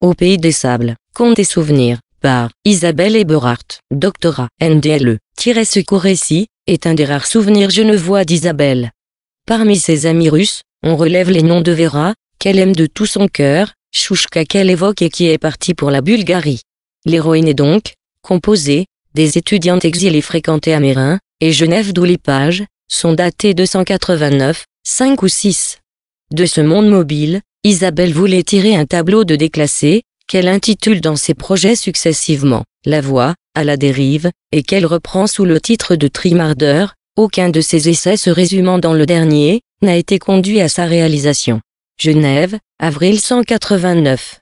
Au pays des sables, contes et souvenirs, par Isabelle Eberhardt, doctorat NDLE-Secours Récit, est un des rares souvenirs genevois d'Isabelle. Parmi ses amis russes, on relève les noms de Vera, qu'elle aime de tout son cœur, Chouchka qu'elle évoque et qui est partie pour la Bulgarie. L'héroïne est donc, composée, des étudiantes exilées fréquentées à Mérin, et Genève d'où les pages, sont datées 289, 5 ou 6. De ce monde mobile, Isabelle voulait tirer un tableau de déclassés, qu'elle intitule dans ses projets successivement La voix, à la dérive, et qu'elle reprend sous le titre de Trimardeur, aucun de ses essais se résumant dans le dernier, n'a été conduit à sa réalisation. Genève, avril 189.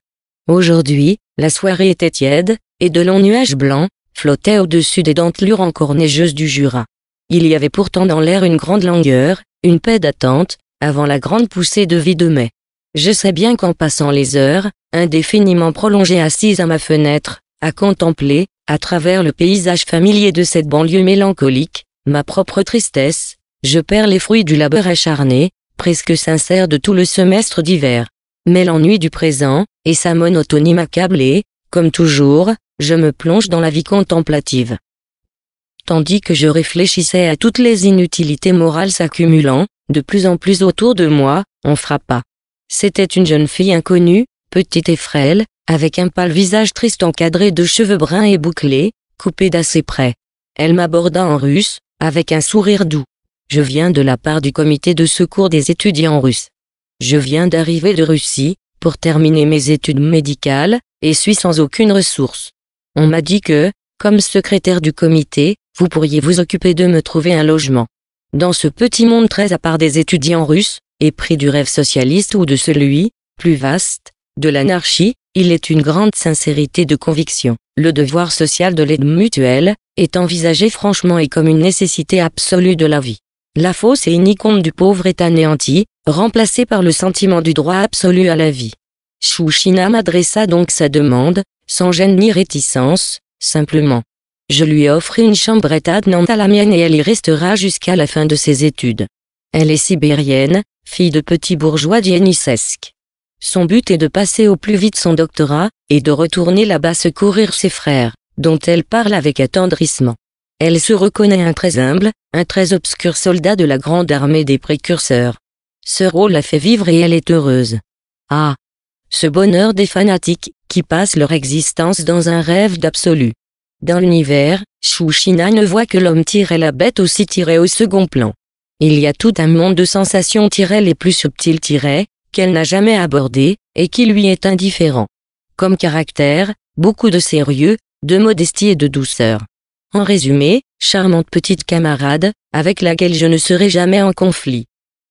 Aujourd'hui, la soirée était tiède, et de longs nuages blancs, flottaient au-dessus des dentelures encore neigeuses du Jura. Il y avait pourtant dans l'air une grande langueur, une paix d'attente, avant la grande poussée de vie de mai. Je sais bien qu'en passant les heures, indéfiniment prolongées assises à ma fenêtre, à contempler, à travers le paysage familier de cette banlieue mélancolique, ma propre tristesse, je perds les fruits du labeur acharné, presque sincère de tout le semestre d'hiver. Mais l'ennui du présent, et sa monotonie m'accablée, comme toujours, je me plonge dans la vie contemplative. Tandis que je réfléchissais à toutes les inutilités morales s'accumulant, de plus en plus autour de moi, on frappa. C'était une jeune fille inconnue, petite et frêle, avec un pâle visage triste encadré de cheveux bruns et bouclés, coupés d'assez près. Elle m'aborda en russe, avec un sourire doux. Je viens de la part du comité de secours des étudiants russes. Je viens d'arriver de Russie, pour terminer mes études médicales, et suis sans aucune ressource. On m'a dit que, comme secrétaire du comité, vous pourriez vous occuper de me trouver un logement. Dans ce petit monde très à part des étudiants russes, épris du rêve socialiste ou de celui, plus vaste, de l'anarchie, il est une grande sincérité de conviction. Le devoir social de l'aide mutuelle est envisagé franchement et comme une nécessité absolue de la vie. La fausse et inicombe du pauvre est anéantie, remplacée par le sentiment du droit absolu à la vie. Shushina m'adressa donc sa demande, sans gêne ni réticence, simplement. Je lui offre une chambrette attenante à la mienne et elle y restera jusqu'à la fin de ses études. Elle est sibérienne, fille de petits bourgeois dionysiesque. Son but est de passer au plus vite son doctorat, et de retourner là-bas secourir ses frères, dont elle parle avec attendrissement. Elle se reconnaît un très humble, un très obscur soldat de la grande armée des précurseurs. Ce rôle la fait vivre et elle est heureuse. Ah Ce bonheur des fanatiques, qui passent leur existence dans un rêve d'absolu. Dans l'univers, Shushina ne voit que l'homme tirer la bête aussi tirer au second plan. Il y a tout un monde de sensations les plus subtiles qu'elle n'a jamais abordées, et qui lui est indifférent. Comme caractère, beaucoup de sérieux, de modestie et de douceur. En résumé, charmante petite camarade, avec laquelle je ne serai jamais en conflit.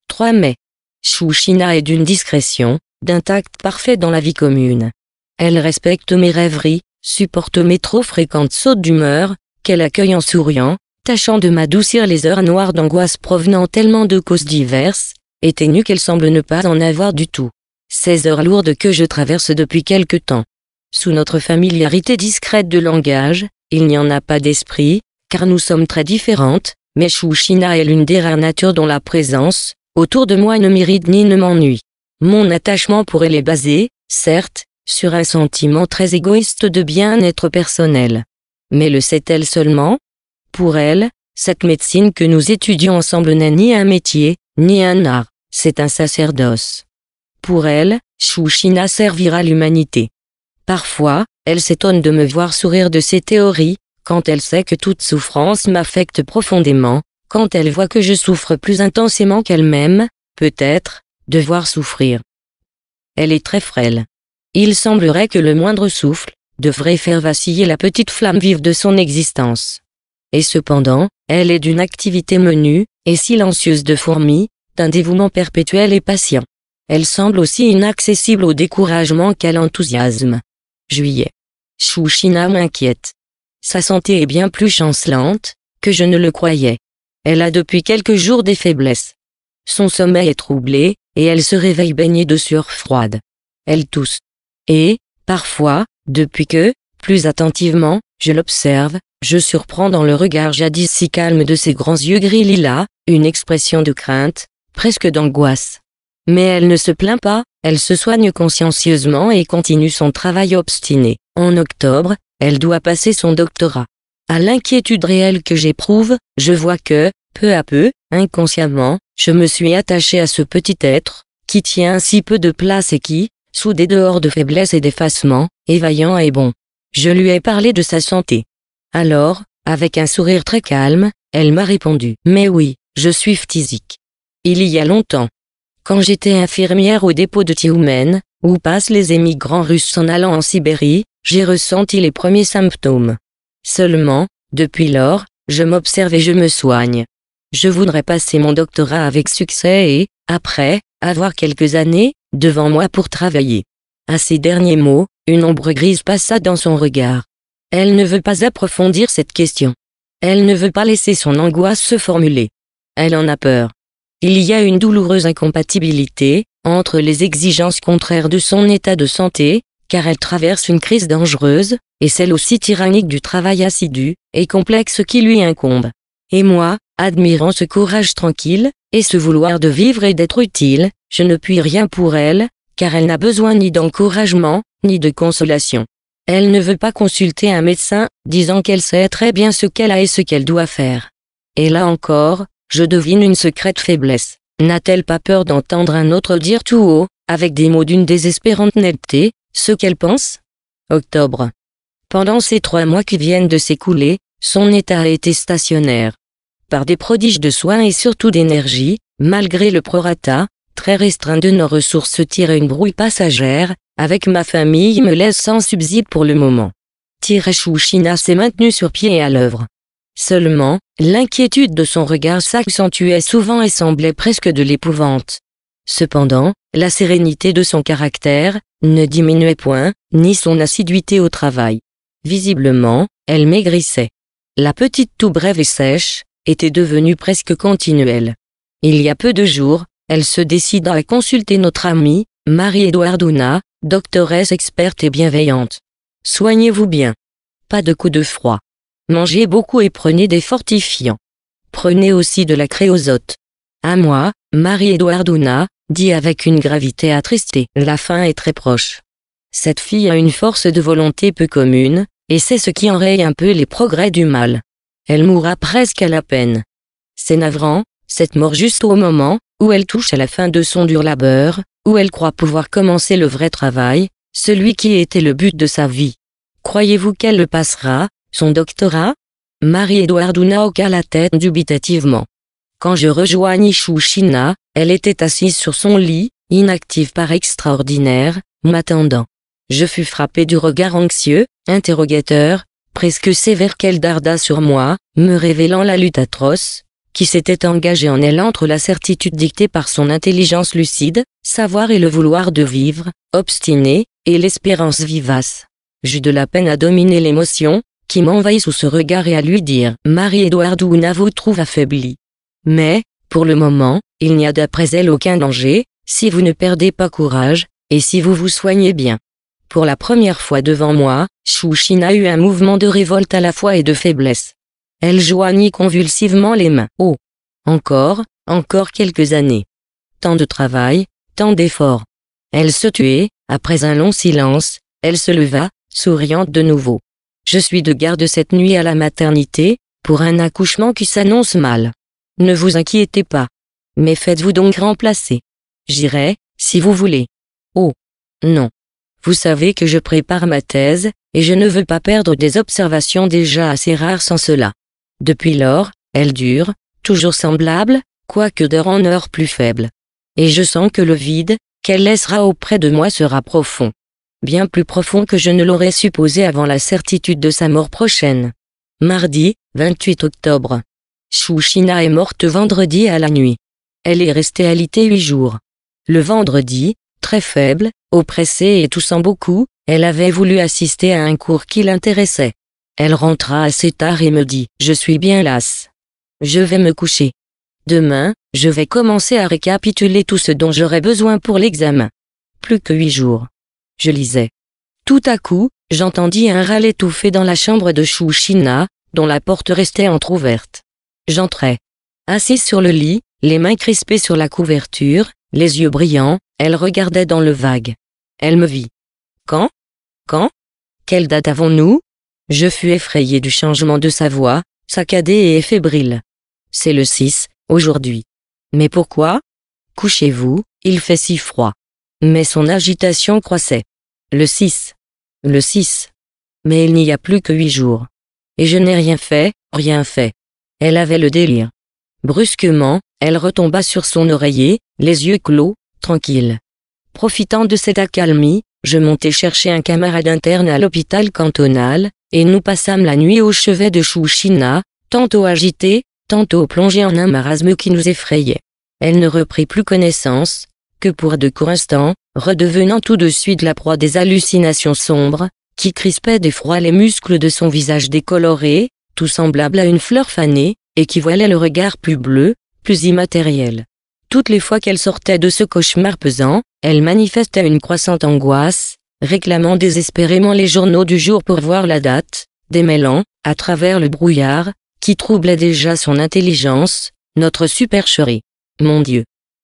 3 mai. Chouchina est d'une discrétion, d'un tact parfait dans la vie commune. Elle respecte mes rêveries, supporte mes trop fréquentes sautes d'humeur, qu'elle accueille en souriant, tâchant de m'adoucir les heures noires d'angoisse provenant tellement de causes diverses, et ténues qu'elle semble ne pas en avoir du tout. Ces heures lourdes que je traverse depuis quelque temps. Sous notre familiarité discrète de langage, il n'y en a pas d'esprit, car nous sommes très différentes, mais Shushina est l'une des rares natures dont la présence, autour de moi ne m'irrite ni ne m'ennuie. Mon attachement pour elle est basé, certes, sur un sentiment très égoïste de bien-être personnel. Mais le sait-elle seulement pour elle, cette médecine que nous étudions ensemble n'est ni un métier, ni un art, c'est un sacerdoce. Pour elle, Shushina servira l'humanité. Parfois, elle s'étonne de me voir sourire de ses théories, quand elle sait que toute souffrance m'affecte profondément, quand elle voit que je souffre plus intensément qu'elle-même, peut-être, de voir souffrir. Elle est très frêle. Il semblerait que le moindre souffle, devrait faire vaciller la petite flamme vive de son existence et cependant, elle est d'une activité menue, et silencieuse de fourmi, d'un dévouement perpétuel et patient. Elle semble aussi inaccessible au découragement qu'à l'enthousiasme. Juillet. Shushina m'inquiète. Sa santé est bien plus chancelante, que je ne le croyais. Elle a depuis quelques jours des faiblesses. Son sommeil est troublé, et elle se réveille baignée de sueur froide. Elle tousse. Et, parfois, depuis que, plus attentivement, je l'observe, je surprends dans le regard jadis si calme de ses grands yeux gris lilas, une expression de crainte, presque d'angoisse. Mais elle ne se plaint pas, elle se soigne consciencieusement et continue son travail obstiné. En octobre, elle doit passer son doctorat. À l'inquiétude réelle que j'éprouve, je vois que, peu à peu, inconsciemment, je me suis attaché à ce petit être, qui tient si peu de place et qui, sous des dehors de faiblesse et d'effacement, est vaillant et bon. Je lui ai parlé de sa santé. Alors, avec un sourire très calme, elle m'a répondu. Mais oui, je suis phtisique. Il y a longtemps. Quand j'étais infirmière au dépôt de Tioumen, où passent les émigrants russes en allant en Sibérie, j'ai ressenti les premiers symptômes. Seulement, depuis lors, je m'observe et je me soigne. Je voudrais passer mon doctorat avec succès et, après, avoir quelques années, devant moi pour travailler. À ces derniers mots, une ombre grise passa dans son regard. Elle ne veut pas approfondir cette question. Elle ne veut pas laisser son angoisse se formuler. Elle en a peur. Il y a une douloureuse incompatibilité entre les exigences contraires de son état de santé, car elle traverse une crise dangereuse, et celle aussi tyrannique du travail assidu et complexe qui lui incombe. Et moi, admirant ce courage tranquille, et ce vouloir de vivre et d'être utile, je ne puis rien pour elle, car elle n'a besoin ni d'encouragement, ni de consolation. Elle ne veut pas consulter un médecin, disant qu'elle sait très bien ce qu'elle a et ce qu'elle doit faire. Et là encore, je devine une secrète faiblesse. N'a-t-elle pas peur d'entendre un autre dire tout haut, avec des mots d'une désespérante netteté, ce qu'elle pense Octobre. Pendant ces trois mois qui viennent de s'écouler, son état a été stationnaire. Par des prodiges de soins et surtout d'énergie, malgré le prorata, très restreint de nos ressources tire une brouille passagère, avec ma famille me laisse sans subside pour le moment. Tireshouchina s'est maintenu sur pied et à l'œuvre. Seulement, l'inquiétude de son regard s'accentuait souvent et semblait presque de l'épouvante. Cependant, la sérénité de son caractère ne diminuait point, ni son assiduité au travail. Visiblement, elle maigrissait. La petite tout brève et sèche était devenue presque continuelle. Il y a peu de jours, elle se décida à consulter notre amie, Marie-Édouard doctoresse experte et bienveillante. Soignez-vous bien. Pas de coups de froid. Mangez beaucoup et prenez des fortifiants. Prenez aussi de la créosote. À moi, Marie-Édouard dit avec une gravité attristée. La fin est très proche. Cette fille a une force de volonté peu commune, et c'est ce qui enraye un peu les progrès du mal. Elle mourra presque à la peine. C'est navrant, cette mort juste au moment, où elle touche à la fin de son dur labeur, où elle croit pouvoir commencer le vrai travail, celui qui était le but de sa vie. Croyez-vous qu'elle le passera, son doctorat marie édouard hoqua la tête dubitativement. Quand je rejoignis Chouchina, elle était assise sur son lit, inactive par extraordinaire, m'attendant. Je fus frappé du regard anxieux, interrogateur, presque sévère qu'elle darda sur moi, me révélant la lutte atroce, qui s'était engagé en elle entre la certitude dictée par son intelligence lucide, savoir et le vouloir de vivre, obstiné, et l'espérance vivace. J'eus de la peine à dominer l'émotion, qui m'envahit sous ce regard et à lui dire « Marie-Édouard Ouna vous trouve affaiblie. Mais, pour le moment, il n'y a d'après elle aucun danger, si vous ne perdez pas courage, et si vous vous soignez bien. » Pour la première fois devant moi, Chouchine a eu un mouvement de révolte à la fois et de faiblesse. Elle joignit convulsivement les mains. Oh Encore, encore quelques années. Tant de travail, tant d'efforts. Elle se tuait, après un long silence, elle se leva, souriante de nouveau. Je suis de garde cette nuit à la maternité, pour un accouchement qui s'annonce mal. Ne vous inquiétez pas. Mais faites-vous donc remplacer. J'irai, si vous voulez. Oh. Non. Vous savez que je prépare ma thèse, et je ne veux pas perdre des observations déjà assez rares sans cela. Depuis lors, elle dure, toujours semblable, quoique d'heure en heure plus faible. Et je sens que le vide, qu'elle laissera auprès de moi sera profond. Bien plus profond que je ne l'aurais supposé avant la certitude de sa mort prochaine. Mardi, 28 octobre. Chouchina est morte vendredi à la nuit. Elle est restée alitée huit jours. Le vendredi, très faible, oppressée et toussant beaucoup, elle avait voulu assister à un cours qui l'intéressait. Elle rentra assez tard et me dit « Je suis bien lasse. Je vais me coucher. Demain, je vais commencer à récapituler tout ce dont j'aurai besoin pour l'examen. Plus que huit jours. » Je lisais. Tout à coup, j'entendis un râle étouffé dans la chambre de Chouchina, dont la porte restait entr'ouverte. J'entrai. Assise sur le lit, les mains crispées sur la couverture, les yeux brillants, elle regardait dans le vague. Elle me vit. Quand Quand Quelle date avons-nous je fus effrayé du changement de sa voix, saccadée et fébrile. C'est le 6, aujourd'hui. Mais pourquoi Couchez-vous, il fait si froid. Mais son agitation croissait. Le 6. Le 6. Mais il n'y a plus que huit jours. Et je n'ai rien fait, rien fait. Elle avait le délire. Brusquement, elle retomba sur son oreiller, les yeux clos, tranquille. Profitant de cette accalmie, je montai chercher un camarade interne à l'hôpital cantonal, et nous passâmes la nuit au chevet de Chouchina, tantôt agitée, tantôt plongée en un marasme qui nous effrayait. Elle ne reprit plus connaissance, que pour de courts instants, redevenant tout de suite la proie des hallucinations sombres, qui crispaient d'effroi les muscles de son visage décoloré, tout semblable à une fleur fanée, et qui voilait le regard plus bleu, plus immatériel. Toutes les fois qu'elle sortait de ce cauchemar pesant, elle manifestait une croissante angoisse, réclamant désespérément les journaux du jour pour voir la date, démêlant, à travers le brouillard, qui troublait déjà son intelligence, notre supercherie. Mon Dieu.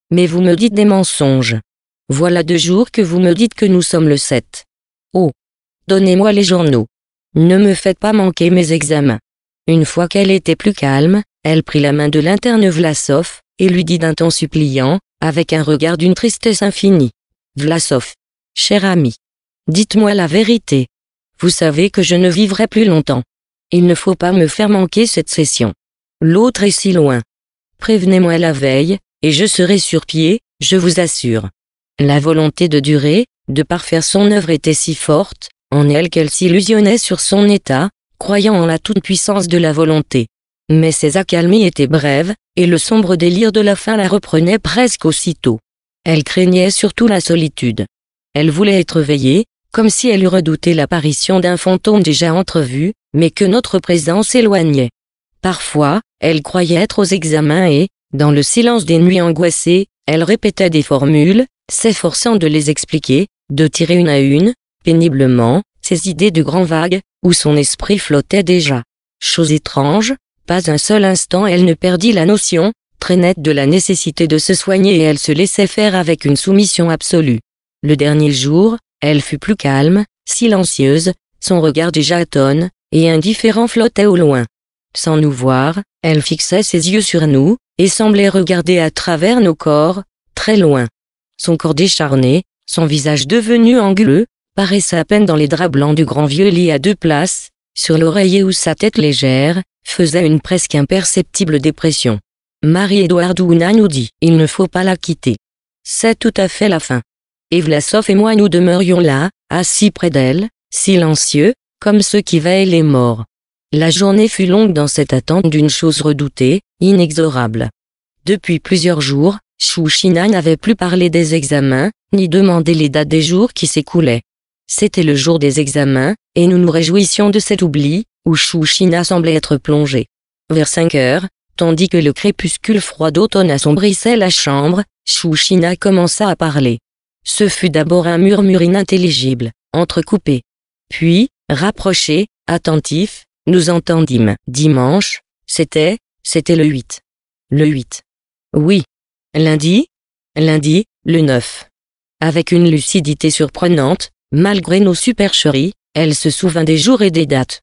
Mais vous me dites des mensonges. Voilà deux jours que vous me dites que nous sommes le 7. Oh. Donnez-moi les journaux. Ne me faites pas manquer mes examens. Une fois qu'elle était plus calme, elle prit la main de l'interne Vlasov, et lui dit d'un ton suppliant, avec un regard d'une tristesse infinie. Vlasov. Cher ami. Dites-moi la vérité. Vous savez que je ne vivrai plus longtemps. Il ne faut pas me faire manquer cette session. L'autre est si loin. Prévenez-moi la veille, et je serai sur pied, je vous assure. La volonté de durer, de parfaire son œuvre était si forte, en elle qu'elle s'illusionnait sur son état, croyant en la toute-puissance de la volonté. Mais ses accalmies étaient brèves, et le sombre délire de la faim la reprenait presque aussitôt. Elle craignait surtout la solitude. Elle voulait être veillée, comme si elle eût redouté l'apparition d'un fantôme déjà entrevu, mais que notre présence éloignait. Parfois, elle croyait être aux examens et, dans le silence des nuits angoissées, elle répétait des formules, s'efforçant de les expliquer, de tirer une à une, péniblement, ses idées de grand vague, où son esprit flottait déjà. Chose étrange, pas un seul instant elle ne perdit la notion, très nette de la nécessité de se soigner et elle se laissait faire avec une soumission absolue. Le dernier jour, elle fut plus calme, silencieuse, son regard déjà atone, et indifférent flottait au loin. Sans nous voir, elle fixait ses yeux sur nous, et semblait regarder à travers nos corps, très loin. Son corps décharné, son visage devenu anguleux, paraissait à peine dans les draps blancs du grand vieux lit à deux places, sur l'oreiller où sa tête légère, faisait une presque imperceptible dépression. Marie-Édouard Douna nous dit « Il ne faut pas la quitter. C'est tout à fait la fin et Vlasov et moi nous demeurions là, assis près d'elle, silencieux, comme ceux qui veillent les morts. La journée fut longue dans cette attente d'une chose redoutée, inexorable. Depuis plusieurs jours, Shushina n'avait plus parlé des examens, ni demandé les dates des jours qui s'écoulaient. C'était le jour des examens, et nous nous réjouissions de cet oubli, où Shushina semblait être plongée. Vers cinq heures, tandis que le crépuscule froid d'automne assombrissait la chambre, Shushina commença à parler. Ce fut d'abord un murmure inintelligible, entrecoupé. Puis, rapproché, attentif, nous entendîmes. Dimanche, c'était, c'était le 8. Le 8. Oui. Lundi, lundi, le 9. Avec une lucidité surprenante, malgré nos supercheries, elle se souvint des jours et des dates.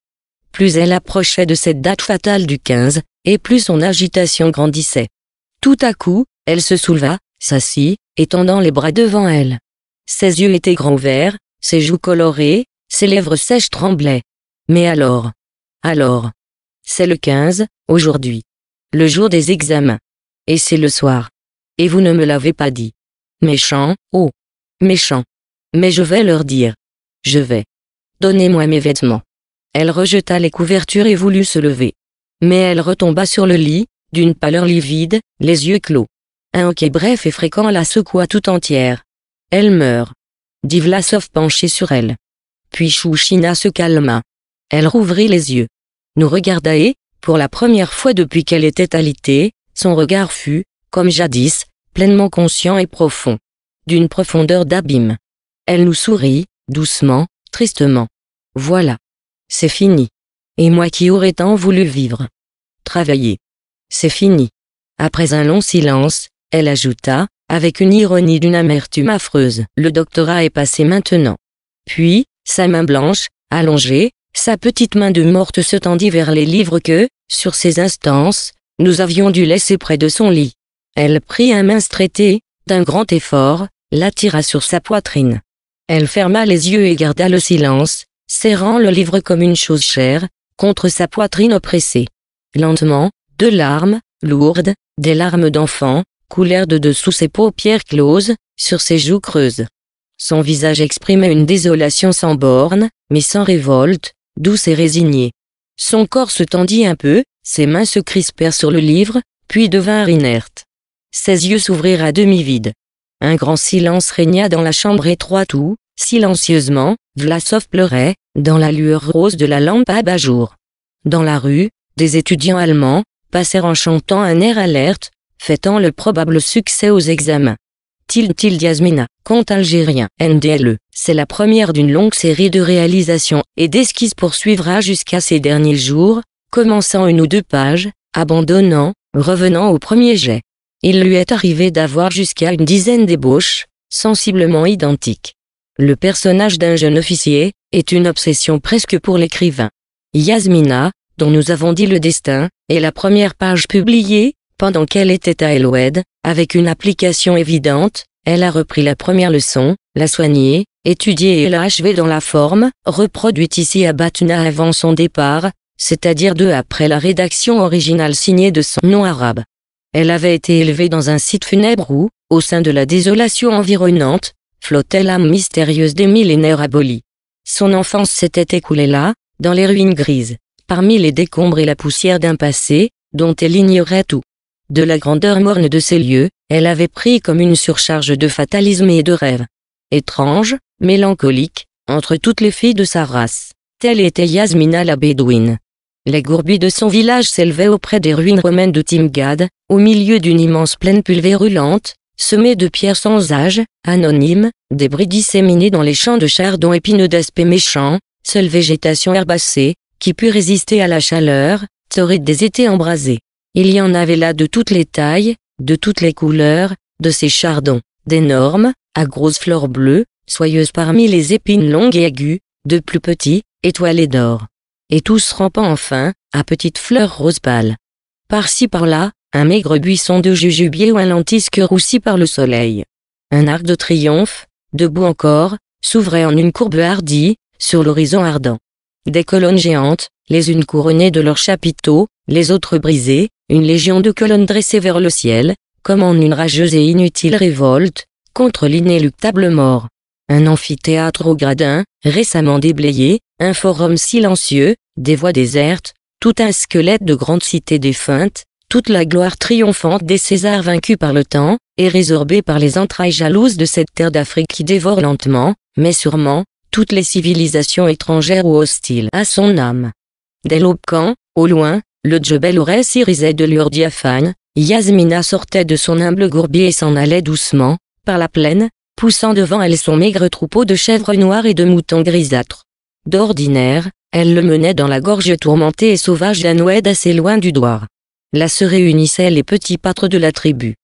Plus elle approchait de cette date fatale du 15, et plus son agitation grandissait. Tout à coup, elle se souleva, s'assit, étendant les bras devant elle. Ses yeux étaient grands ouverts, ses joues colorées, ses lèvres sèches tremblaient. Mais alors Alors C'est le 15, aujourd'hui. Le jour des examens. Et c'est le soir. Et vous ne me l'avez pas dit. Méchant, oh Méchant. Mais je vais leur dire. Je vais. Donnez-moi mes vêtements. Elle rejeta les couvertures et voulut se lever. Mais elle retomba sur le lit, d'une pâleur livide, les yeux clos. Un est bref et fréquent la secoua tout entière. Elle meurt. Dit Vlasov penché sur elle. Puis Chouchina se calma. Elle rouvrit les yeux. Nous regarda et, pour la première fois depuis qu'elle était alitée, son regard fut, comme jadis, pleinement conscient et profond. D'une profondeur d'abîme. Elle nous sourit, doucement, tristement. Voilà. C'est fini. Et moi qui aurais tant voulu vivre. Travailler. C'est fini. Après un long silence, elle ajouta, avec une ironie d'une amertume affreuse. Le doctorat est passé maintenant. Puis, sa main blanche, allongée, sa petite main de morte se tendit vers les livres que, sur ces instances, nous avions dû laisser près de son lit. Elle prit un mince traité, d'un grand effort, l'attira sur sa poitrine. Elle ferma les yeux et garda le silence, serrant le livre comme une chose chère, contre sa poitrine oppressée. Lentement, deux larmes, lourdes, des larmes d'enfant, coulèrent de dessous ses paupières closes, sur ses joues creuses. Son visage exprimait une désolation sans borne, mais sans révolte, douce et résignée. Son corps se tendit un peu, ses mains se crispèrent sur le livre, puis devinrent inertes. Ses yeux s'ouvrirent à demi vides. Un grand silence régna dans la chambre étroite où, silencieusement, Vlasov pleurait, dans la lueur rose de la lampe à bas jour. Dans la rue, des étudiants allemands, passèrent en chantant un air alerte, fêtant le probable succès aux examens. Tilde Tilde Yasmina, conte algérien, NDLE, c'est la première d'une longue série de réalisations et d'esquisses poursuivra jusqu'à ses derniers jours, commençant une ou deux pages, abandonnant, revenant au premier jet. Il lui est arrivé d'avoir jusqu'à une dizaine d'ébauches, sensiblement identiques. Le personnage d'un jeune officier est une obsession presque pour l'écrivain. Yasmina, dont nous avons dit le destin, est la première page publiée, pendant qu'elle était à Eloued, avec une application évidente, elle a repris la première leçon, la soignée, étudiée et l'a achevée dans la forme, reproduite ici à Batna avant son départ, c'est-à-dire deux après la rédaction originale signée de son nom arabe. Elle avait été élevée dans un site funèbre où, au sein de la désolation environnante, flottait l'âme mystérieuse des millénaires abolis. Son enfance s'était écoulée là, dans les ruines grises, parmi les décombres et la poussière d'un passé, dont elle ignorait tout de la grandeur morne de ces lieux, elle avait pris comme une surcharge de fatalisme et de rêve. Étrange, mélancolique, entre toutes les filles de sa race. Telle était Yasmina la Bédouine. Les gourbis de son village s'élevaient auprès des ruines romaines de Timgad, au milieu d'une immense plaine pulvérulente, semée de pierres sans âge, anonymes, débris disséminés dans les champs de chardons épineux d'aspect méchant, seule végétation herbacée, qui put résister à la chaleur, torride des étés embrasés. Il y en avait là de toutes les tailles, de toutes les couleurs, de ces chardons, d'énormes, à grosses fleurs bleues, soyeuses parmi les épines longues et aiguës, de plus petits, étoilés d'or. Et tous rampant enfin, à petites fleurs rose pâle. Par-ci par-là, un maigre buisson de jujubier ou un lentisque roussi par le soleil. Un arc de triomphe, debout encore, s'ouvrait en une courbe hardie, sur l'horizon ardent. Des colonnes géantes, les unes couronnées de leurs chapiteaux, les autres brisées, une légion de colonnes dressées vers le ciel, comme en une rageuse et inutile révolte, contre l'inéluctable mort. Un amphithéâtre au gradin, récemment déblayé, un forum silencieux, des voies désertes, tout un squelette de grande cité défunte, toute la gloire triomphante des Césars vaincus par le temps, et résorbée par les entrailles jalouses de cette terre d'Afrique qui dévore lentement, mais sûrement, toutes les civilisations étrangères ou hostiles à son âme. Dès l'aube au loin, le djebel aurait irisait de l'urdiaphane, diaphane, Yasmina sortait de son humble gourbier et s'en allait doucement, par la plaine, poussant devant elle son maigre troupeau de chèvres noires et de moutons grisâtres. D'ordinaire, elle le menait dans la gorge tourmentée et sauvage d'un oued assez loin du doigt. Là se réunissaient les petits pâtres de la tribu.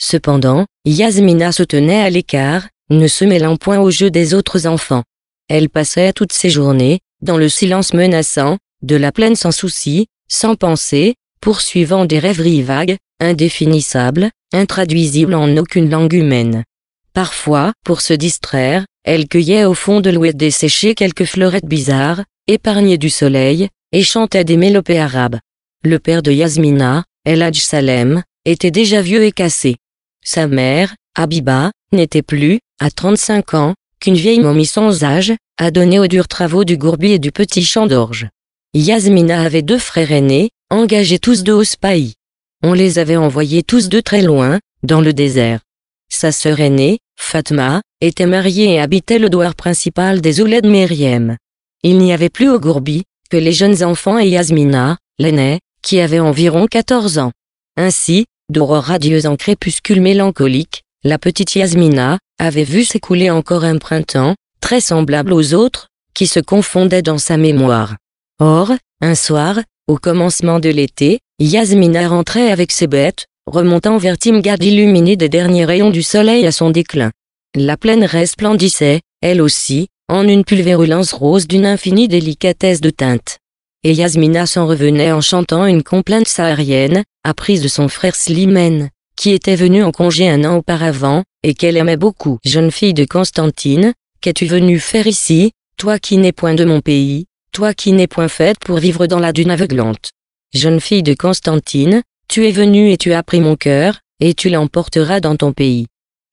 Cependant, Yasmina se tenait à l'écart, ne se mêlant point au jeu des autres enfants. Elle passait toutes ses journées, dans le silence menaçant, de la plaine sans souci, sans penser, poursuivant des rêveries vagues, indéfinissables, intraduisibles en aucune langue humaine. Parfois, pour se distraire, elle cueillait au fond de l'ouest desséchée quelques fleurettes bizarres, épargnées du soleil, et chantait des mélopées arabes. Le père de Yasmina, El Hadj Salem, était déjà vieux et cassé. Sa mère, Habiba, n'était plus, à 35 ans, qu'une vieille momie sans âge, à donner aux durs travaux du gourbi et du petit champ d'orge. Yasmina avait deux frères aînés, engagés tous deux au Spahi. On les avait envoyés tous deux très loin, dans le désert. Sa sœur aînée, Fatma, était mariée et habitait le douar principal des Ouled Meriem. Il n'y avait plus au Gourbi que les jeunes enfants et Yasmina, l'aînée, qui avait environ 14 ans. Ainsi, d'aurore radieuse en crépuscule mélancolique, la petite Yasmina avait vu s'écouler encore un printemps, très semblable aux autres, qui se confondaient dans sa mémoire. Or, un soir, au commencement de l'été, Yasmina rentrait avec ses bêtes, remontant vers Timgad illuminée des derniers rayons du soleil à son déclin. La plaine resplendissait, elle aussi, en une pulvérulence rose d'une infinie délicatesse de teinte. Et Yasmina s'en revenait en chantant une complainte saharienne, apprise de son frère Slimane, qui était venu en congé un an auparavant, et qu'elle aimait beaucoup. Jeune fille de Constantine, qu'es-tu venue faire ici, toi qui n'es point de mon pays toi qui n'es point faite pour vivre dans la dune aveuglante. Jeune fille de Constantine, tu es venue et tu as pris mon cœur, et tu l'emporteras dans ton pays.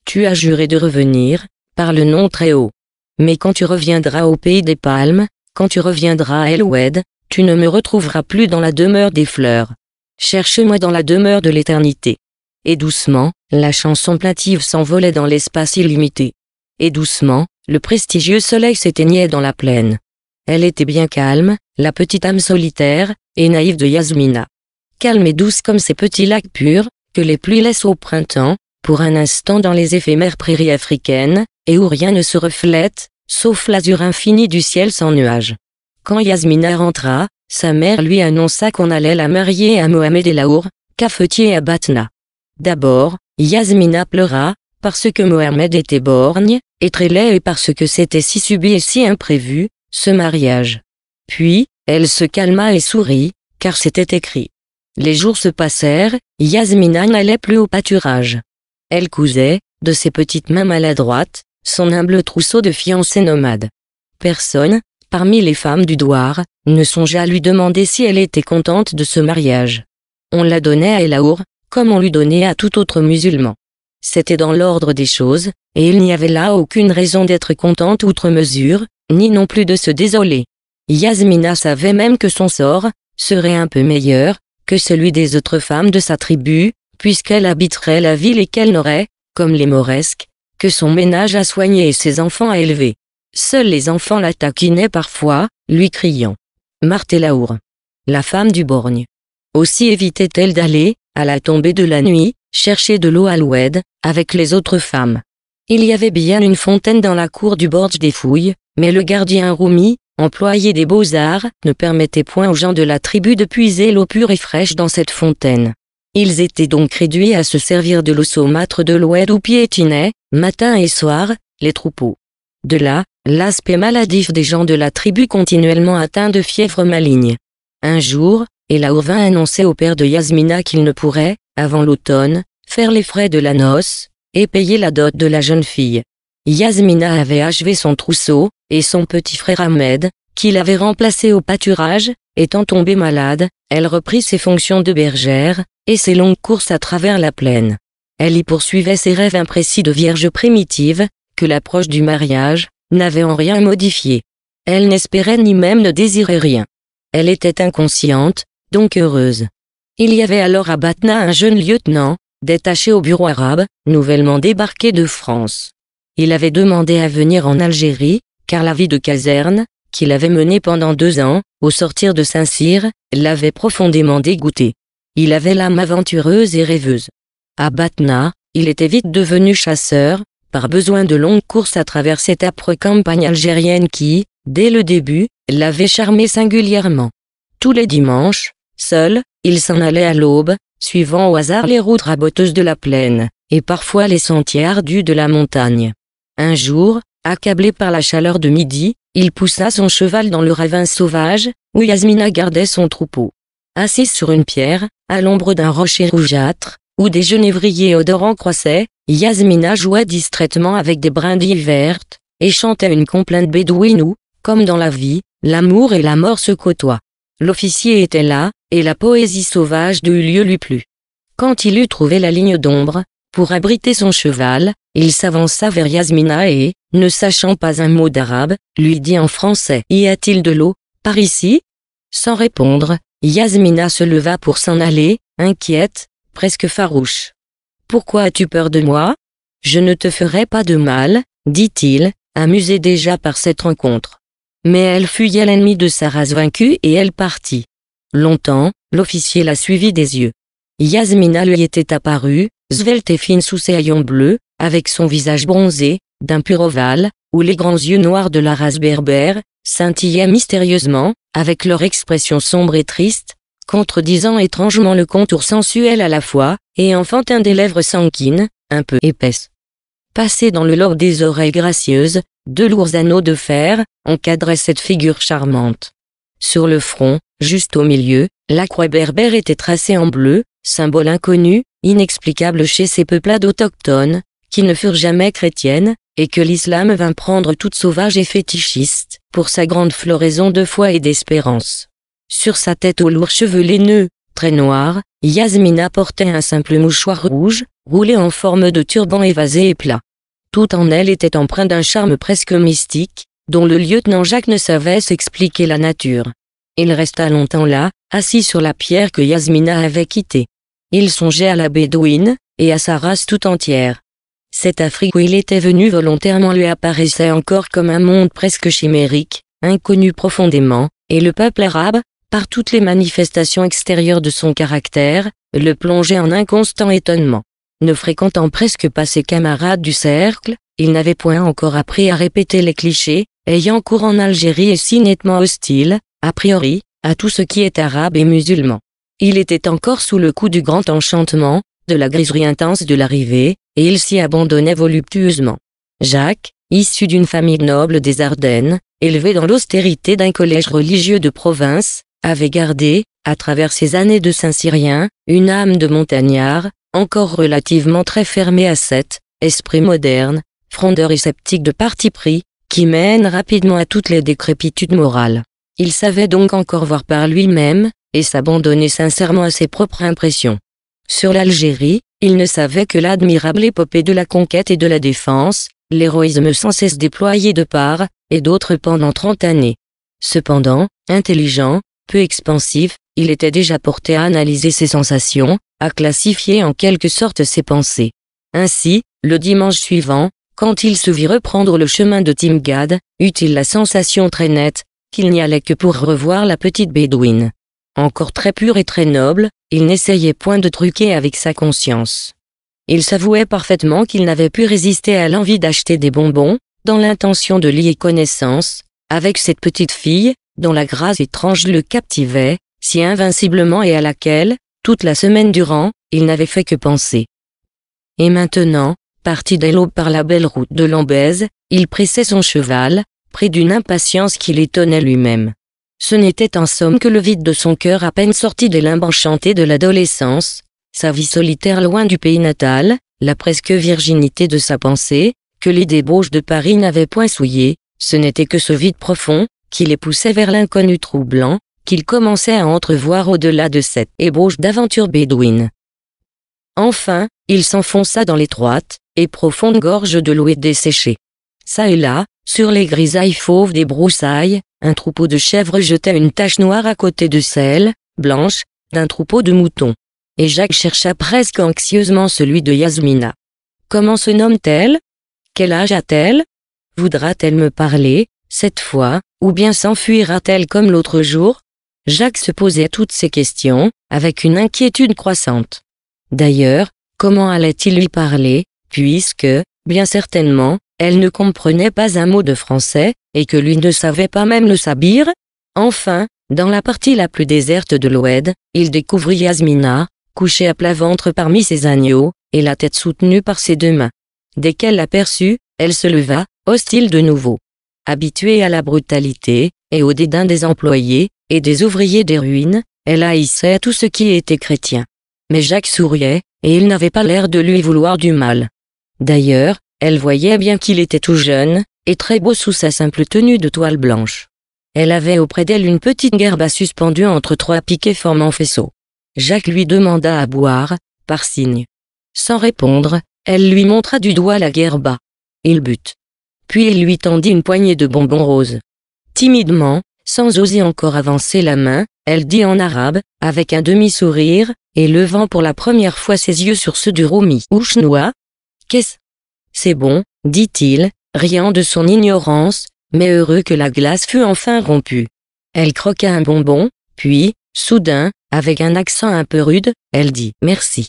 Tu as juré de revenir, par le nom très haut. Mais quand tu reviendras au pays des palmes, quand tu reviendras à Eloued, tu ne me retrouveras plus dans la demeure des fleurs. Cherche-moi dans la demeure de l'éternité. Et doucement, la chanson plaintive s'envolait dans l'espace illimité. Et doucement, le prestigieux soleil s'éteignait dans la plaine. Elle était bien calme, la petite âme solitaire et naïve de Yasmina. Calme et douce comme ces petits lacs purs, que les pluies laissent au printemps, pour un instant dans les éphémères prairies africaines, et où rien ne se reflète, sauf l'azur infini du ciel sans nuages. Quand Yasmina rentra, sa mère lui annonça qu'on allait la marier à Mohamed Elaour, cafetier à Batna. D'abord, Yasmina pleura, parce que Mohamed était borgne, et très laid et parce que c'était si subit et si imprévu, ce mariage. Puis, elle se calma et sourit, car c'était écrit. Les jours se passèrent, Yasmina n'allait plus au pâturage. Elle cousait, de ses petites mains maladroites, son humble trousseau de fiancée nomade. Personne, parmi les femmes du Douar, ne songea à lui demander si elle était contente de ce mariage. On la donnait à Elaour, comme on lui donnait à tout autre musulman. C'était dans l'ordre des choses, et il n'y avait là aucune raison d'être contente outre mesure, ni non plus de se désoler. Yasmina savait même que son sort serait un peu meilleur que celui des autres femmes de sa tribu, puisqu'elle habiterait la ville et qu'elle n'aurait, comme les Mauresques, que son ménage à soigner et ses enfants à élever. Seuls les enfants la taquinaient parfois, lui criant « Marthe Laour !» La femme du borgne. Aussi évitait-elle d'aller, à la tombée de la nuit, chercher de l'eau à l'oued, avec les autres femmes. Il y avait bien une fontaine dans la cour du Borge des Fouilles, mais le gardien Roumi, employé des beaux-arts, ne permettait point aux gens de la tribu de puiser l'eau pure et fraîche dans cette fontaine. Ils étaient donc réduits à se servir de l'eau saumâtre de l'oued où piétinaient, matin et soir, les troupeaux. De là, l'aspect maladif des gens de la tribu continuellement atteint de fièvre maligne. Un jour, Elaour annonçait au père de Yasmina qu'il ne pourrait, avant l'automne, faire les frais de la noce, et payer la dot de la jeune fille. Yasmina avait achevé son trousseau, et son petit frère Ahmed, qui l'avait remplacé au pâturage, étant tombé malade, elle reprit ses fonctions de bergère, et ses longues courses à travers la plaine. Elle y poursuivait ses rêves imprécis de vierge primitive, que l'approche du mariage, n'avait en rien modifié. Elle n'espérait ni même ne désirait rien. Elle était inconsciente, donc heureuse. Il y avait alors à Batna un jeune lieutenant, détaché au bureau arabe, nouvellement débarqué de France. Il avait demandé à venir en Algérie, car la vie de caserne, qu'il avait menée pendant deux ans, au sortir de Saint-Cyr, l'avait profondément dégoûté. Il avait l'âme aventureuse et rêveuse. À Batna, il était vite devenu chasseur, par besoin de longues courses à travers cette âpre campagne algérienne qui, dès le début, l'avait charmé singulièrement. Tous les dimanches, seul, il s'en allait à l'aube, suivant au hasard les routes raboteuses de la plaine, et parfois les sentiers ardus de la montagne. Un jour, accablé par la chaleur de midi, il poussa son cheval dans le ravin sauvage, où Yasmina gardait son troupeau. Assise sur une pierre, à l'ombre d'un rocher rougeâtre, où des genévriers odorants croissaient, Yasmina jouait distraitement avec des brindilles vertes, et chantait une complainte bédouine où, comme dans la vie, l'amour et la mort se côtoient. L'officier était là, et la poésie sauvage de lieu lui plut. Quand il eut trouvé la ligne d'ombre, pour abriter son cheval, il s'avança vers Yasmina et, ne sachant pas un mot d'arabe, lui dit en français « Y a-t-il de l'eau, par ici ?» Sans répondre, Yasmina se leva pour s'en aller, inquiète, presque farouche. « Pourquoi as-tu peur de moi Je ne te ferai pas de mal, dit-il, amusé déjà par cette rencontre. Mais elle fuyait l'ennemi de sa race vaincue et elle partit. Longtemps, l'officier l'a suivit des yeux. Yasmina lui était apparue, svelte et fine sous ses haillons bleus, avec son visage bronzé, d'un pur ovale, où les grands yeux noirs de la race berbère, scintillaient mystérieusement, avec leur expression sombre et triste, contredisant étrangement le contour sensuel à la fois, et enfantin des lèvres sanguines, un peu épaisses. Passés dans le lobe des oreilles gracieuses, deux lourds anneaux de fer, encadraient cette figure charmante. Sur le front, Juste au milieu, la croix berbère était tracée en bleu, symbole inconnu, inexplicable chez ces peuplades autochtones, qui ne furent jamais chrétiennes, et que l'islam vint prendre toute sauvage et fétichiste, pour sa grande floraison de foi et d'espérance. Sur sa tête aux lourds cheveux laineux, très noirs, Yasmina portait un simple mouchoir rouge, roulé en forme de turban évasé et plat. Tout en elle était empreint d'un charme presque mystique, dont le lieutenant Jacques ne savait s'expliquer la nature. Il resta longtemps là, assis sur la pierre que Yasmina avait quittée. Il songeait à la bédouine, et à sa race tout entière. Cette Afrique où il était venu volontairement lui apparaissait encore comme un monde presque chimérique, inconnu profondément, et le peuple arabe, par toutes les manifestations extérieures de son caractère, le plongeait en un constant étonnement. Ne fréquentant presque pas ses camarades du cercle, il n'avait point encore appris à répéter les clichés, ayant cours en Algérie et si nettement hostile, a priori, à tout ce qui est arabe et musulman. Il était encore sous le coup du grand enchantement, de la griserie intense de l'arrivée, et il s'y abandonnait voluptueusement. Jacques, issu d'une famille noble des Ardennes, élevé dans l'austérité d'un collège religieux de province, avait gardé, à travers ses années de Saint-Cyrien, une âme de montagnard, encore relativement très fermée à cet esprit moderne, frondeur et sceptique de parti pris, qui mène rapidement à toutes les décrépitudes morales. Il savait donc encore voir par lui-même, et s'abandonner sincèrement à ses propres impressions. Sur l'Algérie, il ne savait que l'admirable épopée de la conquête et de la défense, l'héroïsme sans cesse déployé de part et d'autre pendant trente années. Cependant, intelligent, peu expansif, il était déjà porté à analyser ses sensations, à classifier en quelque sorte ses pensées. Ainsi, le dimanche suivant, quand il se vit reprendre le chemin de Timgad, eut-il la sensation très nette, qu'il n'y allait que pour revoir la petite bédouine. Encore très pure et très noble, il n'essayait point de truquer avec sa conscience. Il s'avouait parfaitement qu'il n'avait pu résister à l'envie d'acheter des bonbons, dans l'intention de lier connaissance, avec cette petite fille, dont la grâce étrange le captivait, si invinciblement et à laquelle, toute la semaine durant, il n'avait fait que penser. Et maintenant, parti dès l'aube par la belle route de Lambèze, il pressait son cheval, pris d'une impatience qui l'étonnait lui-même. Ce n'était en somme que le vide de son cœur à peine sorti des limbes enchantées de l'adolescence, sa vie solitaire loin du pays natal, la presque virginité de sa pensée, que les débauches de Paris n'avaient point souillé, ce n'était que ce vide profond, qui les poussait vers l'inconnu troublant, qu'il commençait à entrevoir au-delà de cette ébauche d'aventure bédouine. Enfin, il s'enfonça dans l'étroite et profonde gorge de l'oué desséchée. Ça et là, sur les grisailles fauves des broussailles, un troupeau de chèvres jetait une tache noire à côté de celle, blanche, d'un troupeau de moutons. Et Jacques chercha presque anxieusement celui de Yasmina. Comment se nomme-t-elle Quel âge a-t-elle Voudra-t-elle me parler, cette fois, ou bien s'enfuira-t-elle comme l'autre jour Jacques se posait toutes ces questions, avec une inquiétude croissante. D'ailleurs, comment allait-il lui parler, puisque, bien certainement, elle ne comprenait pas un mot de français, et que lui ne savait pas même le sabir. Enfin, dans la partie la plus déserte de l'Oued, il découvrit Yasmina, couchée à plat ventre parmi ses agneaux, et la tête soutenue par ses deux mains. Dès qu'elle l'aperçut, elle se leva, hostile de nouveau. Habituée à la brutalité, et au dédain des employés, et des ouvriers des ruines, elle haïssait tout ce qui était chrétien. Mais Jacques souriait, et il n'avait pas l'air de lui vouloir du mal. D'ailleurs, elle voyait bien qu'il était tout jeune, et très beau sous sa simple tenue de toile blanche. Elle avait auprès d'elle une petite gerba suspendue entre trois piquets formant faisceau. Jacques lui demanda à boire, par signe. Sans répondre, elle lui montra du doigt la gerba. Il but. Puis il lui tendit une poignée de bonbons roses. Timidement, sans oser encore avancer la main, elle dit en arabe, avec un demi-sourire, et levant pour la première fois ses yeux sur ceux du Romi Ouchnoua. Qu'est-ce c'est bon, dit-il, riant de son ignorance, mais heureux que la glace fût enfin rompue. Elle croqua un bonbon, puis, soudain, avec un accent un peu rude, elle dit « Merci.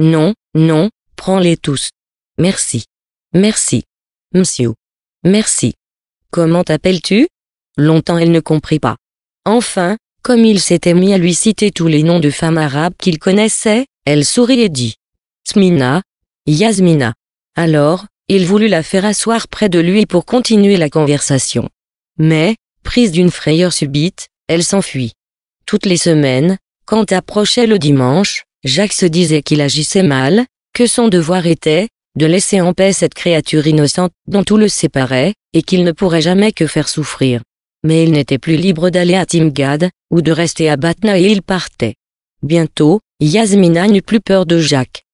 Non, non, prends-les tous. Merci. Merci. Monsieur. Merci. Comment t'appelles-tu Longtemps elle ne comprit pas. Enfin, comme il s'était mis à lui citer tous les noms de femmes arabes qu'il connaissait, elle sourit et dit Smina, Yasmina. Alors, il voulut la faire asseoir près de lui pour continuer la conversation. Mais, prise d'une frayeur subite, elle s'enfuit. Toutes les semaines, quand approchait le dimanche, Jacques se disait qu'il agissait mal, que son devoir était, de laisser en paix cette créature innocente dont tout le séparait, et qu'il ne pourrait jamais que faire souffrir. Mais il n'était plus libre d'aller à Timgad, ou de rester à Batna et il partait. Bientôt, Yasmina n'eut plus peur de Jacques.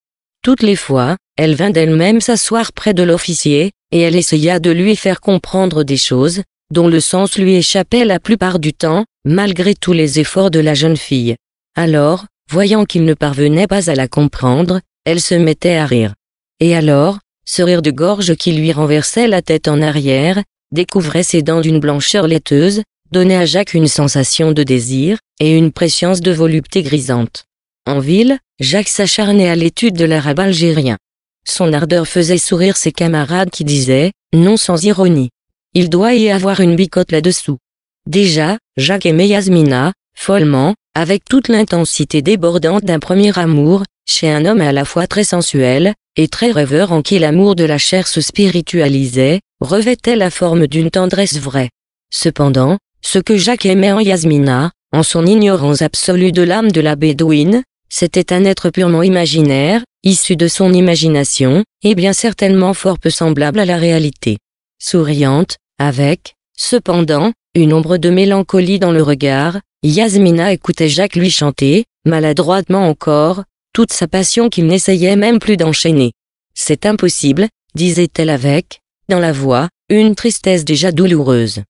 Toutes les fois, elle vint d'elle-même s'asseoir près de l'officier, et elle essaya de lui faire comprendre des choses, dont le sens lui échappait la plupart du temps, malgré tous les efforts de la jeune fille. Alors, voyant qu'il ne parvenait pas à la comprendre, elle se mettait à rire. Et alors, ce rire de gorge qui lui renversait la tête en arrière, découvrait ses dents d'une blancheur laiteuse, donnait à Jacques une sensation de désir, et une préscience de volupté grisante. En ville, Jacques s'acharnait à l'étude de l'arabe algérien. Son ardeur faisait sourire ses camarades qui disaient, non sans ironie. Il doit y avoir une bicote là-dessous. Déjà, Jacques aimait Yasmina, follement, avec toute l'intensité débordante d'un premier amour, chez un homme à la fois très sensuel, et très rêveur en qui l'amour de la chair se spiritualisait, revêtait la forme d'une tendresse vraie. Cependant, ce que Jacques aimait en Yasmina, en son ignorance absolue de l'âme de la Bédouine, c'était un être purement imaginaire, issu de son imagination, et bien certainement fort peu semblable à la réalité. Souriante, avec, cependant, une ombre de mélancolie dans le regard, Yasmina écoutait Jacques lui chanter, maladroitement encore, toute sa passion qu'il n'essayait même plus d'enchaîner. C'est impossible, disait-elle avec, dans la voix, une tristesse déjà douloureuse.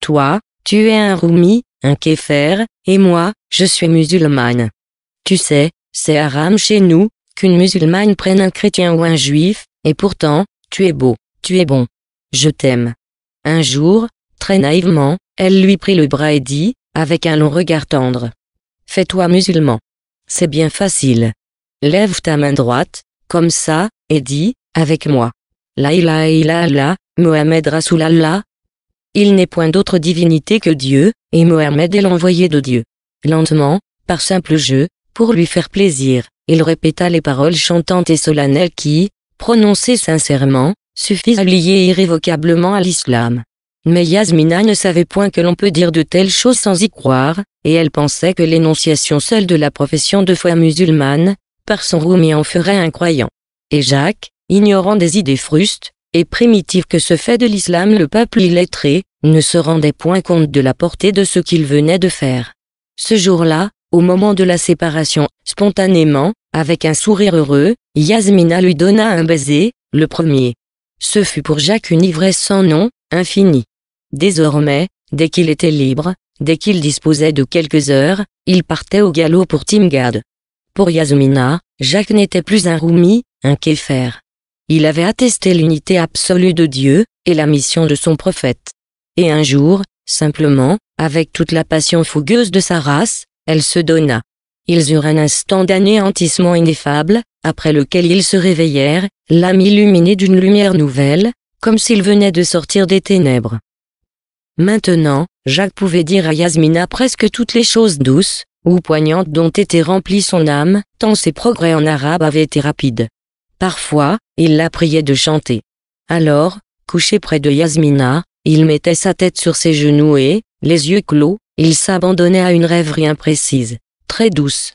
Toi, tu es un Roumi, un Kéfer, et moi, je suis musulmane. Tu sais, c'est haram chez nous, qu'une musulmane prenne un chrétien ou un juif, et pourtant, tu es beau, tu es bon. Je t'aime. Un jour, très naïvement, elle lui prit le bras et dit, avec un long regard tendre. Fais-toi musulman. C'est bien facile. Lève ta main droite, comme ça, et dis, avec moi. La ilaha illallah, Mohamed Rasulallah. Il n'est point d'autre divinité que Dieu, et Mohamed est l'envoyé de Dieu. Lentement, par simple jeu, pour lui faire plaisir, il répéta les paroles chantantes et solennelles qui, prononcées sincèrement, suffisent à lier irrévocablement à l'islam. Mais Yasmina ne savait point que l'on peut dire de telles choses sans y croire, et elle pensait que l'énonciation seule de la profession de foi musulmane, par son roumi en ferait un croyant. Et Jacques, ignorant des idées frustes, et primitives que se fait de l'islam le peuple illettré, ne se rendait point compte de la portée de ce qu'il venait de faire. Ce jour-là, au moment de la séparation, spontanément, avec un sourire heureux, Yasmina lui donna un baiser, le premier. Ce fut pour Jacques une ivresse sans nom, infinie. Désormais, dès qu'il était libre, dès qu'il disposait de quelques heures, il partait au galop pour Timgad. Pour Yasmina, Jacques n'était plus un roumi, un kéfer. Il avait attesté l'unité absolue de Dieu, et la mission de son prophète. Et un jour, simplement, avec toute la passion fougueuse de sa race, elle se donna. Ils eurent un instant d'anéantissement ineffable, après lequel ils se réveillèrent, l'âme illuminée d'une lumière nouvelle, comme s'il venait de sortir des ténèbres. Maintenant, Jacques pouvait dire à Yasmina presque toutes les choses douces, ou poignantes dont était remplie son âme, tant ses progrès en arabe avaient été rapides. Parfois, il la priait de chanter. Alors, couché près de Yasmina, il mettait sa tête sur ses genoux et, les yeux clos, il s'abandonnait à une rêverie imprécise, très douce.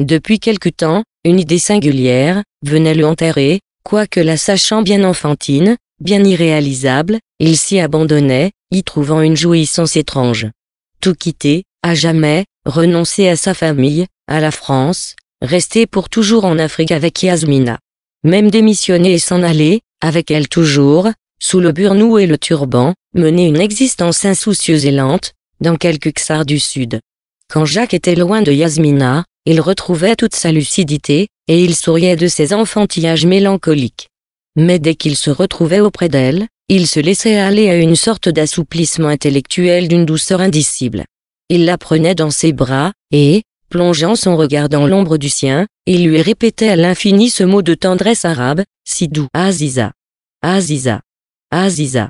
Depuis quelque temps, une idée singulière venait le enterrer, quoique la sachant bien enfantine, bien irréalisable, il s'y abandonnait, y trouvant une jouissance étrange. Tout quitter, à jamais, renoncer à sa famille, à la France, rester pour toujours en Afrique avec Yasmina. Même démissionner et s'en aller, avec elle toujours, sous le burnou et le turban, mener une existence insoucieuse et lente, dans quelques Xar du Sud. Quand Jacques était loin de Yasmina, il retrouvait toute sa lucidité, et il souriait de ses enfantillages mélancoliques. Mais dès qu'il se retrouvait auprès d'elle, il se laissait aller à une sorte d'assouplissement intellectuel d'une douceur indicible. Il la prenait dans ses bras, et, plongeant son regard dans l'ombre du sien, il lui répétait à l'infini ce mot de tendresse arabe, si doux. Aziza. Aziza. Aziza.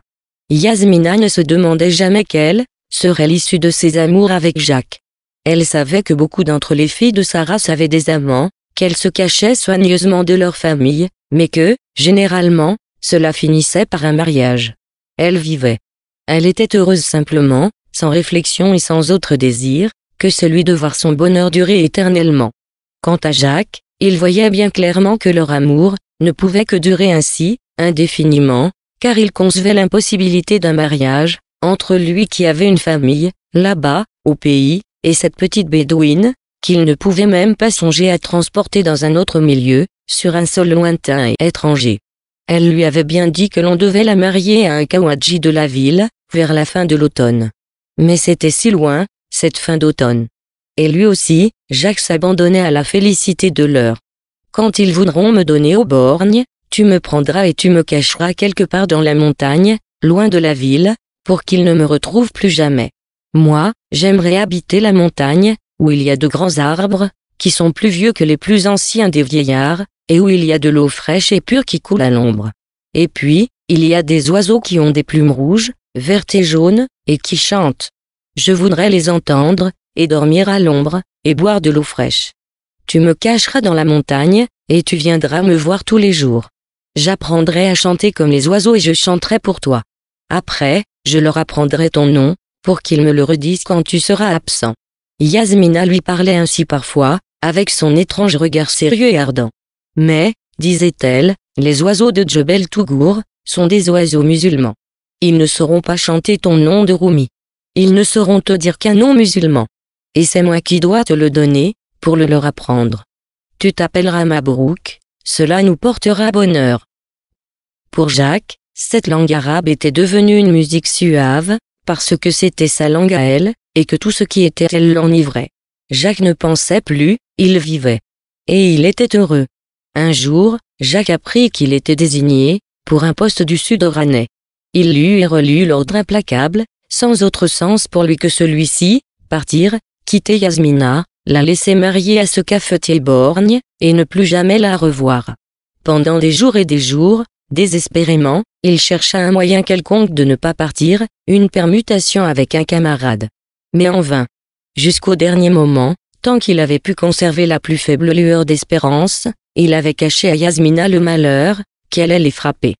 Yasmina ne se demandait jamais quelle serait l'issue de ses amours avec Jacques. Elle savait que beaucoup d'entre les filles de sa race avaient des amants, qu'elles se cachaient soigneusement de leur famille, mais que, généralement, cela finissait par un mariage. Elle vivait. Elle était heureuse simplement, sans réflexion et sans autre désir, que celui de voir son bonheur durer éternellement. Quant à Jacques, il voyait bien clairement que leur amour ne pouvait que durer ainsi, indéfiniment, car il concevait l'impossibilité d'un mariage, entre lui qui avait une famille, là-bas, au pays, et cette petite bédouine, qu'il ne pouvait même pas songer à transporter dans un autre milieu, sur un sol lointain et étranger. Elle lui avait bien dit que l'on devait la marier à un kawaji de la ville, vers la fin de l'automne. Mais c'était si loin, cette fin d'automne. Et lui aussi, Jacques s'abandonnait à la félicité de l'heure. Quand ils voudront me donner au borgne, tu me prendras et tu me cacheras quelque part dans la montagne, loin de la ville, pour qu'il ne me retrouve plus jamais. Moi, j'aimerais habiter la montagne, où il y a de grands arbres, qui sont plus vieux que les plus anciens des vieillards, et où il y a de l'eau fraîche et pure qui coule à l'ombre. Et puis, il y a des oiseaux qui ont des plumes rouges, vertes et jaunes, et qui chantent. Je voudrais les entendre, et dormir à l'ombre, et boire de l'eau fraîche. Tu me cacheras dans la montagne, et tu viendras me voir tous les jours. J'apprendrai à chanter comme les oiseaux et je chanterai pour toi. Après, je leur apprendrai ton nom, pour qu'ils me le redisent quand tu seras absent. Yasmina lui parlait ainsi parfois, avec son étrange regard sérieux et ardent. Mais, disait-elle, les oiseaux de Djebel Tougour, sont des oiseaux musulmans. Ils ne sauront pas chanter ton nom de Roumi. Ils ne sauront te dire qu'un nom musulman. Et c'est moi qui dois te le donner, pour le leur apprendre. Tu t'appelleras Mabrouk, cela nous portera bonheur. Pour Jacques, cette langue arabe était devenue une musique suave, parce que c'était sa langue à elle, et que tout ce qui était elle l'enivrait. Jacques ne pensait plus, il vivait. Et il était heureux. Un jour, Jacques apprit qu'il était désigné, pour un poste du sud oranais. Il lut et relut l'ordre implacable, sans autre sens pour lui que celui-ci, partir, quitter Yasmina, la laisser marier à ce cafetier borgne, et ne plus jamais la revoir. Pendant des jours et des jours, Désespérément, il chercha un moyen quelconque de ne pas partir, une permutation avec un camarade. Mais en vain. Jusqu'au dernier moment, tant qu'il avait pu conserver la plus faible lueur d'espérance, il avait caché à Yasmina le malheur, qui allait les frapper.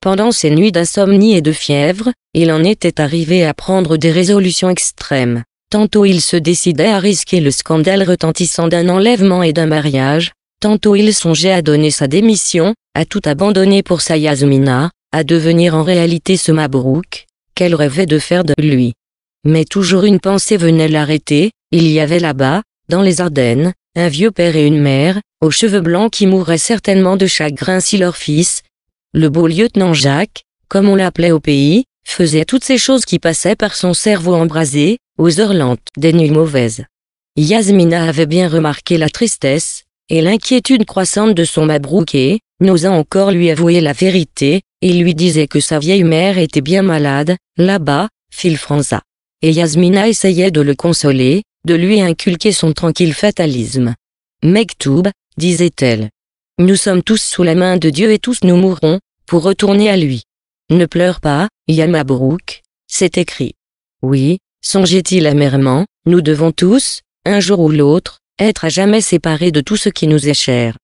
Pendant ces nuits d'insomnie et de fièvre, il en était arrivé à prendre des résolutions extrêmes. Tantôt il se décidait à risquer le scandale retentissant d'un enlèvement et d'un mariage, Tantôt il songeait à donner sa démission, à tout abandonner pour sa Yasmina, à devenir en réalité ce Mabrouk, qu'elle rêvait de faire de lui. Mais toujours une pensée venait l'arrêter, il y avait là-bas, dans les Ardennes, un vieux père et une mère, aux cheveux blancs qui mourraient certainement de chagrin si leur fils, le beau lieutenant Jacques, comme on l'appelait au pays, faisait toutes ces choses qui passaient par son cerveau embrasé, aux heures lentes des nuits mauvaises. Yasmina avait bien remarqué la tristesse, et l'inquiétude croissante de son Mabrouké n'osant encore lui avouer la vérité, il lui disait que sa vieille mère était bien malade, là-bas, Filfranza. Et Yasmina essayait de le consoler, de lui inculquer son tranquille fatalisme. Mektoub, disait-elle. Nous sommes tous sous la main de Dieu et tous nous mourrons, pour retourner à lui. Ne pleure pas, Yamabrouk, c'est écrit. Oui, songeait-il amèrement, nous devons tous, un jour ou l'autre, être à jamais séparé de tout ce qui nous est cher.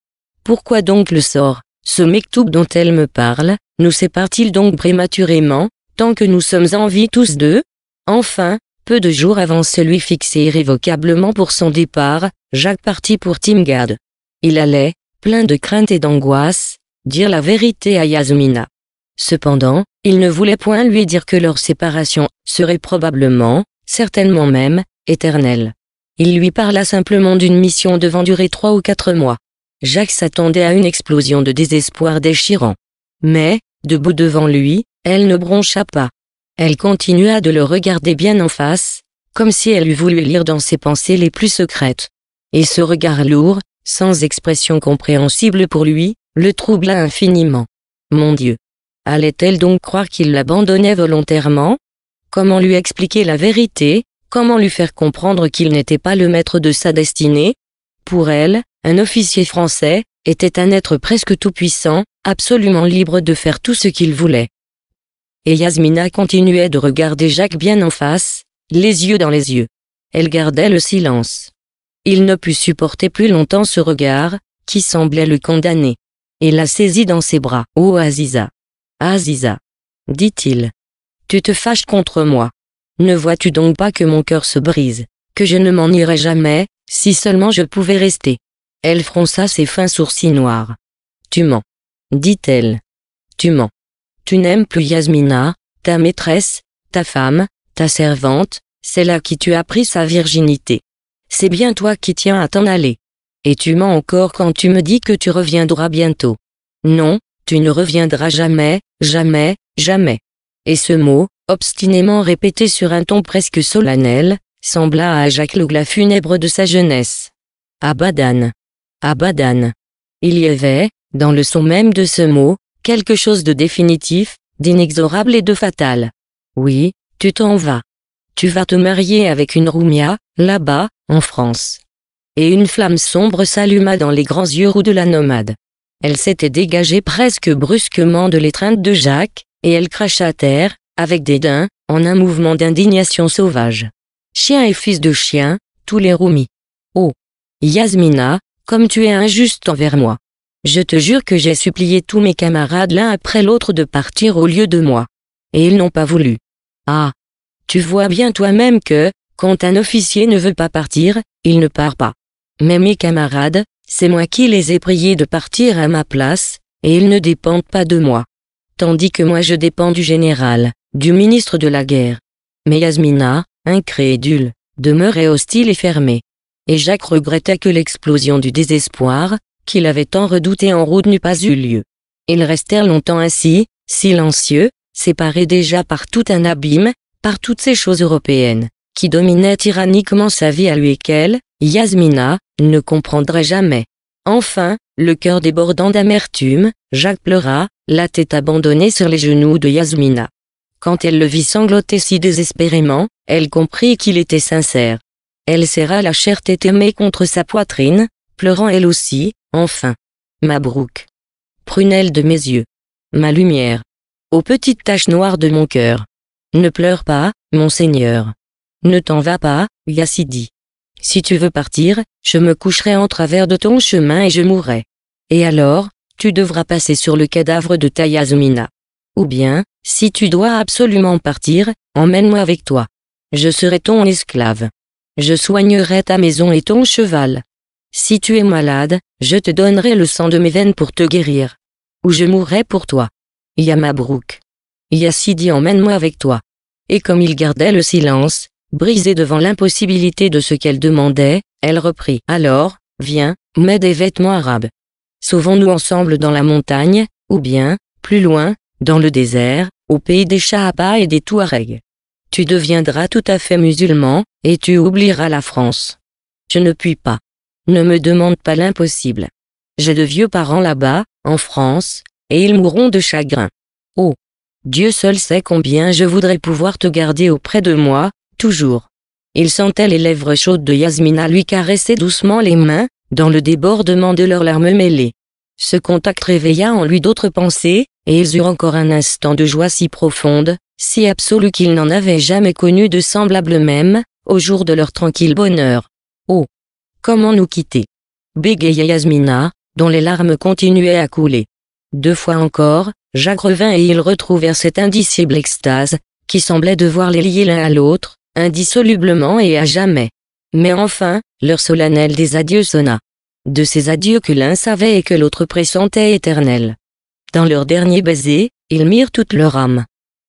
Pourquoi donc le sort, ce mektoub dont elle me parle, nous sépare-t-il donc prématurément, tant que nous sommes en vie tous deux Enfin, peu de jours avant celui fixé irrévocablement pour son départ, Jacques partit pour Timgad. Il allait, plein de crainte et d'angoisse, dire la vérité à Yasmina. Cependant, il ne voulait point lui dire que leur séparation serait probablement, certainement même, éternelle. Il lui parla simplement d'une mission devant durer trois ou quatre mois. Jacques s'attendait à une explosion de désespoir déchirant. Mais, debout devant lui, elle ne broncha pas. Elle continua de le regarder bien en face, comme si elle eût voulu lire dans ses pensées les plus secrètes. Et ce regard lourd, sans expression compréhensible pour lui, le troubla infiniment. Mon Dieu. Allait-elle donc croire qu'il l'abandonnait volontairement Comment lui expliquer la vérité, Comment lui faire comprendre qu'il n'était pas le maître de sa destinée Pour elle, un officier français était un être presque tout-puissant, absolument libre de faire tout ce qu'il voulait. Et Yasmina continuait de regarder Jacques bien en face, les yeux dans les yeux. Elle gardait le silence. Il ne put supporter plus longtemps ce regard, qui semblait le condamner. Et la saisit dans ses bras. Oh Aziza. Aziza. Dit-il. Tu te fâches contre moi. Ne vois-tu donc pas que mon cœur se brise, que je ne m'en irai jamais, si seulement je pouvais rester. Elle fronça ses fins sourcils noirs. Tu mens. Dit-elle. Tu mens. Tu n'aimes plus Yasmina, ta maîtresse, ta femme, ta servante, celle à qui tu as pris sa virginité. C'est bien toi qui tiens à t'en aller. Et tu mens encore quand tu me dis que tu reviendras bientôt. Non, tu ne reviendras jamais, jamais, jamais. Et ce mot, obstinément répété sur un ton presque solennel, sembla à Jacques le glas funèbre de sa jeunesse. Abadan. Abadan. Il y avait, dans le son même de ce mot, quelque chose de définitif, d'inexorable et de fatal. Oui, tu t'en vas. Tu vas te marier avec une Roumia, là-bas, en France. Et une flamme sombre s'alluma dans les grands yeux roux de la nomade. Elle s'était dégagée presque brusquement de l'étreinte de Jacques, et elle cracha à terre, avec dédain, en un mouvement d'indignation sauvage. Chien et fils de chien, tous les roumis. Oh Yasmina, comme tu es injuste envers moi. Je te jure que j'ai supplié tous mes camarades l'un après l'autre de partir au lieu de moi. Et ils n'ont pas voulu. Ah Tu vois bien toi-même que, quand un officier ne veut pas partir, il ne part pas. Mais mes camarades, c'est moi qui les ai priés de partir à ma place, et ils ne dépendent pas de moi. Tandis que moi je dépends du général, du ministre de la guerre. Mais Yasmina, incrédule, demeurait hostile et fermée. Et Jacques regrettait que l'explosion du désespoir, qu'il avait tant redouté en route n'eût pas eu lieu. Ils restèrent longtemps ainsi, silencieux, séparés déjà par tout un abîme, par toutes ces choses européennes, qui dominaient tyranniquement sa vie à lui et qu'elle, Yasmina, ne comprendrait jamais. Enfin, le cœur débordant d'amertume, Jacques pleura, la tête abandonnée sur les genoux de Yasmina. Quand elle le vit sangloter si désespérément, elle comprit qu'il était sincère. Elle serra la chair aimée contre sa poitrine, pleurant elle aussi, enfin. Ma brouque. Prunelle de mes yeux. Ma lumière. Aux petites taches noires de mon cœur. Ne pleure pas, mon Seigneur. Ne t'en vas pas, Yassidi. Si tu veux partir, je me coucherai en travers de ton chemin et je mourrai. Et alors, tu devras passer sur le cadavre de Tayazumina. Ou bien, si tu dois absolument partir, emmène-moi avec toi. Je serai ton esclave. Je soignerai ta maison et ton cheval. Si tu es malade, je te donnerai le sang de mes veines pour te guérir. Ou je mourrai pour toi. Yamabrouk. Yassidi emmène-moi avec toi. Et comme il gardait le silence, brisé devant l'impossibilité de ce qu'elle demandait, elle reprit. Alors, viens, mets des vêtements arabes. Sauvons-nous ensemble dans la montagne, ou bien, plus loin, dans le désert, au pays des Chahapas et des Touaregs. Tu deviendras tout à fait musulman, et tu oublieras la France. Je ne puis pas. Ne me demande pas l'impossible. J'ai de vieux parents là-bas, en France, et ils mourront de chagrin. Oh Dieu seul sait combien je voudrais pouvoir te garder auprès de moi, toujours. Il sentait les lèvres chaudes de Yasmina lui caresser doucement les mains, dans le débordement de leurs larmes mêlées. Ce contact réveilla en lui d'autres pensées, et ils eurent encore un instant de joie si profonde, si absolue qu'ils n'en avaient jamais connu de semblable même, au jour de leur tranquille bonheur. Oh Comment nous quitter Bégaya Yasmina, dont les larmes continuaient à couler. Deux fois encore, Jacques revint et ils retrouvèrent cette indicible extase, qui semblait devoir les lier l'un à l'autre, indissolublement et à jamais. Mais enfin, leur solennel des adieux sonna. De ces adieux que l'un savait et que l'autre pressentait éternels dans leur dernier baiser, ils mirent toute leur âme.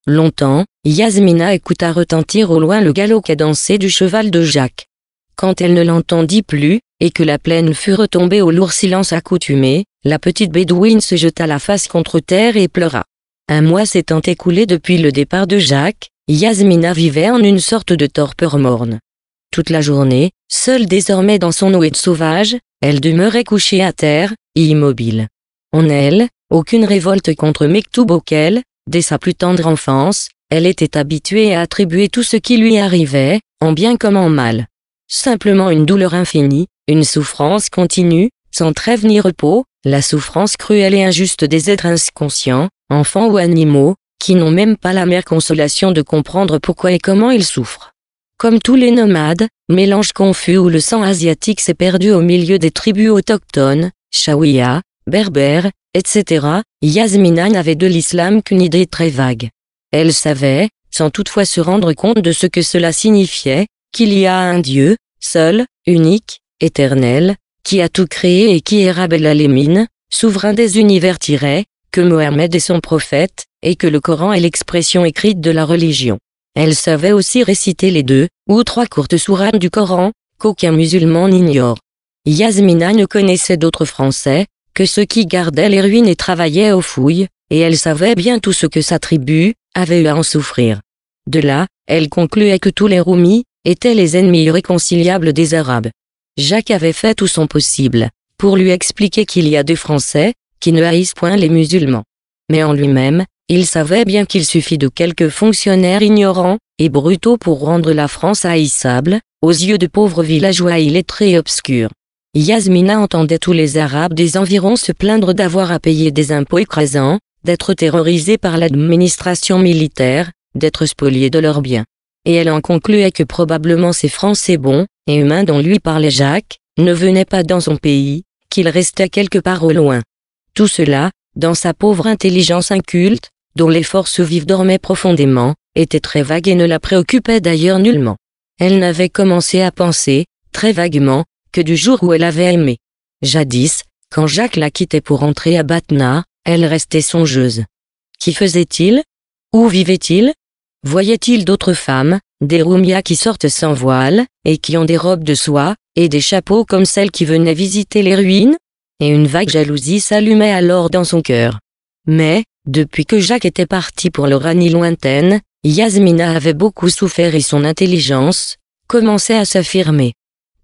Longtemps, Yasmina écouta retentir au loin le galop cadencé du cheval de Jacques. Quand elle ne l'entendit plus, et que la plaine fut retombée au lourd silence accoutumé, la petite bédouine se jeta la face contre terre et pleura. Un mois s'étant écoulé depuis le départ de Jacques, Yasmina vivait en une sorte de torpeur morne. Toute la journée, seule désormais dans son de sauvage, elle demeurait couchée à terre, immobile. En elle, aucune révolte contre Mektoub auquel, dès sa plus tendre enfance, elle était habituée à attribuer tout ce qui lui arrivait, en bien comme en mal. Simplement une douleur infinie, une souffrance continue, sans trêve ni repos, la souffrance cruelle et injuste des êtres inconscients, enfants ou animaux, qui n'ont même pas la mère consolation de comprendre pourquoi et comment ils souffrent. Comme tous les nomades, mélange confus où le sang asiatique s'est perdu au milieu des tribus autochtones, Chaouia, Berbères, etc., Yasmina n'avait de l'islam qu'une idée très vague. Elle savait, sans toutefois se rendre compte de ce que cela signifiait, qu'il y a un Dieu, seul, unique, éternel, qui a tout créé et qui est Rabel al-Alemine, souverain des univers tirés, que Mohammed est son prophète, et que le Coran est l'expression écrite de la religion. Elle savait aussi réciter les deux, ou trois courtes souranes du Coran, qu'aucun musulman n'ignore. Yasmina ne connaissait d'autres français, que ceux qui gardaient les ruines et travaillaient aux fouilles, et elle savait bien tout ce que sa tribu avait eu à en souffrir. De là, elle concluait que tous les Roumis étaient les ennemis irréconciliables des Arabes. Jacques avait fait tout son possible pour lui expliquer qu'il y a des Français qui ne haïssent point les musulmans. Mais en lui-même, il savait bien qu'il suffit de quelques fonctionnaires ignorants et brutaux pour rendre la France haïssable aux yeux de pauvres villageois illettrés et obscurs. Yasmina entendait tous les Arabes des environs se plaindre d'avoir à payer des impôts écrasants, d'être terrorisés par l'administration militaire, d'être spoliés de leurs biens. Et elle en concluait que probablement ces Français bons, et humains dont lui parlait Jacques, ne venaient pas dans son pays, qu'ils restaient quelque part au loin. Tout cela, dans sa pauvre intelligence inculte, dont les forces vives dormaient profondément, était très vague et ne la préoccupait d'ailleurs nullement. Elle n'avait commencé à penser, très vaguement, que du jour où elle avait aimé. Jadis, quand Jacques la quittait pour entrer à Batna, elle restait songeuse. Qui faisait-il Où vivait-il Voyait-il d'autres femmes, des roumias qui sortent sans voile, et qui ont des robes de soie, et des chapeaux comme celles qui venaient visiter les ruines Et une vague jalousie s'allumait alors dans son cœur. Mais, depuis que Jacques était parti pour l'Oranie lointaine, Yasmina avait beaucoup souffert et son intelligence commençait à s'affirmer.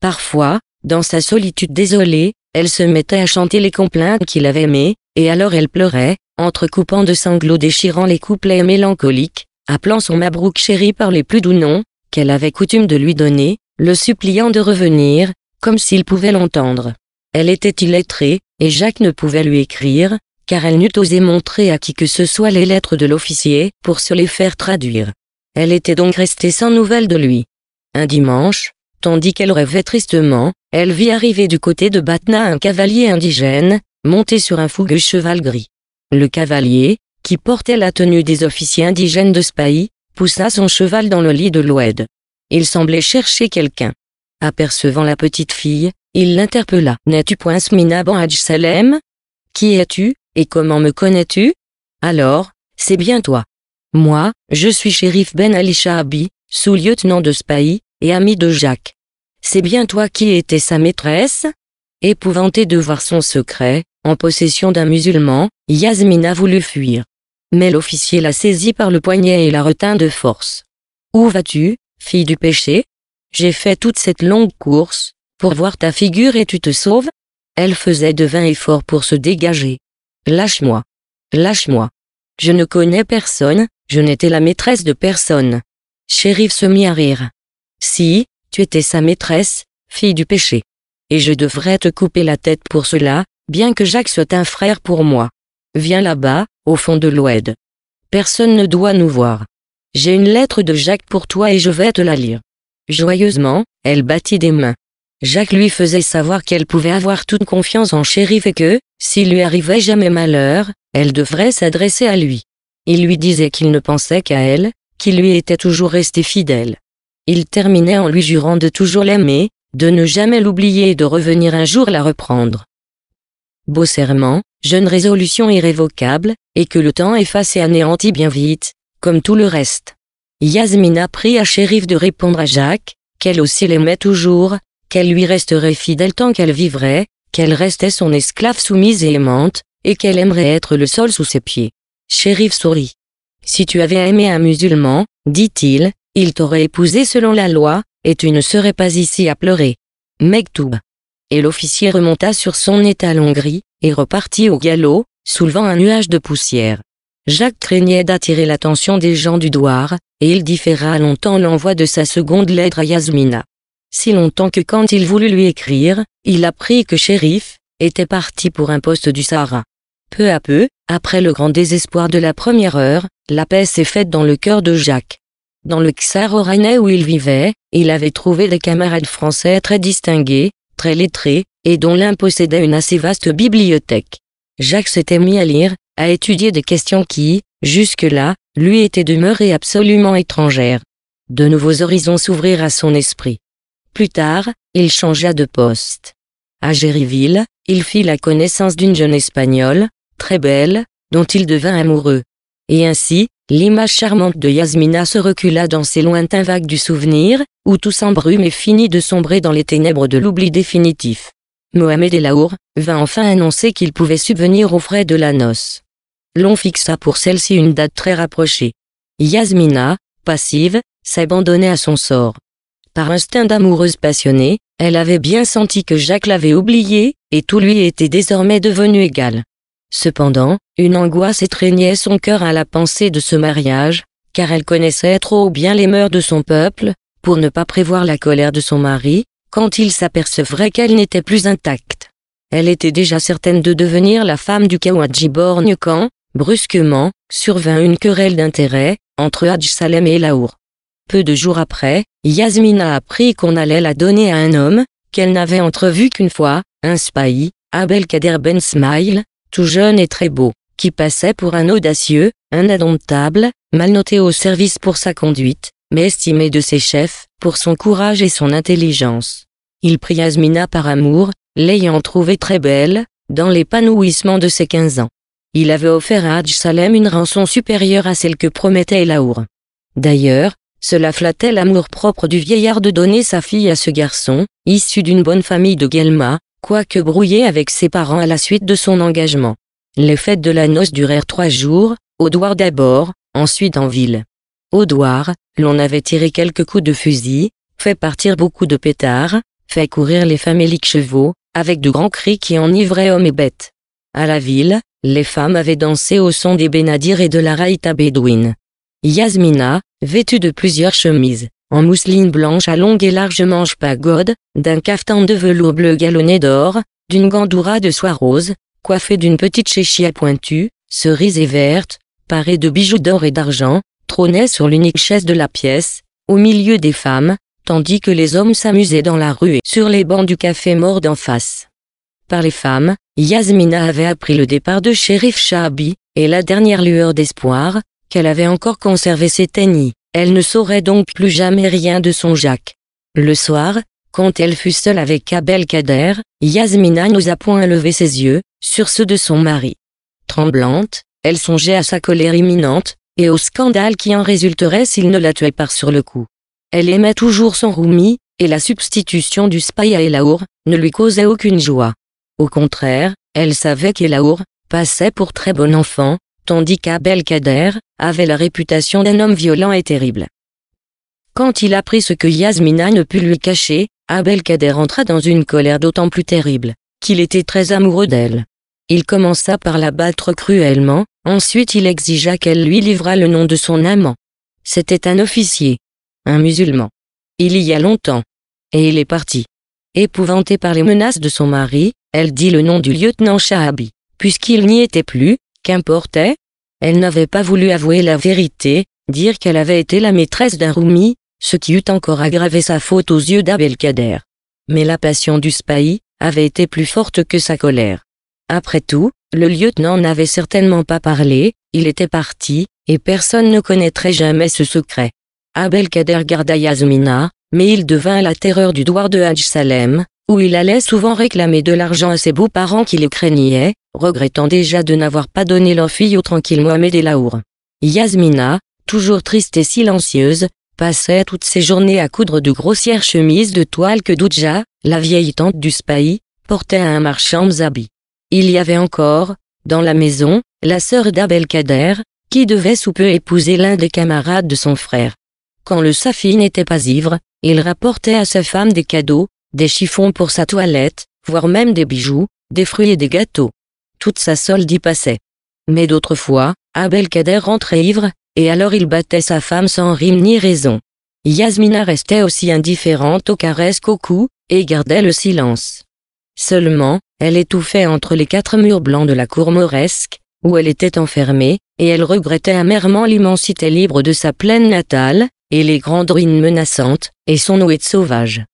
Parfois, dans sa solitude désolée, elle se mettait à chanter les complaintes qu'il avait aimées, et alors elle pleurait, entrecoupant de sanglots déchirant les couplets mélancoliques, appelant son Mabrouk chéri par les plus doux noms, qu'elle avait coutume de lui donner, le suppliant de revenir, comme s'il pouvait l'entendre. Elle était illettrée, et Jacques ne pouvait lui écrire, car elle n'eût osé montrer à qui que ce soit les lettres de l'officier pour se les faire traduire. Elle était donc restée sans nouvelles de lui. Un dimanche, tandis qu'elle rêvait tristement, elle vit arriver du côté de Batna un cavalier indigène, monté sur un fougueux cheval gris. Le cavalier, qui portait la tenue des officiers indigènes de Spahi, poussa son cheval dans le lit de l'oued. Il semblait chercher quelqu'un. Apercevant la petite fille, il l'interpella. N'es-tu point Smina ben Hadj Salem Qui es-tu, et comment me connais-tu Alors, c'est bien toi. Moi, je suis shérif Ben Ali Shahabi, sous-lieutenant de Spahi, et ami de Jacques. C'est bien toi qui étais sa maîtresse Épouvantée de voir son secret, en possession d'un musulman, Yasmina voulut fuir. Mais l'officier la saisit par le poignet et la retint de force. Où vas-tu, fille du péché J'ai fait toute cette longue course, pour voir ta figure et tu te sauves Elle faisait de vains efforts pour se dégager. Lâche-moi. Lâche-moi. Je ne connais personne, je n'étais la maîtresse de personne. Shérif se mit à rire. Si, tu étais sa maîtresse, fille du péché. Et je devrais te couper la tête pour cela, bien que Jacques soit un frère pour moi. Viens là-bas, au fond de l'Oued. Personne ne doit nous voir. J'ai une lettre de Jacques pour toi et je vais te la lire. Joyeusement, elle battit des mains. Jacques lui faisait savoir qu'elle pouvait avoir toute confiance en shérif et que, s'il lui arrivait jamais malheur, elle devrait s'adresser à lui. Il lui disait qu'il ne pensait qu'à elle, qu'il lui était toujours resté fidèle. Il terminait en lui jurant de toujours l'aimer, de ne jamais l'oublier et de revenir un jour la reprendre. Beau serment, jeune résolution irrévocable, et que le temps efface et anéantit bien vite, comme tout le reste. Yasmina prit à Shérif de répondre à Jacques, qu'elle aussi l'aimait toujours, qu'elle lui resterait fidèle tant qu'elle vivrait, qu'elle restait son esclave soumise et aimante, et qu'elle aimerait être le sol sous ses pieds. Shérif sourit. Si tu avais aimé un musulman, dit-il, il t'aurait épousé selon la loi, et tu ne serais pas ici à pleurer. Mektoub. Et l'officier remonta sur son étalon gris, et repartit au galop, soulevant un nuage de poussière. Jacques craignait d'attirer l'attention des gens du Douar, et il différa longtemps l'envoi de sa seconde lettre à Yasmina. Si longtemps que quand il voulut lui écrire, il apprit que Shérif était parti pour un poste du Sahara. Peu à peu, après le grand désespoir de la première heure, la paix s'est faite dans le cœur de Jacques. Dans le Xar oranais où il vivait, il avait trouvé des camarades français très distingués, très lettrés, et dont l'un possédait une assez vaste bibliothèque. Jacques s'était mis à lire, à étudier des questions qui, jusque-là, lui étaient demeurées absolument étrangères. De nouveaux horizons s'ouvrirent à son esprit. Plus tard, il changea de poste. À Géryville, il fit la connaissance d'une jeune espagnole, très belle, dont il devint amoureux. Et ainsi, l'image charmante de Yasmina se recula dans ces lointains vagues du souvenir, où tout s'embrume et finit de sombrer dans les ténèbres de l'oubli définitif. Mohamed Ellaour vint enfin annoncer qu'il pouvait subvenir aux frais de la noce. L'on fixa pour celle-ci une date très rapprochée. Yasmina, passive, s'abandonnait à son sort. Par instinct d'amoureuse passionnée, elle avait bien senti que Jacques l'avait oubliée, et tout lui était désormais devenu égal. Cependant, une angoisse étreignait son cœur à la pensée de ce mariage, car elle connaissait trop bien les mœurs de son peuple, pour ne pas prévoir la colère de son mari, quand il s'apercevrait qu'elle n'était plus intacte. Elle était déjà certaine de devenir la femme du Kawaji Borgne quand, brusquement, survint une querelle d'intérêt, entre Hadj Salem et Laour. Peu de jours après, Yasmina apprit qu'on allait la donner à un homme, qu'elle n'avait entrevu qu'une fois, un spahi, Abel Kader Ben Smile, tout jeune et très beau, qui passait pour un audacieux, un indomptable, mal noté au service pour sa conduite, mais estimé de ses chefs, pour son courage et son intelligence. Il prit Asmina par amour, l'ayant trouvée très belle, dans l'épanouissement de ses quinze ans. Il avait offert à Adj Salem une rançon supérieure à celle que promettait Elaour. D'ailleurs, cela flattait l'amour-propre du vieillard de donner sa fille à ce garçon, issu d'une bonne famille de Guelma, quoique brouillé avec ses parents à la suite de son engagement. Les fêtes de la noce durèrent trois jours, au Douar d'abord, ensuite en ville. Au Douar, l'on avait tiré quelques coups de fusil, fait partir beaucoup de pétards, fait courir les femmes chevaux, avec de grands cris qui enivraient hommes et bêtes. À la ville, les femmes avaient dansé au son des bénadires et de la raïta bédouine. Yasmina, vêtue de plusieurs chemises, en mousseline blanche à longue et large manche pagode, d'un caftan de velours bleu galonné d'or, d'une gandoura de soie rose, coiffée d'une petite chéchia pointue, cerise et verte, parée de bijoux d'or et d'argent, trônait sur l'unique chaise de la pièce, au milieu des femmes, tandis que les hommes s'amusaient dans la rue et sur les bancs du café mort d'en face. Par les femmes, Yasmina avait appris le départ de shérif Shabi, et la dernière lueur d'espoir, qu'elle avait encore ses s'éteignit. Elle ne saurait donc plus jamais rien de son Jacques. Le soir, quand elle fut seule avec Abel Kader, Yasmina n'osa point lever ses yeux, sur ceux de son mari. Tremblante, elle songeait à sa colère imminente, et au scandale qui en résulterait s'il ne la tuait pas sur le coup. Elle aimait toujours son roumi, et la substitution du spy à Elaour, ne lui causait aucune joie. Au contraire, elle savait qu'Elaour, passait pour très bon enfant, tandis qu'Abel-Kader avait la réputation d'un homme violent et terrible. Quand il apprit ce que Yasmina ne put lui cacher, Abel-Kader entra dans une colère d'autant plus terrible qu'il était très amoureux d'elle. Il commença par la battre cruellement, ensuite il exigea qu'elle lui livrât le nom de son amant. C'était un officier, un musulman. Il y a longtemps. Et il est parti. Épouvantée par les menaces de son mari, elle dit le nom du lieutenant Shahabi. Puisqu'il n'y était plus, Qu'importait Elle n'avait pas voulu avouer la vérité, dire qu'elle avait été la maîtresse d'un roumi, ce qui eût encore aggravé sa faute aux yeux d'Abelkader. Mais la passion du spahi avait été plus forte que sa colère. Après tout, le lieutenant n'avait certainement pas parlé, il était parti, et personne ne connaîtrait jamais ce secret. Abelkader garda Yasmina, mais il devint la terreur du doigt de Hajj Salem, où il allait souvent réclamer de l'argent à ses beaux-parents qui le craignaient, regrettant déjà de n'avoir pas donné leur fille au tranquille Mohamed Elaour. Yasmina, toujours triste et silencieuse, passait toutes ses journées à coudre de grossières chemises de toile que Doudja, la vieille tante du Spahi, portait à un marchand Mzabi. Il y avait encore, dans la maison, la sœur Kader, qui devait sous peu épouser l'un des camarades de son frère. Quand le Safi n'était pas ivre, il rapportait à sa femme des cadeaux, des chiffons pour sa toilette, voire même des bijoux, des fruits et des gâteaux. Toute sa solde y passait. Mais d'autres fois, Kader rentrait ivre, et alors il battait sa femme sans rime ni raison. Yasmina restait aussi indifférente aux caresses qu'aux coups, et gardait le silence. Seulement, elle étouffait entre les quatre murs blancs de la cour mauresque, où elle était enfermée, et elle regrettait amèrement l'immensité libre de sa plaine natale, et les grandes ruines menaçantes, et son ouette sauvage.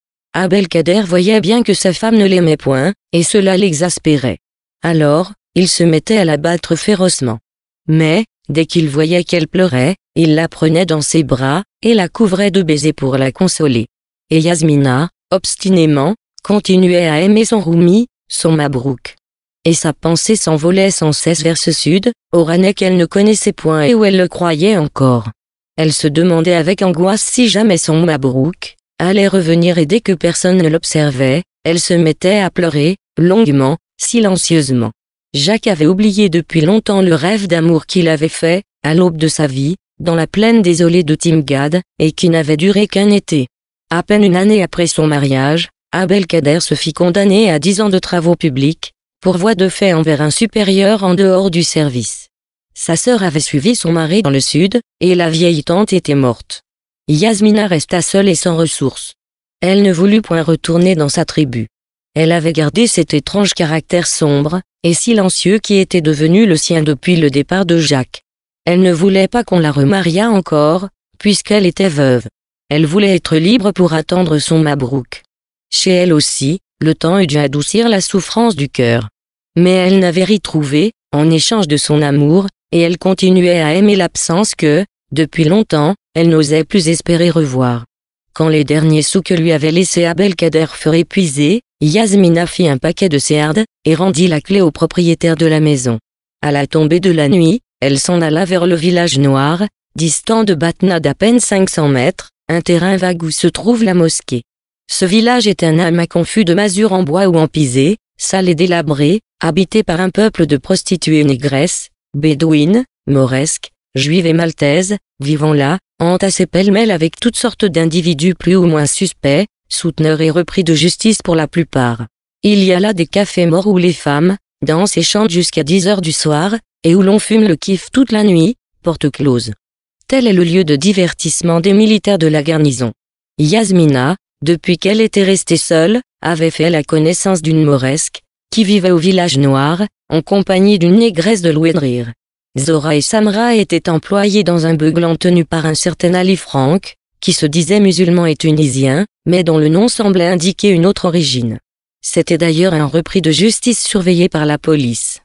Kader voyait bien que sa femme ne l'aimait point, et cela l'exaspérait. Alors, il se mettait à la battre férocement. Mais, dès qu'il voyait qu'elle pleurait, il la prenait dans ses bras, et la couvrait de baisers pour la consoler. Et Yasmina, obstinément, continuait à aimer son Roumi, son Mabrouk. Et sa pensée s'envolait sans cesse vers ce sud, au Ranet qu'elle ne connaissait point et où elle le croyait encore. Elle se demandait avec angoisse si jamais son Mabrouk, allait revenir et dès que personne ne l'observait, elle se mettait à pleurer, longuement, silencieusement. Jacques avait oublié depuis longtemps le rêve d'amour qu'il avait fait, à l'aube de sa vie, dans la plaine désolée de Timgad, et qui n'avait duré qu'un été. À peine une année après son mariage, Abel Kader se fit condamner à dix ans de travaux publics, pour voie de fait envers un supérieur en dehors du service. Sa sœur avait suivi son mari dans le sud, et la vieille tante était morte. Yasmina resta seule et sans ressources. Elle ne voulut point retourner dans sa tribu. Elle avait gardé cet étrange caractère sombre et silencieux qui était devenu le sien depuis le départ de Jacques. Elle ne voulait pas qu'on la remariât encore, puisqu'elle était veuve. Elle voulait être libre pour attendre son Mabrouk. Chez elle aussi, le temps eût dû adoucir la souffrance du cœur. Mais elle n'avait rien trouvé, en échange de son amour, et elle continuait à aimer l'absence que, depuis longtemps, elle n'osait plus espérer revoir. Quand les derniers sous que lui avait laissé Abelkader furent épuisés, Yasmina fit un paquet de séardes, et rendit la clé au propriétaire de la maison. À la tombée de la nuit, elle s'en alla vers le village noir, distant de Batna d'à peine 500 mètres, un terrain vague où se trouve la mosquée. Ce village est un amas confus de masures en bois ou en pisé, sale et délabré, habité par un peuple de prostituées négresses, bédouines, mauresques, juives et maltaise, vivant là, entassés pêle-mêle avec toutes sortes d'individus plus ou moins suspects, souteneurs et repris de justice pour la plupart. Il y a là des cafés morts où les femmes, dansent et chantent jusqu'à 10 heures du soir, et où l'on fume le kiff toute la nuit, porte close. Tel est le lieu de divertissement des militaires de la garnison. Yasmina, depuis qu'elle était restée seule, avait fait la connaissance d'une mauresque, qui vivait au village noir, en compagnie d'une négresse de louer Zora et Samra étaient employés dans un beuglant tenu par un certain Ali Frank, qui se disait musulman et tunisien, mais dont le nom semblait indiquer une autre origine. C'était d'ailleurs un repris de justice surveillé par la police.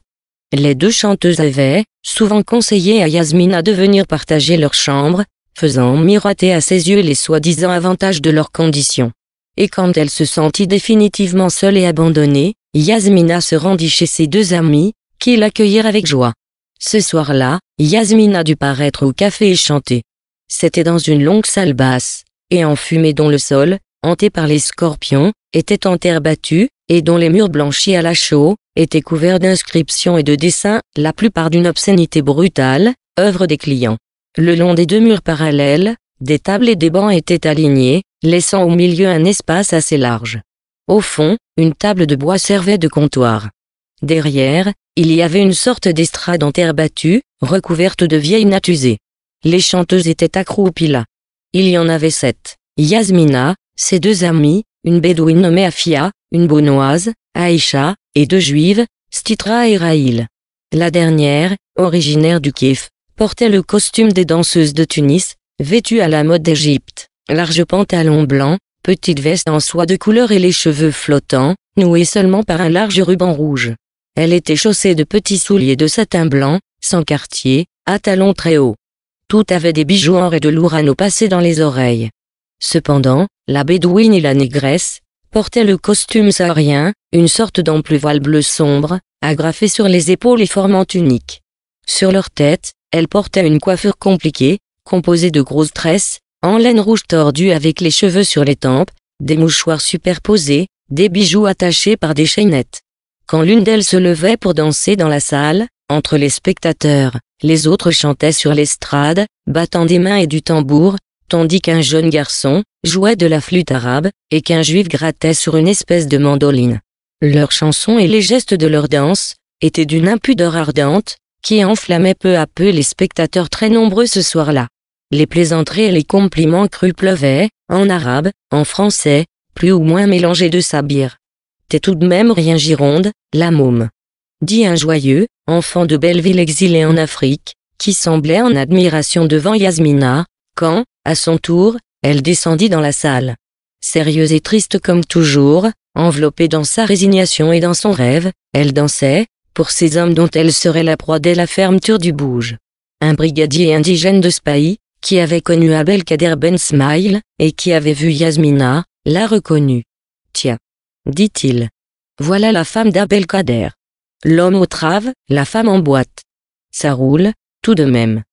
Les deux chanteuses avaient, souvent conseillé à Yasmina de venir partager leur chambre, faisant miroiter à ses yeux les soi-disant avantages de leur condition. Et quand elle se sentit définitivement seule et abandonnée, Yasmina se rendit chez ses deux amis, qui l'accueillirent avec joie. Ce soir-là, Yasmine a dû paraître au café et chanter. C'était dans une longue salle basse, et en fumée dont le sol, hanté par les scorpions, était en terre battue, et dont les murs blanchis à la chaux, étaient couverts d'inscriptions et de dessins, la plupart d'une obscénité brutale, œuvre des clients. Le long des deux murs parallèles, des tables et des bancs étaient alignés, laissant au milieu un espace assez large. Au fond, une table de bois servait de comptoir. Derrière, il y avait une sorte d'estrade en terre battue, recouverte de vieilles natusées. Les chanteuses étaient accroupies là. Il y en avait sept. Yasmina, ses deux amies, une bédouine nommée Afia, une bonoise, Aïcha, et deux juives, Stitra et Raïl. La dernière, originaire du Kif, portait le costume des danseuses de Tunis, vêtue à la mode d'Égypte. Large pantalon blanc, petite veste en soie de couleur et les cheveux flottants, noués seulement par un large ruban rouge. Elle était chaussée de petits souliers de satin blanc, sans quartier, à talons très hauts. Tout avait des bijoux en et de l'ourano passés dans les oreilles. Cependant, la bédouine et la négresse portaient le costume saharien, une sorte d'ample voile bleu sombre, agrafé sur les épaules et formant tunique. Sur leur tête, elles portaient une coiffure compliquée, composée de grosses tresses, en laine rouge tordue avec les cheveux sur les tempes, des mouchoirs superposés, des bijoux attachés par des chaînettes. Quand l'une d'elles se levait pour danser dans la salle, entre les spectateurs, les autres chantaient sur l'estrade, battant des mains et du tambour, tandis qu'un jeune garçon jouait de la flûte arabe et qu'un juif grattait sur une espèce de mandoline. Leurs chansons et les gestes de leur danse étaient d'une impudeur ardente qui enflammait peu à peu les spectateurs très nombreux ce soir-là. Les plaisanteries et les compliments crus pleuvaient, en arabe, en français, plus ou moins mélangés de sabir. T'es tout de même rien Gironde, la môme. Dit un joyeux, enfant de Belleville exilé en Afrique, qui semblait en admiration devant Yasmina, quand, à son tour, elle descendit dans la salle. Sérieuse et triste comme toujours, enveloppée dans sa résignation et dans son rêve, elle dansait, pour ces hommes dont elle serait la proie dès la fermeture du bouge. Un brigadier indigène de Spahi, qui avait connu Abel Kader Ben Smile, et qui avait vu Yasmina, l'a reconnu dit-il. Voilà la femme d'Abel Kader. L'homme au trave, la femme en boîte. Ça roule, tout de même.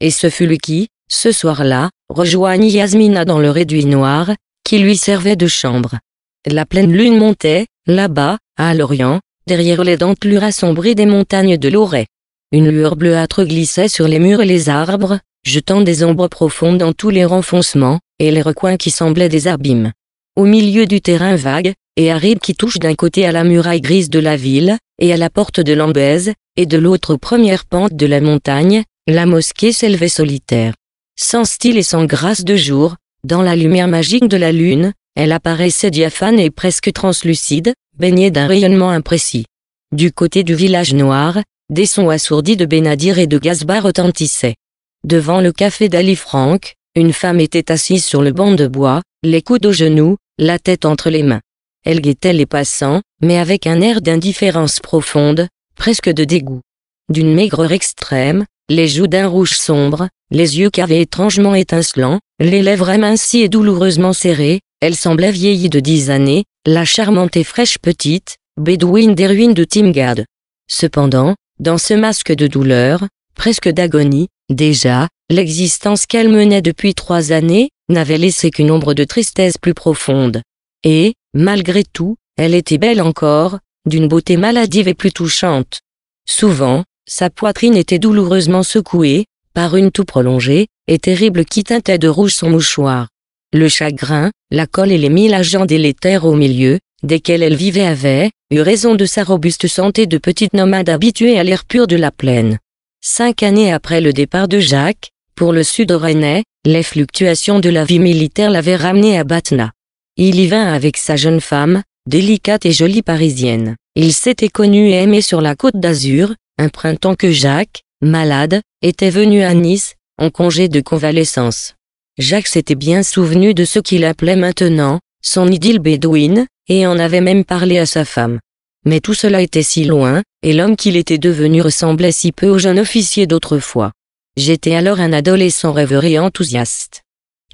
Et ce fut lui qui, ce soir-là, rejoignit Yasmina dans le réduit noir, qui lui servait de chambre. La pleine lune montait, là-bas, à l'orient, derrière les dentelures assombries des montagnes de l'Auray. Une lueur bleuâtre glissait sur les murs et les arbres, jetant des ombres profondes dans tous les renfoncements, et les recoins qui semblaient des abîmes. Au milieu du terrain vague, et aride qui touche d'un côté à la muraille grise de la ville, et à la porte de l'Ambèze, et de l'autre aux premières pentes de la montagne, la mosquée s'élevait solitaire. Sans style et sans grâce de jour, dans la lumière magique de la lune, elle apparaissait diaphane et presque translucide, baignée d'un rayonnement imprécis. Du côté du village noir, des sons assourdis de Benadir et de Gazba retentissaient. Devant le café d'Ali Franck, une femme était assise sur le banc de bois, les coudes aux genoux, la tête entre les mains. Elle guettait les passants, mais avec un air d'indifférence profonde, presque de dégoût. D'une maigreur extrême, les joues d'un rouge sombre, les yeux cavés étrangement étincelants, les lèvres amincies et douloureusement serrées, elle semblait vieillie de dix années, la charmante et fraîche petite, bédouine des ruines de Timgad. Cependant, dans ce masque de douleur, presque d'agonie, déjà, l'existence qu'elle menait depuis trois années, n'avait laissé qu'une ombre de tristesse plus profonde et, malgré tout, elle était belle encore, d'une beauté maladive et plus touchante. Souvent, sa poitrine était douloureusement secouée, par une toux prolongée et terrible qui teintait de rouge son mouchoir. Le chagrin, la colle et les mille agents délétères au milieu, desquels elle vivait avait, eu raison de sa robuste santé de petite nomade habituée à l'air pur de la plaine. Cinq années après le départ de Jacques, pour le sud-rennais, les fluctuations de la vie militaire l'avaient ramenée à Batna. Il y vint avec sa jeune femme, délicate et jolie parisienne. Ils s'étaient connus et aimés sur la côte d'Azur, un printemps que Jacques, malade, était venu à Nice, en congé de convalescence. Jacques s'était bien souvenu de ce qu'il appelait maintenant, son idylle bédouine, et en avait même parlé à sa femme. Mais tout cela était si loin, et l'homme qu'il était devenu ressemblait si peu au jeune officier d'autrefois. J'étais alors un adolescent rêveur et enthousiaste.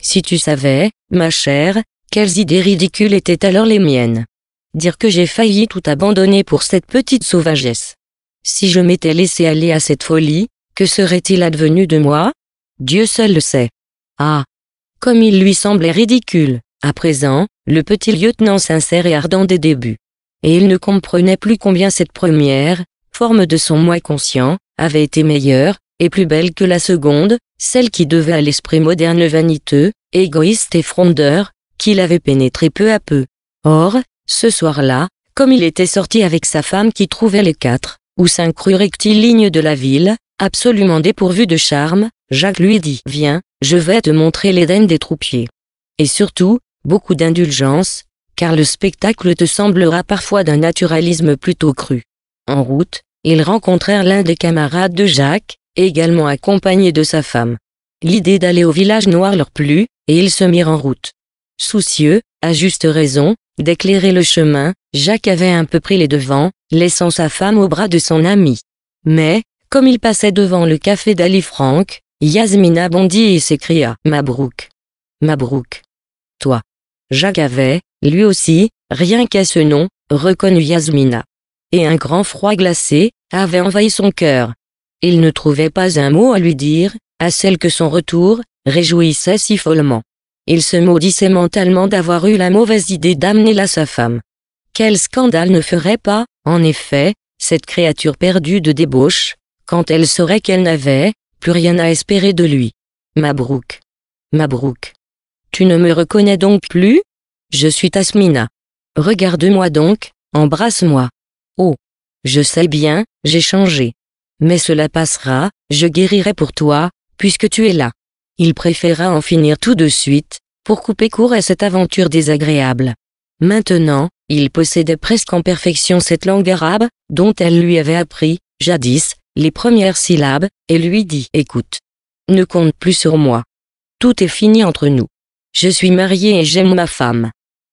Si tu savais, ma chère, quelles idées ridicules étaient alors les miennes. Dire que j'ai failli tout abandonner pour cette petite sauvagesse. Si je m'étais laissé aller à cette folie, que serait-il advenu de moi Dieu seul le sait. Ah Comme il lui semblait ridicule, à présent, le petit lieutenant sincère et ardent des débuts. Et il ne comprenait plus combien cette première, forme de son moi conscient, avait été meilleure, et plus belle que la seconde, celle qui devait à l'esprit moderne vaniteux, égoïste et frondeur, qu'il avait pénétré peu à peu. Or, ce soir-là, comme il était sorti avec sa femme qui trouvait les quatre ou cinq rues rectilignes de la ville, absolument dépourvues de charme, Jacques lui dit « Viens, je vais te montrer l'Éden des troupiers. » Et surtout, beaucoup d'indulgence, car le spectacle te semblera parfois d'un naturalisme plutôt cru. En route, ils rencontrèrent l'un des camarades de Jacques, également accompagné de sa femme. L'idée d'aller au village noir leur plut, et ils se mirent en route. Soucieux, à juste raison, d'éclairer le chemin, Jacques avait un peu pris les devants, laissant sa femme au bras de son ami. Mais, comme il passait devant le café d'Ali Franck, Yasmina bondit et s'écria « Mabrouk Mabrouk Toi !» Jacques avait, lui aussi, rien qu'à ce nom, reconnu Yasmina. Et un grand froid glacé, avait envahi son cœur. Il ne trouvait pas un mot à lui dire, à celle que son retour, réjouissait si follement. Il se maudissait mentalement d'avoir eu la mauvaise idée d'amener là sa femme. Quel scandale ne ferait pas, en effet, cette créature perdue de débauche, quand elle saurait qu'elle n'avait plus rien à espérer de lui. Mabrouk. Mabrouk. Tu ne me reconnais donc plus Je suis Tasmina. Regarde-moi donc, embrasse-moi. Oh. Je sais bien, j'ai changé. Mais cela passera, je guérirai pour toi, puisque tu es là. Il préféra en finir tout de suite, pour couper court à cette aventure désagréable. Maintenant, il possédait presque en perfection cette langue arabe, dont elle lui avait appris, jadis, les premières syllabes, et lui dit « Écoute, ne compte plus sur moi. Tout est fini entre nous. Je suis marié et j'aime ma femme.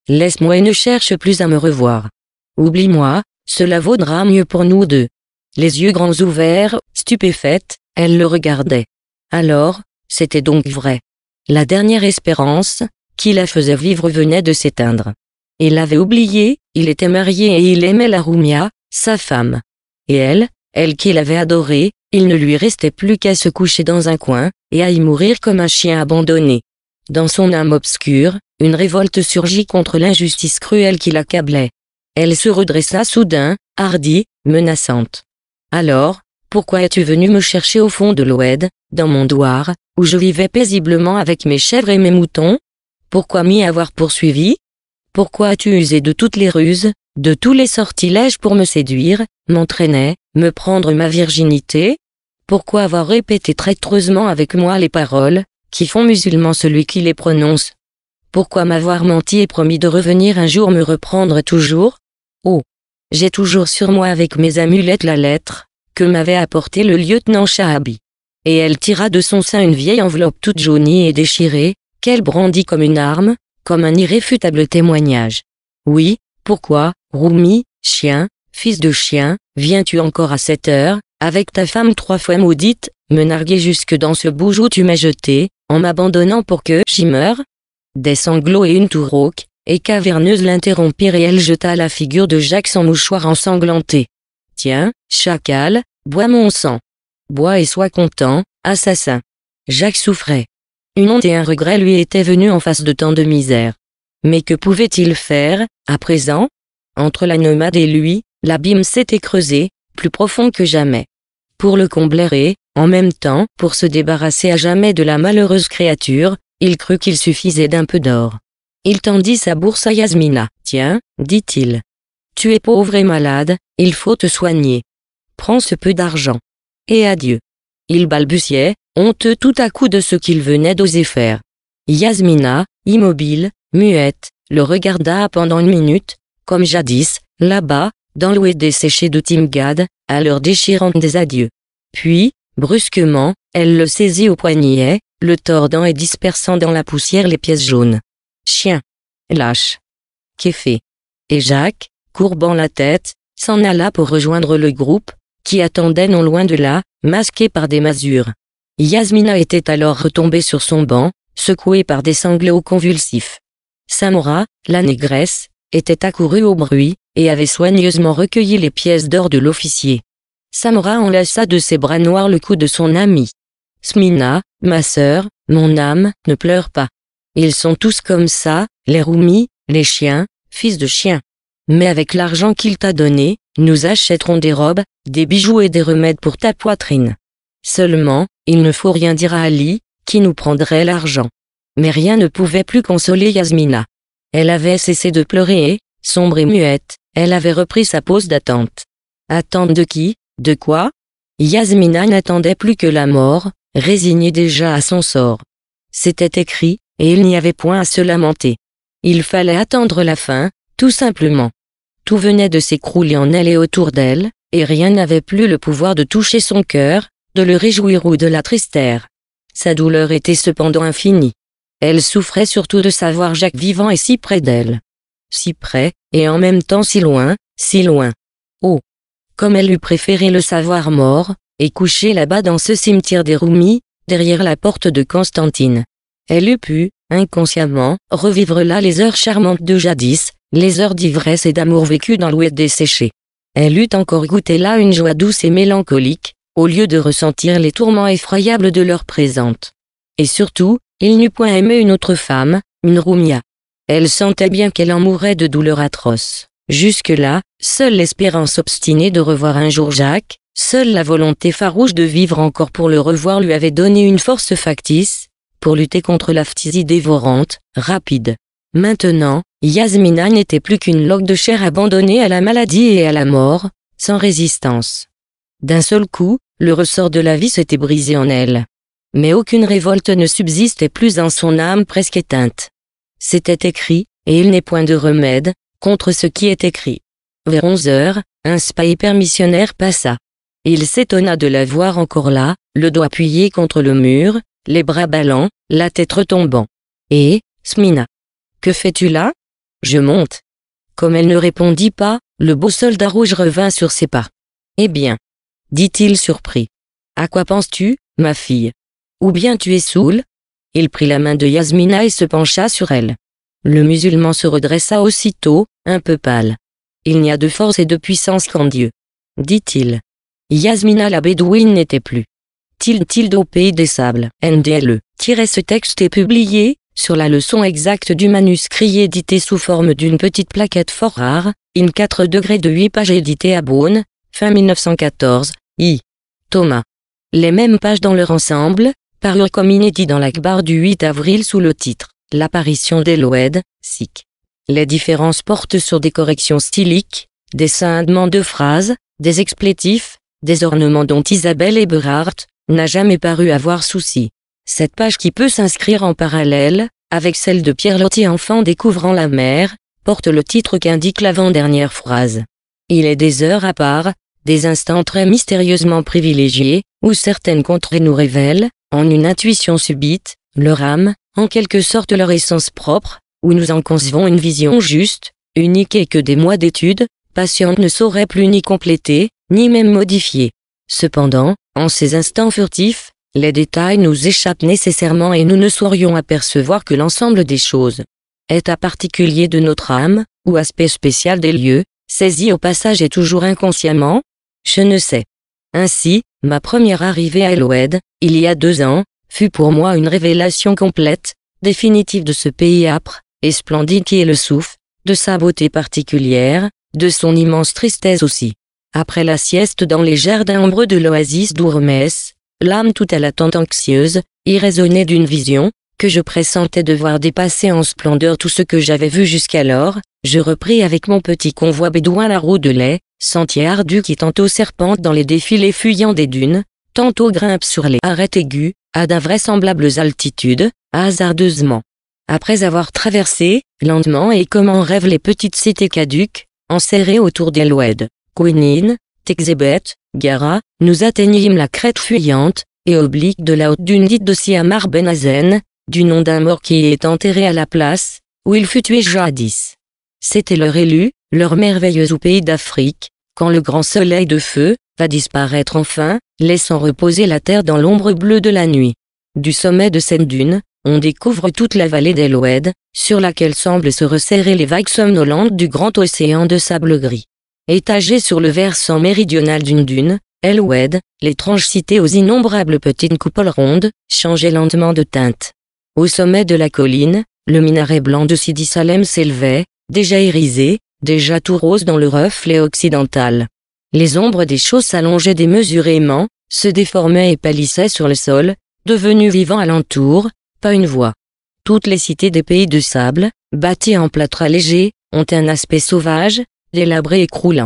Laisse-moi et ne cherche plus à me revoir. Oublie-moi, cela vaudra mieux pour nous deux. Les yeux grands ouverts, stupéfaite, elle le regardait. Alors, c'était donc vrai. La dernière espérance, qui la faisait vivre venait de s'éteindre. Il l'avait oublié, il était marié et il aimait la Roumia, sa femme. Et elle, elle qui l'avait adorée, il ne lui restait plus qu'à se coucher dans un coin, et à y mourir comme un chien abandonné. Dans son âme obscure, une révolte surgit contre l'injustice cruelle qui l'accablait. Elle se redressa soudain, hardie, menaçante. Alors, pourquoi es-tu venu me chercher au fond de l'Oued, dans mon douar, où je vivais paisiblement avec mes chèvres et mes moutons Pourquoi m'y avoir poursuivi Pourquoi as-tu usé de toutes les ruses, de tous les sortilèges pour me séduire, m'entraîner, me prendre ma virginité Pourquoi avoir répété traîtreusement avec moi les paroles, qui font musulman celui qui les prononce Pourquoi m'avoir menti et promis de revenir un jour me reprendre toujours Oh J'ai toujours sur moi avec mes amulettes la lettre, que m'avait apporté le lieutenant Shahabi. Et elle tira de son sein une vieille enveloppe toute jaunie et déchirée, qu'elle brandit comme une arme, comme un irréfutable témoignage. Oui, pourquoi, Roumi, chien, fils de chien, viens-tu encore à cette heure, avec ta femme trois fois maudite, me narguer jusque dans ce bouge où tu m'as jeté, en m'abandonnant pour que j'y meure Des sanglots et une toux rauque, et caverneuse l'interrompirent et elle jeta la figure de Jacques son mouchoir ensanglanté. Tiens, chacal, bois mon sang. Bois et sois content, assassin. Jacques souffrait. Une honte et un regret lui étaient venus en face de tant de misère. Mais que pouvait-il faire, à présent Entre la nomade et lui, l'abîme s'était creusé, plus profond que jamais. Pour le combler et, en même temps, pour se débarrasser à jamais de la malheureuse créature, il crut qu'il suffisait d'un peu d'or. Il tendit sa bourse à Yasmina. Tiens, dit-il, tu es pauvre et malade, il faut te soigner. Prends ce peu d'argent. Et adieu. Il balbutiait, honteux tout à coup de ce qu'il venait d'oser faire. Yasmina, immobile, muette, le regarda pendant une minute, comme jadis, là-bas, dans et desséché de Timgad, à l'heure déchirante des adieux. Puis, brusquement, elle le saisit au poignet, le tordant et dispersant dans la poussière les pièces jaunes. Chien. Lâche. Qu'est fait Et Jacques, courbant la tête, s'en alla pour rejoindre le groupe, qui attendait non loin de là, masqué par des masures. Yasmina était alors retombée sur son banc, secouée par des sanglots convulsifs. Samora, la négresse, était accourue au bruit, et avait soigneusement recueilli les pièces d'or de l'officier. Samora enlaça de ses bras noirs le cou de son ami. Smina, ma sœur, mon âme, ne pleure pas. Ils sont tous comme ça, les roumis, les chiens, fils de chiens mais avec l'argent qu'il t'a donné, nous achèterons des robes, des bijoux et des remèdes pour ta poitrine. Seulement, il ne faut rien dire à Ali, qui nous prendrait l'argent. Mais rien ne pouvait plus consoler Yasmina. Elle avait cessé de pleurer et, sombre et muette, elle avait repris sa pose d'attente. Attente de qui De quoi Yasmina n'attendait plus que la mort, résignée déjà à son sort. C'était écrit, et il n'y avait point à se lamenter. Il fallait attendre la fin, tout simplement. Tout venait de s'écrouler en elle et autour d'elle, et rien n'avait plus le pouvoir de toucher son cœur, de le réjouir ou de la tristère. Sa douleur était cependant infinie. Elle souffrait surtout de savoir Jacques vivant et si près d'elle. Si près, et en même temps si loin, si loin. Oh Comme elle eût préféré le savoir mort, et couché là-bas dans ce cimetière des Roumis, derrière la porte de Constantine. Elle eût pu, inconsciemment, revivre là les heures charmantes de jadis, les heures d'ivresse et d'amour vécues dans l'ouest desséché. Elle eût encore goûté là une joie douce et mélancolique, au lieu de ressentir les tourments effroyables de l'heure présente. Et surtout, il n'eût point aimé une autre femme, une Roumia. Elle sentait bien qu'elle en mourait de douleur atroce. Jusque-là, seule l'espérance obstinée de revoir un jour Jacques, seule la volonté farouche de vivre encore pour le revoir lui avait donné une force factice, pour lutter contre la phtisie dévorante, rapide. Maintenant, Yasmina n'était plus qu'une loque de chair abandonnée à la maladie et à la mort, sans résistance. D'un seul coup, le ressort de la vie s'était brisé en elle. Mais aucune révolte ne subsistait plus en son âme presque éteinte. C'était écrit, et il n'est point de remède, contre ce qui est écrit. Vers onze heures, un spy permissionnaire passa. Il s'étonna de la voir encore là, le doigt appuyé contre le mur, les bras ballants, la tête retombant. Et, Smina. Que fais-tu là Je monte. Comme elle ne répondit pas, le beau soldat rouge revint sur ses pas. Eh bien, dit-il surpris. À quoi penses-tu, ma fille Ou bien tu es saoul Il prit la main de Yasmina et se pencha sur elle. Le musulman se redressa aussitôt, un peu pâle. Il n'y a de force et de puissance qu'en Dieu. Dit-il. Yasmina la bédouine n'était plus. Tilde tilde au pays des sables. NDLE. Tirez ce texte et publié, sur la leçon exacte du manuscrit édité sous forme d'une petite plaquette fort rare, in 4 degrés de 8 pages édité à Beaune, fin 1914, I. Thomas. Les mêmes pages dans leur ensemble, parurent comme inédits dans l'Akbar du 8 avril sous le titre « L'apparition d'Eloed, sic ». Les différences portent sur des corrections styliques, des scindements de phrases, des explétifs, des ornements dont Isabelle Eberhardt n'a jamais paru avoir souci. Cette page qui peut s'inscrire en parallèle, avec celle de Pierre Loti enfant découvrant la mer, porte le titre qu'indique l'avant-dernière phrase. Il est des heures à part, des instants très mystérieusement privilégiés, où certaines contrées nous révèlent, en une intuition subite, leur âme, en quelque sorte leur essence propre, où nous en concevons une vision juste, unique et que des mois d'études, patientes ne sauraient plus ni compléter, ni même modifier. Cependant, en ces instants furtifs, les détails nous échappent nécessairement et nous ne saurions apercevoir que l'ensemble des choses, est à particulier de notre âme, ou aspect spécial des lieux, saisis au passage et toujours inconsciemment, je ne sais. Ainsi, ma première arrivée à Eloed, il y a deux ans, fut pour moi une révélation complète, définitive de ce pays âpre, et splendide qui est le souffle, de sa beauté particulière, de son immense tristesse aussi. Après la sieste dans les jardins ombreux de l'oasis d'Ourmès, L'âme tout à l'attente anxieuse, irraisonnée d'une vision, que je pressentais devoir dépasser en splendeur tout ce que j'avais vu jusqu'alors, je repris avec mon petit convoi bédouin la roue de lait, sentier ardu qui tantôt serpente dans les défilés fuyants des dunes, tantôt grimpe sur les arêtes aiguës, à d'invraisemblables altitudes, hasardeusement. Après avoir traversé, lentement et comme en rêve les petites cités caduques, enserrées autour des l'oued, Quinine, Exébète, Gara, nous atteignîmes la crête fuyante, et oblique de la haute dune dite de Siamar Benazen, du nom d'un mort qui y est enterré à la place, où il fut tué jadis. C'était leur élu, leur merveilleux au pays d'Afrique, quand le grand soleil de feu, va disparaître enfin, laissant reposer la terre dans l'ombre bleue de la nuit. Du sommet de cette dune, on découvre toute la vallée d'Eloued, sur laquelle semblent se resserrer les vagues somnolentes du grand océan de sable gris. Étagée sur le versant méridional d'une dune, El l'étrange cité aux innombrables petites coupoles rondes, changeait lentement de teinte. Au sommet de la colline, le minaret blanc de Sidi Salem s'élevait, déjà irisé, déjà tout rose dans le reflet occidental. Les ombres des choses s'allongeaient démesurément, se déformaient et pâlissaient sur le sol, devenus vivants alentour, pas une voix. Toutes les cités des pays de sable, bâties en plâtre léger, ont un aspect sauvage, délabré et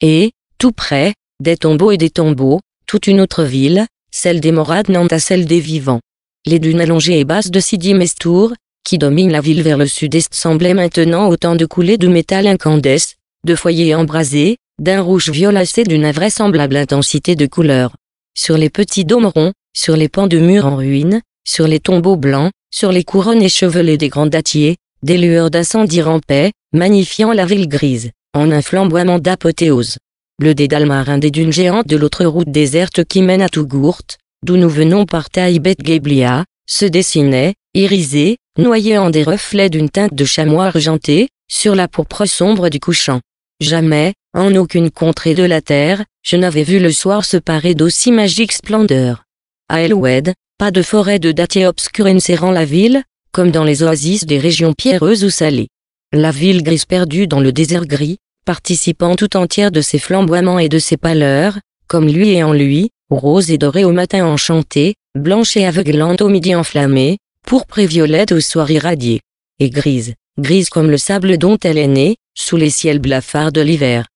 Et, tout près, des tombeaux et des tombeaux, toute une autre ville, celle des morades nant à celle des vivants. Les dunes allongées et basses de Sidi Mestour, qui domine la ville vers le sud-est semblaient maintenant autant de coulées de métal incandescent, de foyers embrasés, d'un rouge violacé d'une invraisemblable intensité de couleur. Sur les petits dômes ronds, sur les pans de murs en ruine, sur les tombeaux blancs, sur les couronnes échevelées des grands dattiers, des lueurs d'incendie rampaient, magnifiant la ville grise en un flamboiement d'apothéose. Le dédale marin des dunes géantes de l'autre route déserte qui mène à Tougourt, d'où nous venons par Taïbet Geblia, se dessinait, irisé, noyé en des reflets d'une teinte de chamois argenté, sur la pourpre sombre du couchant. Jamais, en aucune contrée de la terre, je n'avais vu le soir se parer d'aussi magique splendeur. À Elwed, pas de forêt de dattiers ne serrant la ville, comme dans les oasis des régions pierreuses ou salées. La ville grise perdue dans le désert gris, participant tout entière de ses flamboiements et de ses pâleurs, comme lui et en lui, rose et dorée au matin enchanté, blanche et aveuglante au midi enflammée, pourpre et violette au soir irradiée, et grise, grise comme le sable dont elle est née, sous les ciels blafards de l'hiver.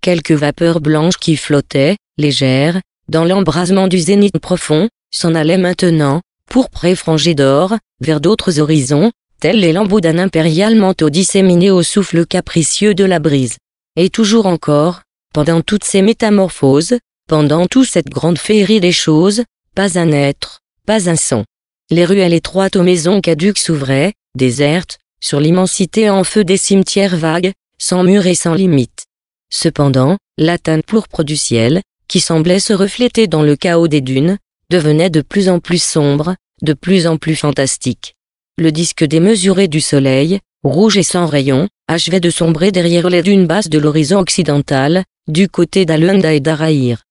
Quelques vapeurs blanches qui flottaient, légères, dans l'embrasement du zénith profond, s'en allaient maintenant, pourpre et frangées d'or, vers d'autres horizons, tels les lambeaux d'un impérial manteau disséminé au souffle capricieux de la brise. Et toujours encore, pendant toutes ces métamorphoses, pendant toute cette grande féerie des choses, pas un être, pas un son. Les ruelles étroites aux maisons caduques s'ouvraient, désertes, sur l'immensité en feu des cimetières vagues, sans murs et sans limites. Cependant, la teinte pourpre du ciel, qui semblait se refléter dans le chaos des dunes, devenait de plus en plus sombre, de plus en plus fantastique. Le disque démesuré du soleil, rouge et sans rayons, achevait de sombrer derrière les dunes basses de l'horizon occidental, du côté d'Alunda et d'Araïr.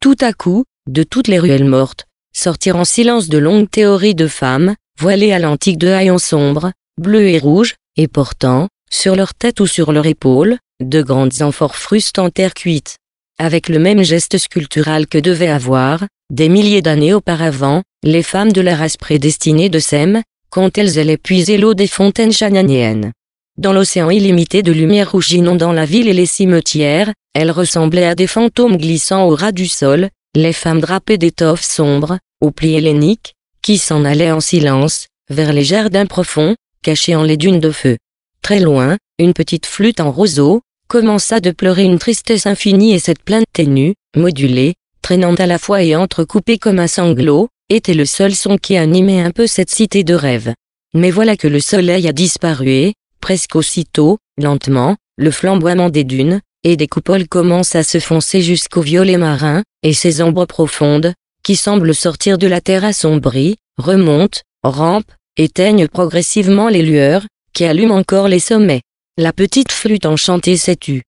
Tout à coup, de toutes les ruelles mortes, sortirent en silence de longues théories de femmes, voilées à l'antique de haillons sombres, bleus et rouges, et portant, sur leur tête ou sur leur épaule, de grandes amphores frustes en terre cuite. Avec le même geste sculptural que devaient avoir, des milliers d'années auparavant, les femmes de la race prédestinée de Sem, quand elles allaient puiser l'eau des fontaines chananiennes. Dans l'océan illimité de lumière rouge inondant la ville et les cimetières, elles ressemblaient à des fantômes glissant au ras du sol, les femmes drapées d'étoffes sombres, aux plis helléniques, qui s'en allaient en silence, vers les jardins profonds, cachés en les dunes de feu. Très loin, une petite flûte en roseau, commença de pleurer une tristesse infinie et cette plainte ténue, modulée, traînante à la fois et entrecoupée comme un sanglot, était le seul son qui animait un peu cette cité de rêve. Mais voilà que le soleil a disparu et, Presque aussitôt, lentement, le flamboiement des dunes, et des coupoles commence à se foncer jusqu'au violet marin, et ces ombres profondes, qui semblent sortir de la terre assombrie, remontent, rampent, éteignent progressivement les lueurs, qui allument encore les sommets. La petite flûte enchantée s'est tue.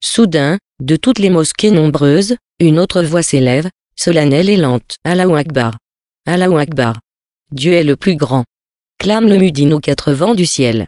Soudain, de toutes les mosquées nombreuses, une autre voix s'élève, solennelle et lente. Allahu Akbar. Allahu Akbar. Dieu est le plus grand. Clame le mudin aux quatre vents du ciel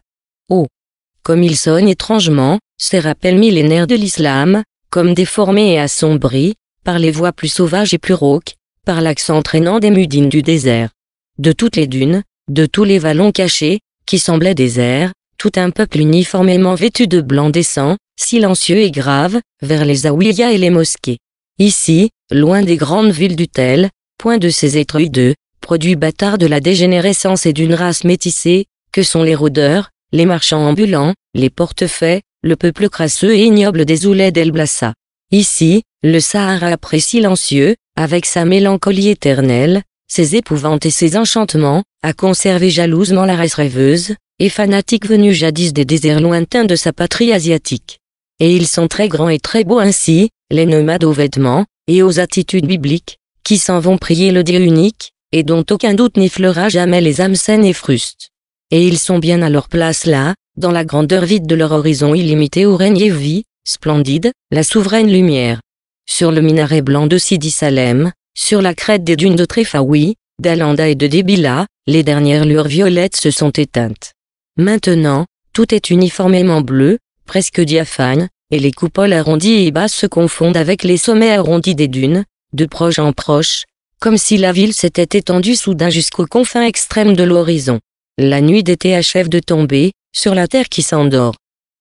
comme il sonne étrangement, ces rappels millénaires de l'islam, comme déformés et assombris, par les voix plus sauvages et plus rauques, par l'accent traînant des mudines du désert. De toutes les dunes, de tous les vallons cachés, qui semblaient déserts, tout un peuple uniformément vêtu de blanc descend, silencieux et grave, vers les Zawiyas et les mosquées. Ici, loin des grandes villes du tel, point de ces êtres, de, produits bâtards de la dégénérescence et d'une race métissée, que sont les rôdeurs, les marchands ambulants, les portefaix, le peuple crasseux et ignoble des Oulets d'Elblassa. Ici, le Sahara après silencieux, avec sa mélancolie éternelle, ses épouvantes et ses enchantements, a conservé jalousement la race rêveuse, et fanatique venue jadis des déserts lointains de sa patrie asiatique. Et ils sont très grands et très beaux ainsi, les nomades aux vêtements, et aux attitudes bibliques, qui s'en vont prier le Dieu unique, et dont aucun doute n'effleura jamais les âmes saines et frustes et ils sont bien à leur place là, dans la grandeur vide de leur horizon illimité où règne et vit, splendide, la souveraine lumière. Sur le minaret blanc de Sidi Salem, sur la crête des dunes de Tréfaoui, d'Alanda et de Débila, les dernières lueurs violettes se sont éteintes. Maintenant, tout est uniformément bleu, presque diaphane, et les coupoles arrondies et basses se confondent avec les sommets arrondis des dunes, de proche en proche, comme si la ville s'était étendue soudain jusqu'aux confins extrêmes de l'horizon. La nuit d'été achève de tomber, sur la terre qui s'endort.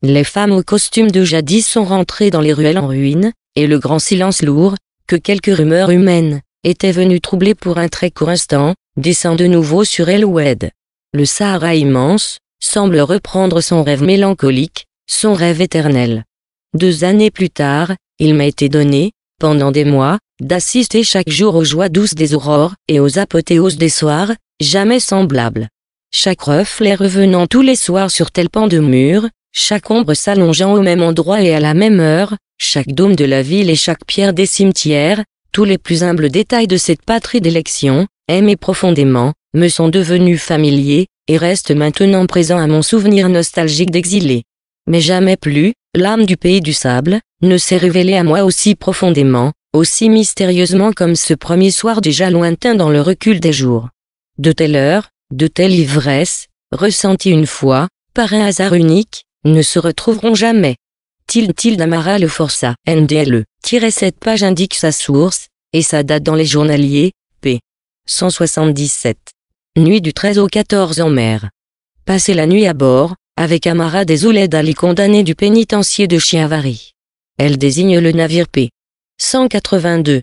Les femmes aux costumes de jadis sont rentrées dans les ruelles en ruine, et le grand silence lourd, que quelques rumeurs humaines, étaient venues troubler pour un très court instant, descend de nouveau sur El Le Sahara immense, semble reprendre son rêve mélancolique, son rêve éternel. Deux années plus tard, il m'a été donné, pendant des mois, d'assister chaque jour aux joies douces des aurores et aux apothéoses des soirs, jamais semblables chaque reflet revenant tous les soirs sur tel pan de mur, chaque ombre s'allongeant au même endroit et à la même heure, chaque dôme de la ville et chaque pierre des cimetières, tous les plus humbles détails de cette patrie d'élection, aimés profondément, me sont devenus familiers, et restent maintenant présents à mon souvenir nostalgique d'exilé. Mais jamais plus, l'âme du pays du sable, ne s'est révélée à moi aussi profondément, aussi mystérieusement comme ce premier soir déjà lointain dans le recul des jours. De telle heure, de telles ivresses, ressenties une fois, par un hasard unique, ne se retrouveront jamais. Tilde Amara le força. NDLE. Cette page indique sa source, et sa date dans les journaliers, p. 177. Nuit du 13 au 14 en mer. Passer la nuit à bord, avec Amara des d'Ali condamné du pénitencier de Chiavari. Elle désigne le navire P. 182.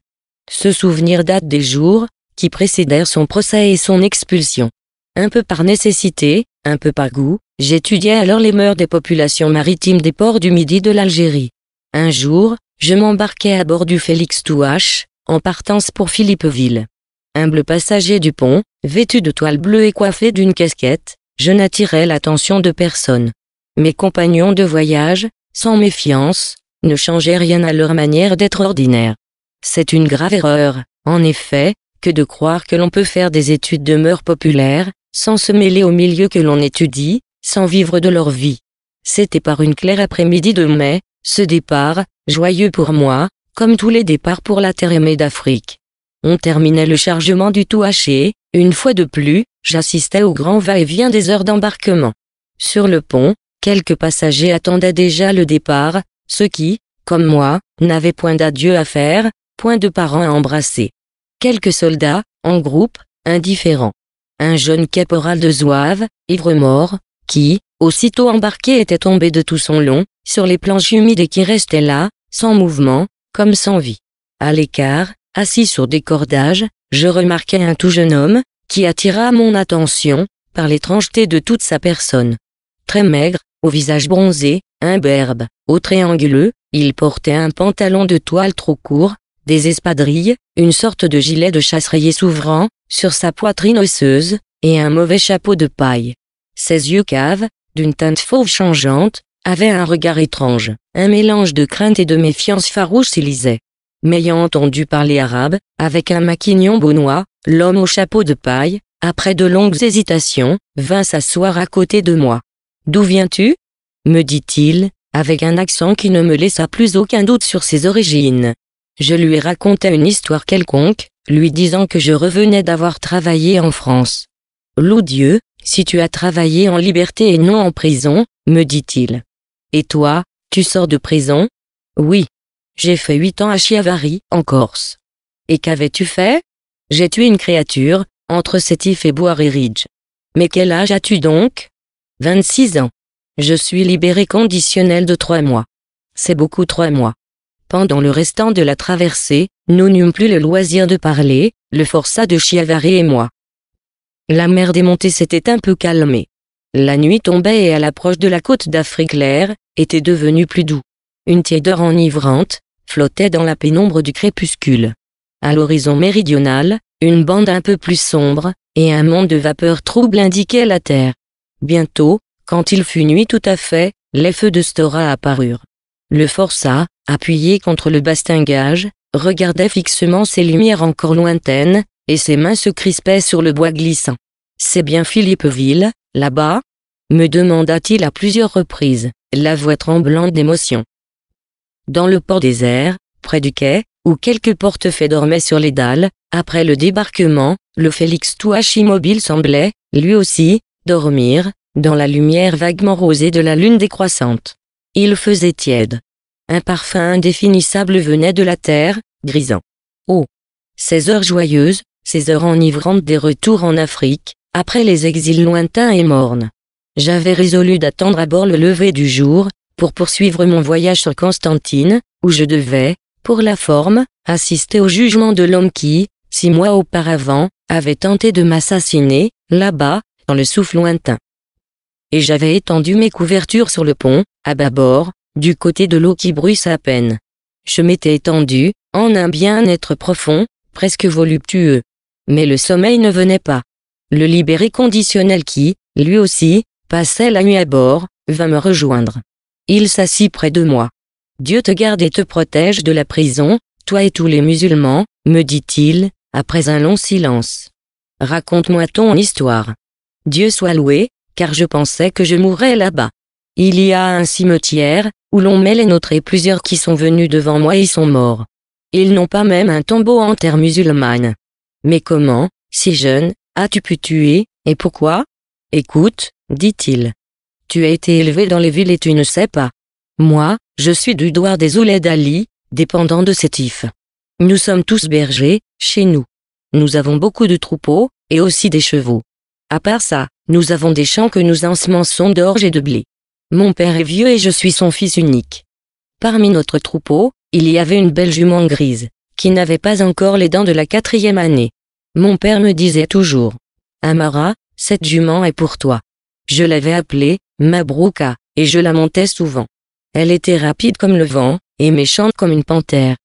Ce souvenir date des jours qui précédèrent son procès et son expulsion. Un peu par nécessité, un peu par goût, j'étudiais alors les mœurs des populations maritimes des ports du Midi de l'Algérie. Un jour, je m'embarquais à bord du Félix Touache, en partance pour Philippeville. Humble passager du pont, vêtu de toile bleue et coiffé d'une casquette, je n'attirais l'attention de personne. Mes compagnons de voyage, sans méfiance, ne changeaient rien à leur manière d'être ordinaire. C'est une grave erreur, en effet, que de croire que l'on peut faire des études de mœurs populaires, sans se mêler au milieu que l'on étudie, sans vivre de leur vie. C'était par une claire après-midi de mai, ce départ, joyeux pour moi, comme tous les départs pour la terre aimée d'Afrique. On terminait le chargement du tout haché, une fois de plus, j'assistais au grand va-et-vient des heures d'embarquement. Sur le pont, quelques passagers attendaient déjà le départ, ceux qui, comme moi, n'avaient point d'adieu à faire, point de parents à embrasser. Quelques soldats, en groupe, indifférents un jeune caporal de zouave, ivre-mort, qui, aussitôt embarqué était tombé de tout son long, sur les planches humides et qui restait là, sans mouvement, comme sans vie. À l'écart, assis sur des cordages, je remarquai un tout jeune homme, qui attira mon attention, par l'étrangeté de toute sa personne. Très maigre, au visage bronzé, imberbe, au trianguleux, il portait un pantalon de toile trop court, des espadrilles, une sorte de gilet de chasse s'ouvrant, sur sa poitrine osseuse, et un mauvais chapeau de paille. Ses yeux caves, d'une teinte fauve changeante, avaient un regard étrange, un mélange de crainte et de méfiance farouche s'y lisait. M'ayant entendu parler arabe, avec un maquignon beaunois, l'homme au chapeau de paille, après de longues hésitations, vint s'asseoir à côté de moi. D'où viens-tu me dit-il, avec un accent qui ne me laissa plus aucun doute sur ses origines. Je lui racontai une histoire quelconque, lui disant que je revenais d'avoir travaillé en France. Loup-Dieu, si tu as travaillé en liberté et non en prison, me dit-il. Et toi, tu sors de prison Oui. J'ai fait huit ans à Chiavari, en Corse. Et qu'avais-tu fait J'ai tué une créature, entre Sétif et Boire Ridge. Mais quel âge as-tu donc 26 ans. Je suis libéré conditionnel de trois mois. C'est beaucoup trois mois. Pendant le restant de la traversée, nous n'eûmes plus le loisir de parler, le forçat de Chiavari et moi. La mer démontée s'était un peu calmée. La nuit tombait et à l'approche de la côte d'Afrique l'air était devenu plus doux. Une tiédeur enivrante flottait dans la pénombre du crépuscule. À l'horizon méridional, une bande un peu plus sombre, et un monde de vapeur trouble indiquait la terre. Bientôt, quand il fut nuit tout à fait, les feux de Stora apparurent. Le forçat, appuyé contre le bastingage, regardait fixement ces lumières encore lointaines, et ses mains se crispaient sur le bois glissant. C'est bien Philippeville, là-bas me demanda-t-il à plusieurs reprises, la voix tremblante d'émotion. Dans le port désert, près du quai, où quelques portefaix dormaient sur les dalles, après le débarquement, le Félix Touache immobile semblait, lui aussi, dormir, dans la lumière vaguement rosée de la lune décroissante. Il faisait tiède. Un parfum indéfinissable venait de la terre, grisant. Oh Ces heures joyeuses, ces heures enivrantes des retours en Afrique, après les exils lointains et mornes. J'avais résolu d'attendre à bord le lever du jour, pour poursuivre mon voyage sur Constantine, où je devais, pour la forme, assister au jugement de l'homme qui, six mois auparavant, avait tenté de m'assassiner, là-bas, dans le souffle lointain. Et j'avais étendu mes couvertures sur le pont, à bâbord, du côté de l'eau qui bruisse à peine. Je m'étais étendu, en un bien-être profond, presque voluptueux. Mais le sommeil ne venait pas. Le libéré conditionnel qui, lui aussi, passait la nuit à bord, vint me rejoindre. Il s'assit près de moi. Dieu te garde et te protège de la prison, toi et tous les musulmans, me dit-il, après un long silence. Raconte-moi ton histoire. Dieu soit loué, car je pensais que je mourrais là-bas. Il y a un cimetière, où l'on met les nôtres et plusieurs qui sont venus devant moi y sont morts. Ils n'ont pas même un tombeau en terre musulmane. Mais comment, si jeune, as-tu pu tuer, et pourquoi Écoute, dit-il. Tu as été élevé dans les villes et tu ne sais pas. Moi, je suis du doigt des Ouled d'Ali, dépendant de Sétif. Nous sommes tous bergers, chez nous. Nous avons beaucoup de troupeaux, et aussi des chevaux. À part ça, nous avons des champs que nous ensemençons d'orge et de blé. Mon père est vieux et je suis son fils unique. Parmi notre troupeau, il y avait une belle jument grise, qui n'avait pas encore les dents de la quatrième année. Mon père me disait toujours, Amara, cette jument est pour toi. Je l'avais appelée, Mabrouka, et je la montais souvent. Elle était rapide comme le vent, et méchante comme une panthère.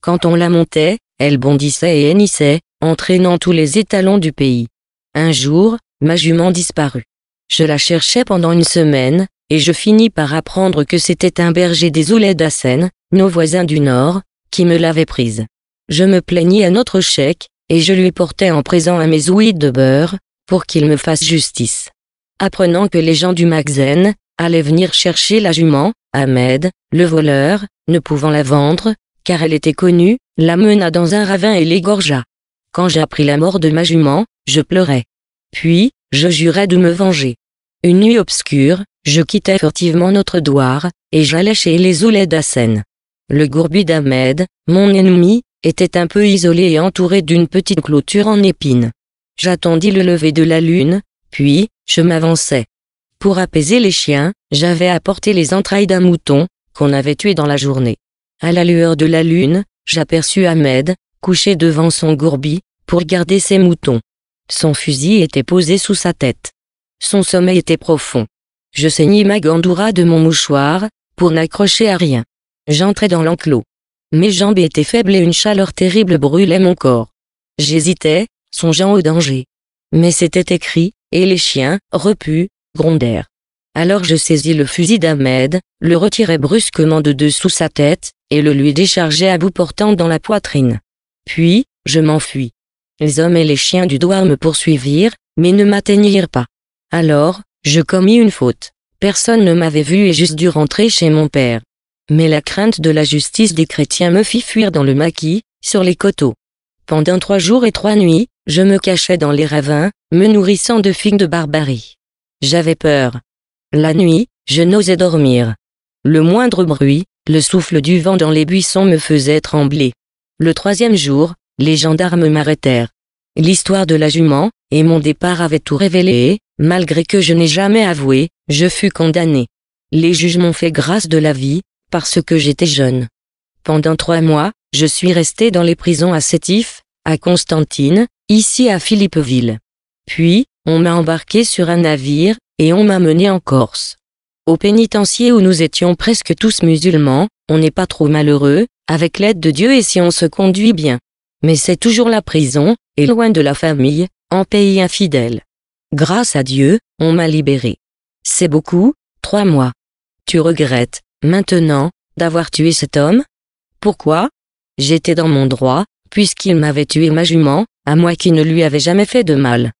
Quand on la montait, elle bondissait et hennissait, entraînant tous les étalons du pays. Un jour, ma jument disparut. Je la cherchais pendant une semaine, et je finis par apprendre que c'était un berger des Oulets Hassen, nos voisins du Nord, qui me l'avait prise. Je me plaignis à notre chèque, et je lui portais en présent un mes de beurre, pour qu'il me fasse justice. Apprenant que les gens du Magzen allaient venir chercher la jument, Ahmed, le voleur, ne pouvant la vendre, car elle était connue, la mena dans un ravin et l'égorgea. Quand j'appris la mort de ma jument, je pleurais. Puis, je jurai de me venger. Une nuit obscure, je quittai furtivement notre douar, et j'allai chez les Oulets d'Assen. Le gourbi d'Ahmed, mon ennemi, était un peu isolé et entouré d'une petite clôture en épines. J'attendis le lever de la lune, puis, je m'avançai. Pour apaiser les chiens, j'avais apporté les entrailles d'un mouton, qu'on avait tué dans la journée. À la lueur de la lune, j'aperçus Ahmed, couché devant son gourbi, pour garder ses moutons. Son fusil était posé sous sa tête. Son sommeil était profond. Je saignis ma gandoura de mon mouchoir, pour n'accrocher à rien. J'entrai dans l'enclos. Mes jambes étaient faibles et une chaleur terrible brûlait mon corps. J'hésitais, songeant au danger. Mais c'était écrit, et les chiens, repus, grondèrent. Alors je saisis le fusil d'Ahmed, le retirai brusquement de dessous sa tête, et le lui déchargeai à bout portant dans la poitrine. Puis, je m'enfuis. Les hommes et les chiens du doigt me poursuivirent, mais ne m'atteignirent pas. Alors, je commis une faute. Personne ne m'avait vu et juste dû rentrer chez mon père. Mais la crainte de la justice des chrétiens me fit fuir dans le maquis, sur les coteaux. Pendant trois jours et trois nuits, je me cachais dans les ravins, me nourrissant de figues de barbarie. J'avais peur. La nuit, je n'osais dormir. Le moindre bruit, le souffle du vent dans les buissons me faisait trembler. Le troisième jour, les gendarmes m'arrêtèrent. L'histoire de la jument, et mon départ avaient tout révélé, Malgré que je n'ai jamais avoué, je fus condamné. Les juges m'ont fait grâce de la vie, parce que j'étais jeune. Pendant trois mois, je suis resté dans les prisons à Sétif, à Constantine, ici à Philippeville. Puis, on m'a embarqué sur un navire, et on m'a mené en Corse. Au pénitencier où nous étions presque tous musulmans, on n'est pas trop malheureux, avec l'aide de Dieu et si on se conduit bien. Mais c'est toujours la prison, et loin de la famille, en pays infidèle. Grâce à Dieu, on m'a libéré. C'est beaucoup, trois mois. Tu regrettes, maintenant, d'avoir tué cet homme Pourquoi J'étais dans mon droit, puisqu'il m'avait tué ma jument, à moi qui ne lui avais jamais fait de mal.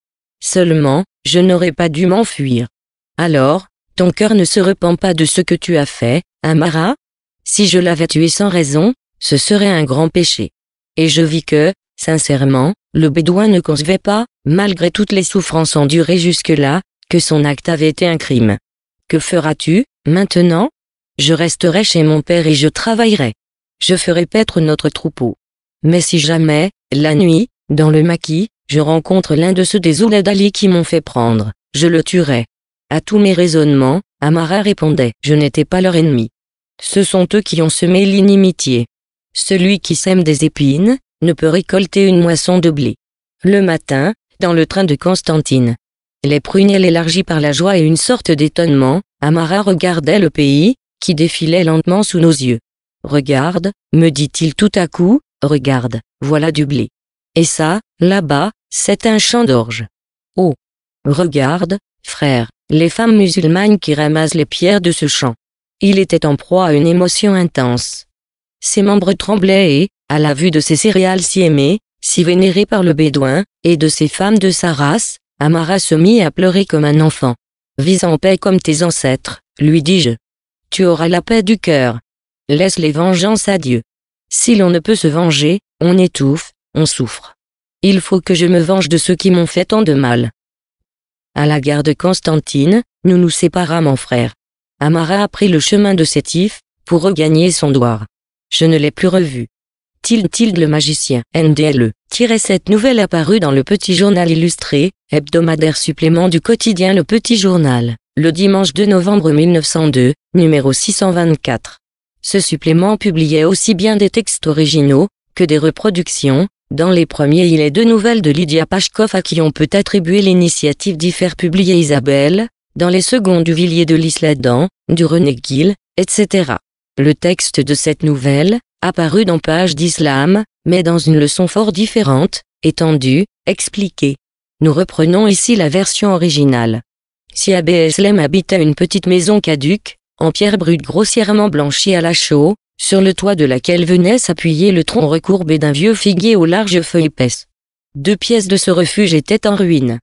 Seulement, je n'aurais pas dû m'enfuir. Alors, ton cœur ne se repent pas de ce que tu as fait, Amara hein, Si je l'avais tué sans raison, ce serait un grand péché. Et je vis que, sincèrement, le bédouin ne concevait pas, malgré toutes les souffrances endurées jusque-là, que son acte avait été un crime. Que feras-tu, maintenant Je resterai chez mon père et je travaillerai. Je ferai paître notre troupeau. Mais si jamais, la nuit, dans le maquis, je rencontre l'un de ceux des Ouladali qui m'ont fait prendre, je le tuerai. À tous mes raisonnements, Amara répondait, je n'étais pas leur ennemi. Ce sont eux qui ont semé l'inimitié. Celui qui sème des épines, ne peut récolter une moisson de blé. Le matin, dans le train de Constantine. Les prunelles élargies par la joie et une sorte d'étonnement, Amara regardait le pays, qui défilait lentement sous nos yeux. Regarde, me dit-il tout à coup, regarde, voilà du blé. Et ça, là-bas, c'est un champ d'orge. Oh. Regarde, frère, les femmes musulmanes qui ramassent les pierres de ce champ. Il était en proie à une émotion intense. Ses membres tremblaient et, à la vue de ces céréales si aimées, si vénéré par le Bédouin, et de ses femmes de sa race, Amara se mit à pleurer comme un enfant. Vis en paix comme tes ancêtres, lui dis-je. Tu auras la paix du cœur. Laisse les vengeances à Dieu. Si l'on ne peut se venger, on étouffe, on souffre. Il faut que je me venge de ceux qui m'ont fait tant de mal. À la gare de Constantine, nous nous séparâmes mon frère. Amara a pris le chemin de Sétif, pour regagner son doigt. Je ne l'ai plus revu. Tilde le magicien, NDLE. Cette nouvelle apparue dans le Petit Journal Illustré, hebdomadaire supplément du quotidien Le Petit Journal, le dimanche 2 novembre 1902, numéro 624. Ce supplément publiait aussi bien des textes originaux, que des reproductions. Dans les premiers il est deux nouvelles de Lydia Pashkov à qui on peut attribuer l'initiative d'y faire publier Isabelle, dans les seconds du Villiers de l'Isle-Adam, du René Gill, etc. Le texte de cette nouvelle, apparu dans Page d'Islam, mais dans une leçon fort différente, étendue, expliquée. Nous reprenons ici la version originale. Si Abbé Eslem une petite maison caduque, en pierre brute grossièrement blanchie à la chaux, sur le toit de laquelle venait s'appuyer le tronc recourbé d'un vieux figuier aux larges feuilles épaisses. Deux pièces de ce refuge étaient en ruine.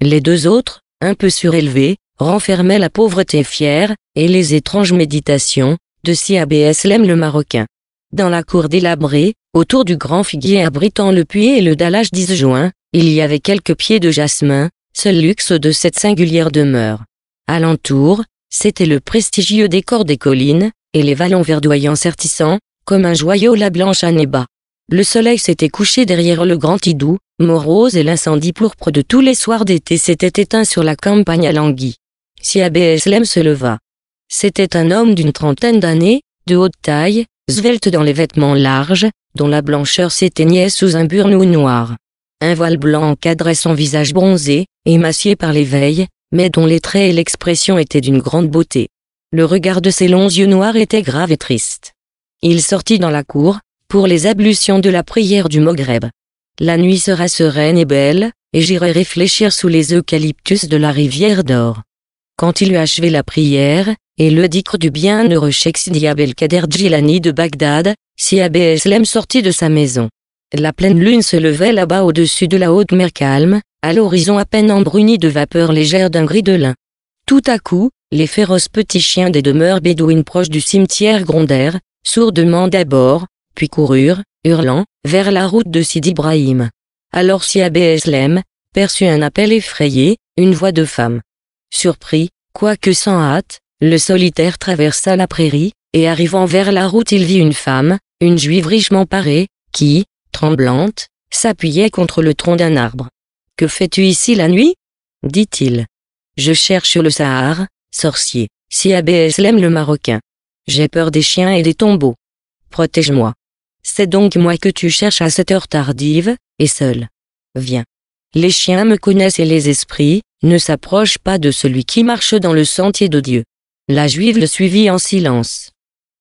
Les deux autres, un peu surélevées, renfermaient la pauvreté fière, et les étranges méditations, de Si Abbé le Marocain. Dans la cour délabrée, autour du grand figuier abritant le puits et le dallage disjoint, il y avait quelques pieds de jasmin, seul luxe de cette singulière demeure. Alentour, c'était le prestigieux décor des collines, et les vallons verdoyants sertissant, comme un joyau la blanche à Le soleil s'était couché derrière le grand Idou, morose et l'incendie pourpre de tous les soirs d'été s'était éteint sur la campagne à Langui. Si Abbé Eslem se leva. C'était un homme d'une trentaine d'années, de haute taille, svelte dans les vêtements larges, dont la blancheur s'éteignait sous un burnou noir. Un voile blanc encadrait son visage bronzé, émacié par veilles, mais dont les traits et l'expression étaient d'une grande beauté. Le regard de ses longs yeux noirs était grave et triste. Il sortit dans la cour, pour les ablutions de la prière du Moghreb. La nuit sera sereine et belle, et j'irai réfléchir sous les eucalyptus de la rivière d'or. Quand il eut achevé la prière, et le dicre du bienheureux Sheikh Sidi Kader Djilani de Bagdad, si Eslem sortit de sa maison. La pleine lune se levait là-bas au-dessus de la haute mer calme, à l'horizon à peine embruni de vapeurs légères d'un gris de lin. Tout à coup, les féroces petits chiens des demeures bédouines proches du cimetière grondèrent, sourdement d'abord, puis coururent, hurlant, vers la route de Sidi Ibrahim. Alors si Eslem perçut un appel effrayé, une voix de femme. Surpris, quoique sans hâte, le solitaire traversa la prairie, et arrivant vers la route il vit une femme, une juive richement parée, qui, tremblante, s'appuyait contre le tronc d'un arbre. Que fais-tu ici la nuit dit-il. Je cherche le Sahar, sorcier, si Abeslem le Marocain. J'ai peur des chiens et des tombeaux. Protège-moi. C'est donc moi que tu cherches à cette heure tardive, et seul. Viens. Les chiens me connaissent et les esprits, ne s'approchent pas de celui qui marche dans le sentier de Dieu. La juive le suivit en silence.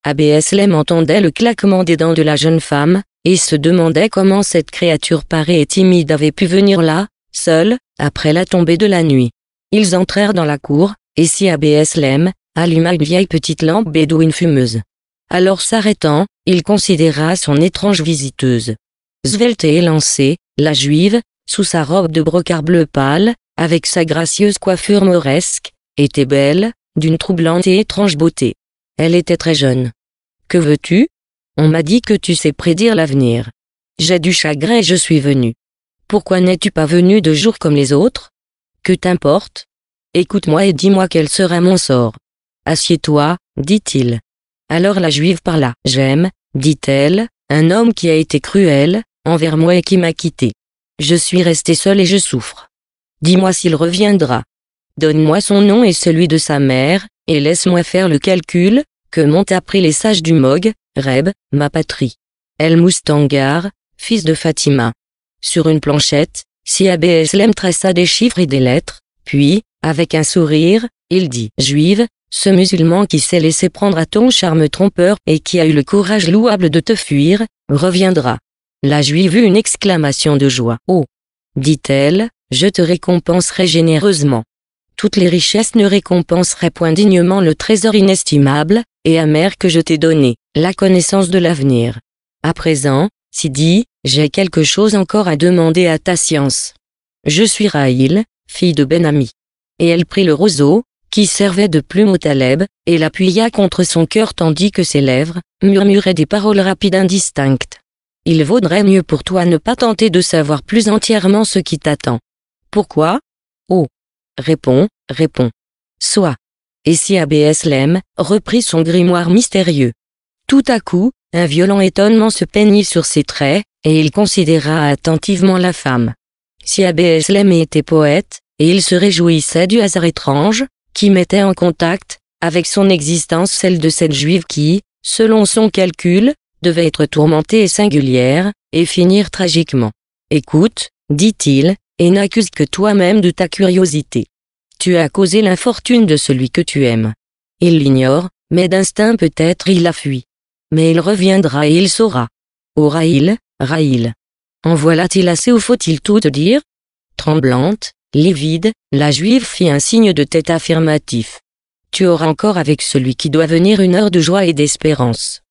Abbé entendait le claquement des dents de la jeune femme, et se demandait comment cette créature parée et timide avait pu venir là, seule, après la tombée de la nuit. Ils entrèrent dans la cour, et si Abbé alluma une vieille petite lampe bédouine fumeuse. Alors s'arrêtant, il considéra son étrange visiteuse. Svelte et élancée, la juive, sous sa robe de brocart bleu pâle, avec sa gracieuse coiffure mauresque, était belle, d'une troublante et étrange beauté. Elle était très jeune. Que veux-tu On m'a dit que tu sais prédire l'avenir. J'ai du chagrin et je suis venu. Pourquoi n'es-tu pas venu de jour comme les autres Que t'importe Écoute-moi et dis-moi quel sera mon sort. Assieds-toi, dit-il. Alors la juive parla. J'aime, dit-elle, un homme qui a été cruel, envers moi et qui m'a quitté. Je suis resté seule et je souffre. Dis-moi s'il reviendra. Donne-moi son nom et celui de sa mère, et laisse-moi faire le calcul, que m'ont appris les sages du Mog, Reb, ma patrie. El Moustangar, fils de Fatima. Sur une planchette, si Abeslem traça des chiffres et des lettres, puis, avec un sourire, il dit « Juive, ce musulman qui s'est laissé prendre à ton charme trompeur et qui a eu le courage louable de te fuir, reviendra. » La juive eut une exclamation de joie. « Oh » dit-elle, « je te récompenserai généreusement. » toutes les richesses ne récompenseraient point dignement le trésor inestimable et amer que je t'ai donné, la connaissance de l'avenir. À présent, si dit, j'ai quelque chose encore à demander à ta science. Je suis Raïl, fille de Ben-Ami. Et elle prit le roseau, qui servait de plume au Taleb, et l'appuya contre son cœur tandis que ses lèvres murmuraient des paroles rapides indistinctes. Il vaudrait mieux pour toi ne pas tenter de savoir plus entièrement ce qui t'attend. Pourquoi Oh, Répond, répond. Soit. Et si ABS Lem reprit son grimoire mystérieux. Tout à coup, un violent étonnement se peignit sur ses traits, et il considéra attentivement la femme. Si ABS Lem était poète, et il se réjouissait du hasard étrange, qui mettait en contact, avec son existence celle de cette juive qui, selon son calcul, devait être tourmentée et singulière, et finir tragiquement. Écoute, dit-il, et n'accuse que toi-même de ta curiosité. Tu as causé l'infortune de celui que tu aimes. Il l'ignore, mais d'instinct peut-être il la fuit. Mais il reviendra et il saura. Oh Raïl, Raïl. En voilà-t-il assez ou faut-il tout te dire Tremblante, livide, la juive fit un signe de tête affirmatif. Tu auras encore avec celui qui doit venir une heure de joie et d'espérance.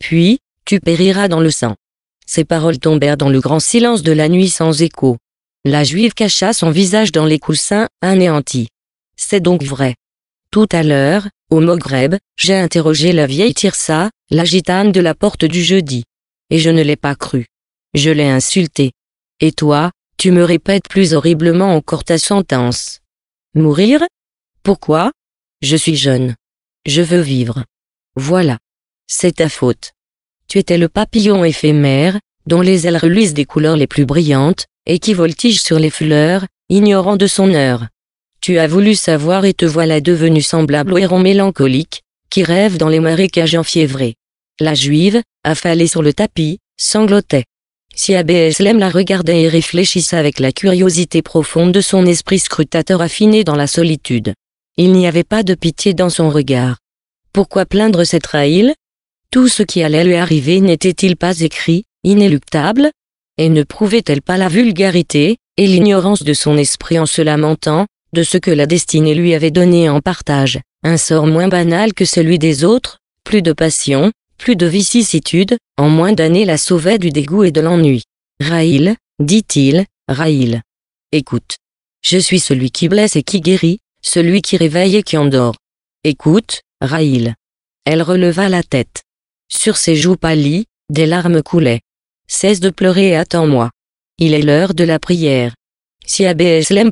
Puis, tu périras dans le sang. Ces paroles tombèrent dans le grand silence de la nuit sans écho. La juive cacha son visage dans les coussins, anéantie. C'est donc vrai. Tout à l'heure, au Moghreb, j'ai interrogé la vieille Tirsa, la gitane de la porte du jeudi. Et je ne l'ai pas cru. Je l'ai insultée. Et toi, tu me répètes plus horriblement encore ta sentence. Mourir Pourquoi Je suis jeune. Je veux vivre. Voilà. C'est ta faute. Tu étais le papillon éphémère, dont les ailes reluisent des couleurs les plus brillantes, et qui voltige sur les fleurs, ignorant de son heure. Tu as voulu savoir et te voilà devenu semblable au héron mélancolique, qui rêve dans les marécages enfiévrés. La juive, affalée sur le tapis, sanglotait. Si Abeslem la regardait et réfléchissait avec la curiosité profonde de son esprit scrutateur affiné dans la solitude. Il n'y avait pas de pitié dans son regard. Pourquoi plaindre cette raïl Tout ce qui allait lui arriver n'était-il pas écrit, inéluctable, et ne prouvait-elle pas la vulgarité, et l'ignorance de son esprit en se lamentant, de ce que la destinée lui avait donné en partage, un sort moins banal que celui des autres, plus de passion, plus de vicissitudes, en moins d'années la sauvait du dégoût et de l'ennui. Raïl, dit-il, Raïl. Écoute. Je suis celui qui blesse et qui guérit, celui qui réveille et qui endort. Écoute, Raïl. Elle releva la tête. Sur ses joues pâlies, des larmes coulaient. Cesse de pleurer et attends-moi. Il est l'heure de la prière. Si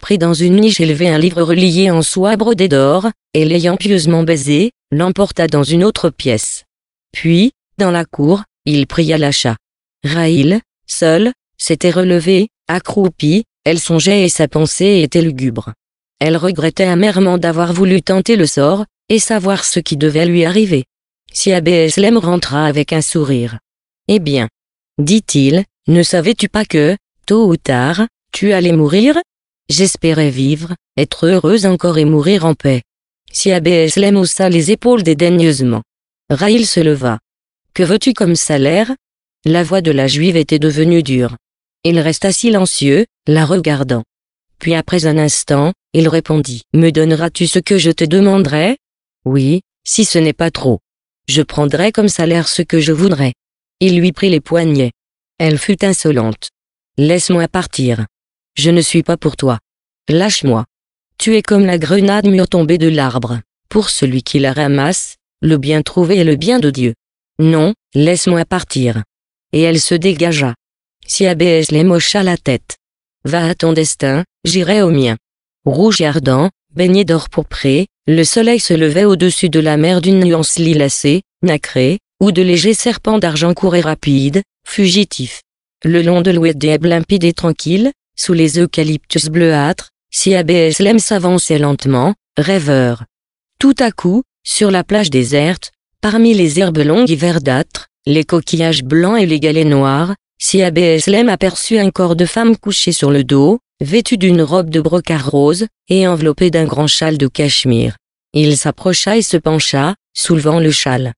prit dans une niche élevée un livre relié en soie brodée d'or, et l'ayant pieusement baisé, l'emporta dans une autre pièce. Puis, dans la cour, il pria l'achat. Raïl, seule, s'était relevée, accroupie, elle songeait et sa pensée était lugubre. Elle regrettait amèrement d'avoir voulu tenter le sort, et savoir ce qui devait lui arriver. Si rentra avec un sourire. Eh bien, dit-il, ne savais-tu pas que, tôt ou tard, tu allais mourir J'espérais vivre, être heureuse encore et mourir en paix. Si Abeslem haussa les épaules dédaigneusement. Raïl se leva. Que veux-tu comme salaire La voix de la juive était devenue dure. Il resta silencieux, la regardant. Puis après un instant, il répondit. Me donneras-tu ce que je te demanderai Oui, si ce n'est pas trop. Je prendrai comme salaire ce que je voudrais. Il lui prit les poignets. Elle fut insolente. Laisse-moi partir. Je ne suis pas pour toi. Lâche-moi. Tu es comme la grenade mûre tombée de l'arbre. Pour celui qui la ramasse, le bien trouvé est le bien de Dieu. Non, laisse-moi partir. Et elle se dégagea. Si ABS les mocha la tête. Va à ton destin, j'irai au mien. Rouge et ardent, baigné d'or pourpré, le soleil se levait au-dessus de la mer d'une nuance lilacée, nacrée, ou de légers serpents d'argent couraient rapides, fugitifs. Le long de des limpide et tranquille, sous les eucalyptus bleuâtres, si Eslem s'avançait lentement, rêveur. Tout à coup, sur la plage déserte, parmi les herbes longues et verdâtres, les coquillages blancs et les galets noirs, si Eslem aperçut un corps de femme couché sur le dos, vêtu d'une robe de brocart rose, et enveloppé d'un grand châle de cachemire. Il s'approcha et se pencha, soulevant le châle.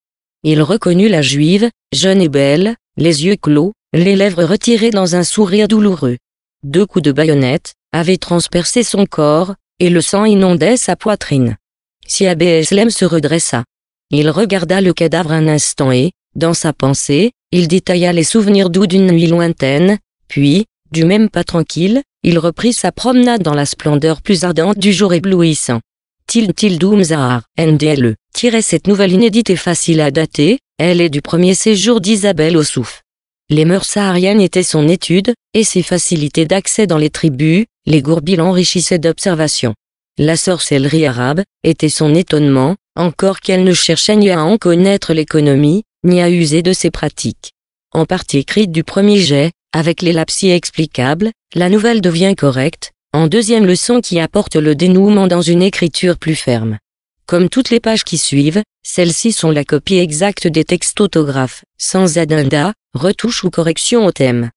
Il reconnut la juive, jeune et belle, les yeux clos, les lèvres retirées dans un sourire douloureux. Deux coups de baïonnette, avaient transpercé son corps, et le sang inondait sa poitrine. Si Abeslem se redressa. Il regarda le cadavre un instant et, dans sa pensée, il détailla les souvenirs doux d'une nuit lointaine, puis, du même pas tranquille, il reprit sa promenade dans la splendeur plus ardente du jour éblouissant. Tiltil Doumzahar, NDLE. Cette nouvelle inédite et facile à dater, elle est du premier séjour d'Isabelle au Souf. Les mœurs sahariennes étaient son étude, et ses facilités d'accès dans les tribus, les gourbilles l'enrichissaient d'observations. La sorcellerie arabe était son étonnement, encore qu'elle ne cherchait ni à en connaître l'économie, ni à user de ses pratiques. En partie écrite du premier jet, avec les lapsis explicables, la nouvelle devient correcte, en deuxième leçon qui apporte le dénouement dans une écriture plus ferme. Comme toutes les pages qui suivent, celles-ci sont la copie exacte des textes autographes, sans addenda, retouche ou correction au thème.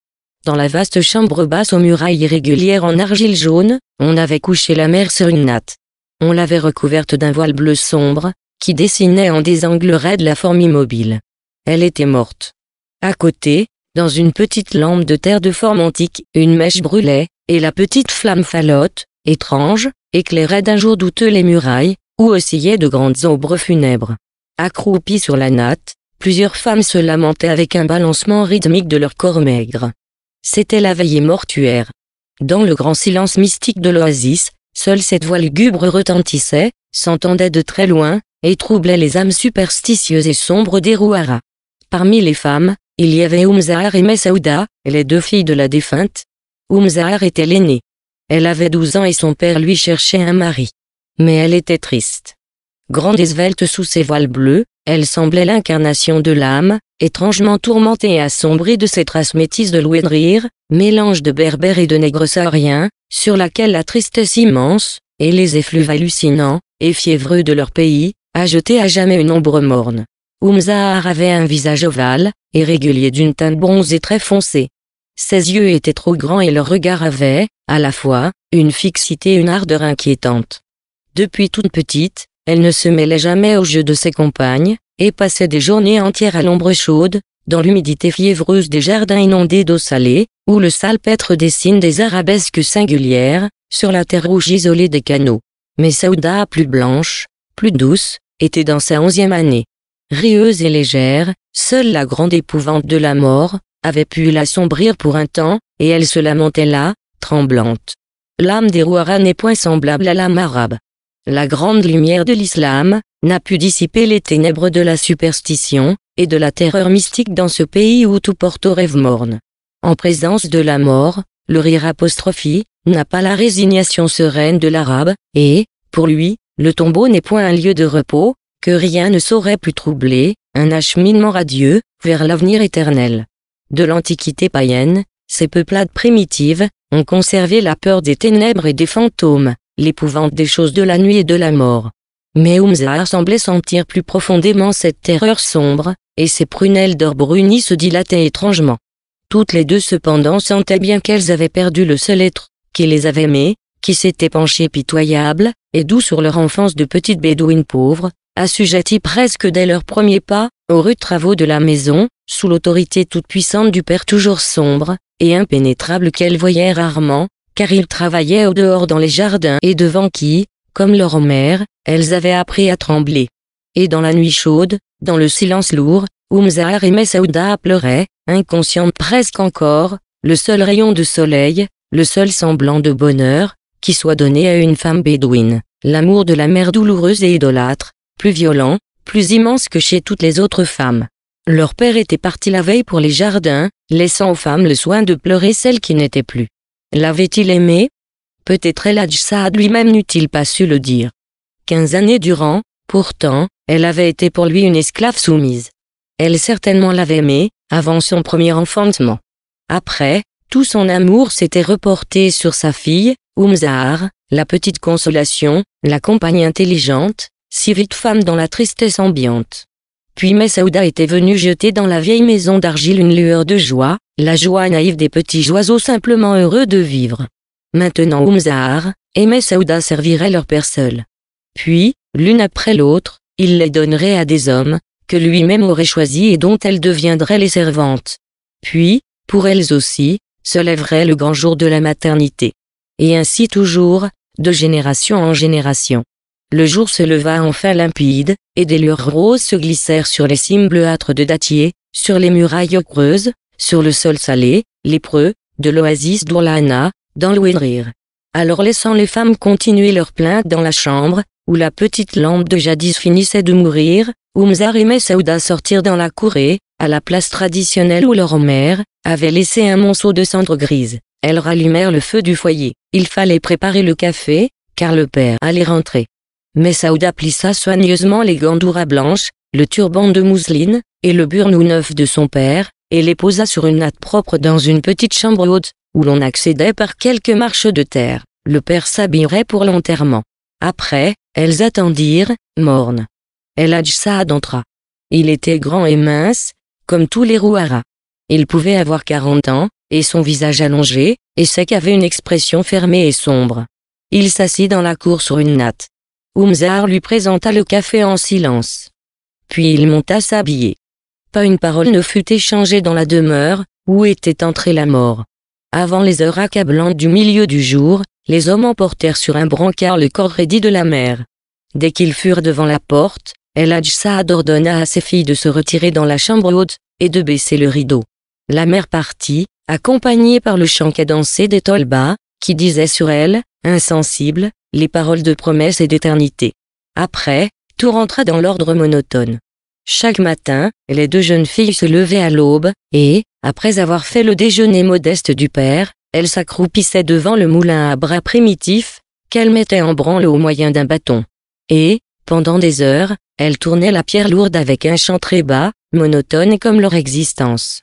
Dans la vaste chambre basse aux murailles irrégulières en argile jaune, on avait couché la mère sur une natte. On l'avait recouverte d'un voile bleu sombre, qui dessinait en des angles raides la forme immobile. Elle était morte. À côté, dans une petite lampe de terre de forme antique, une mèche brûlait, et la petite flamme falote, étrange, éclairait d'un jour douteux les murailles, où oscillaient de grandes ombres funèbres. Accroupies sur la natte, plusieurs femmes se lamentaient avec un balancement rythmique de leur corps maigre. C'était la veillée mortuaire. Dans le grand silence mystique de l'oasis, seule cette voix lugubre retentissait, s'entendait de très loin, et troublait les âmes superstitieuses et sombres des Rouhara. Parmi les femmes, il y avait Oum et Messaouda, les deux filles de la défunte. Oum était l'aînée. Elle avait douze ans et son père lui cherchait un mari. Mais elle était triste. Grande et svelte sous ses voiles bleus, elle semblait l'incarnation de l'âme, étrangement tourmentée et assombrie de ses traces métisse de rire, mélange de berbères et de nègres sahariens, sur laquelle la tristesse immense, et les effluves hallucinants, et fiévreux de leur pays, a jeté à jamais une ombre morne. Umzahar avait un visage ovale, et régulier d'une teinte bronze et très foncée. Ses yeux étaient trop grands et leur regard avait, à la fois, une fixité et une ardeur inquiétante. Depuis toute petite, elle ne se mêlait jamais aux jeux de ses compagnes, et passait des journées entières à l'ombre chaude, dans l'humidité fiévreuse des jardins inondés d'eau salée, où le salpêtre dessine des arabesques singulières, sur la terre rouge isolée des canaux. Mais Saouda, plus blanche, plus douce, était dans sa onzième année rieuse et légère, seule la grande épouvante de la mort, avait pu l'assombrir pour un temps, et elle se lamentait là, tremblante. L'âme des Rouaras n'est point semblable à l'âme arabe. La grande lumière de l'islam, n'a pu dissiper les ténèbres de la superstition, et de la terreur mystique dans ce pays où tout porte au rêve morne. En présence de la mort, le rire apostrophie, n'a pas la résignation sereine de l'arabe, et, pour lui, le tombeau n'est point un lieu de repos, que rien ne saurait plus troubler, un acheminement radieux, vers l'avenir éternel. De l'Antiquité païenne, ces peuplades primitives, ont conservé la peur des ténèbres et des fantômes, l'épouvante des choses de la nuit et de la mort. Mais Umzar semblait sentir plus profondément cette terreur sombre, et ses prunelles d'or bruni se dilataient étrangement. Toutes les deux cependant sentaient bien qu'elles avaient perdu le seul être, qui les avait aimées, qui s'était penché pitoyable, et doux sur leur enfance de petites bédouines pauvres, assujettis presque dès leurs premiers pas, aux rudes travaux de la maison, sous l'autorité toute-puissante du père toujours sombre, et impénétrable qu'elles voyaient rarement, car il travaillait au dehors dans les jardins et devant qui, comme leur mère, elles avaient appris à trembler. Et dans la nuit chaude, dans le silence lourd, Oumzahar et Messaouda pleuraient, inconscientes presque encore, le seul rayon de soleil, le seul semblant de bonheur, qui soit donné à une femme bédouine. L'amour de la mère douloureuse et idolâtre, plus violent, plus immense que chez toutes les autres femmes. Leur père était parti la veille pour les jardins, laissant aux femmes le soin de pleurer celles qui n'étaient plus. L'avait-il aimé Peut-être El Saad lui-même n'eût-il pas su le dire. Quinze années durant, pourtant, elle avait été pour lui une esclave soumise. Elle certainement l'avait aimé, avant son premier enfantement. Après, tout son amour s'était reporté sur sa fille, Umzahar, la petite consolation, la compagne intelligente, si vite femme dans la tristesse ambiante. Puis Messaouda était venue jeter dans la vieille maison d'argile une lueur de joie, la joie naïve des petits oiseaux simplement heureux de vivre. Maintenant Oumzahar et Messaouda serviraient leur père seul. Puis, l'une après l'autre, il les donnerait à des hommes, que lui-même aurait choisis et dont elles deviendraient les servantes. Puis, pour elles aussi, se lèverait le grand jour de la maternité. Et ainsi toujours, de génération en génération. Le jour se leva enfin limpide, et des lueurs roses se glissèrent sur les cimes bleuâtres de dattiers, sur les murailles ocreuses, sur le sol salé, lépreux, de l'oasis d'Ourlana, dans l'Ouedrir. Alors laissant les femmes continuer leur plainte dans la chambre, où la petite lampe de jadis finissait de mourir, Oumzar et Saouda sortirent dans la courée, à la place traditionnelle où leur mère avait laissé un monceau de cendres grises. Elles rallumèrent le feu du foyer. Il fallait préparer le café, car le père allait rentrer mais Saouda plissa soigneusement les gandouras blanches, le turban de mousseline, et le burnou neuf de son père, et les posa sur une natte propre dans une petite chambre haute, où l'on accédait par quelques marches de terre. Le père s'habillerait pour l'enterrement. Après, elles attendirent, mornes. El Hadj Saad entra. Il était grand et mince, comme tous les rouaras. Il pouvait avoir quarante ans, et son visage allongé, et sec avait une expression fermée et sombre. Il s'assit dans la cour sur une natte. Oumzar lui présenta le café en silence. Puis il monta s'habiller. Pas une parole ne fut échangée dans la demeure, où était entrée la mort. Avant les heures accablantes du milieu du jour, les hommes emportèrent sur un brancard le corps raidi de la mère. Dès qu'ils furent devant la porte, El Hadj Saad ordonna à ses filles de se retirer dans la chambre haute, et de baisser le rideau. La mère partit, accompagnée par le chant cadencé des Tolba, qui disait sur elle, insensible, les paroles de promesse et d'éternité. Après, tout rentra dans l'ordre monotone. Chaque matin, les deux jeunes filles se levaient à l'aube, et, après avoir fait le déjeuner modeste du père, elles s'accroupissaient devant le moulin à bras primitif, qu'elles mettaient en branle au moyen d'un bâton. Et, pendant des heures, elles tournaient la pierre lourde avec un chant très bas, monotone comme leur existence.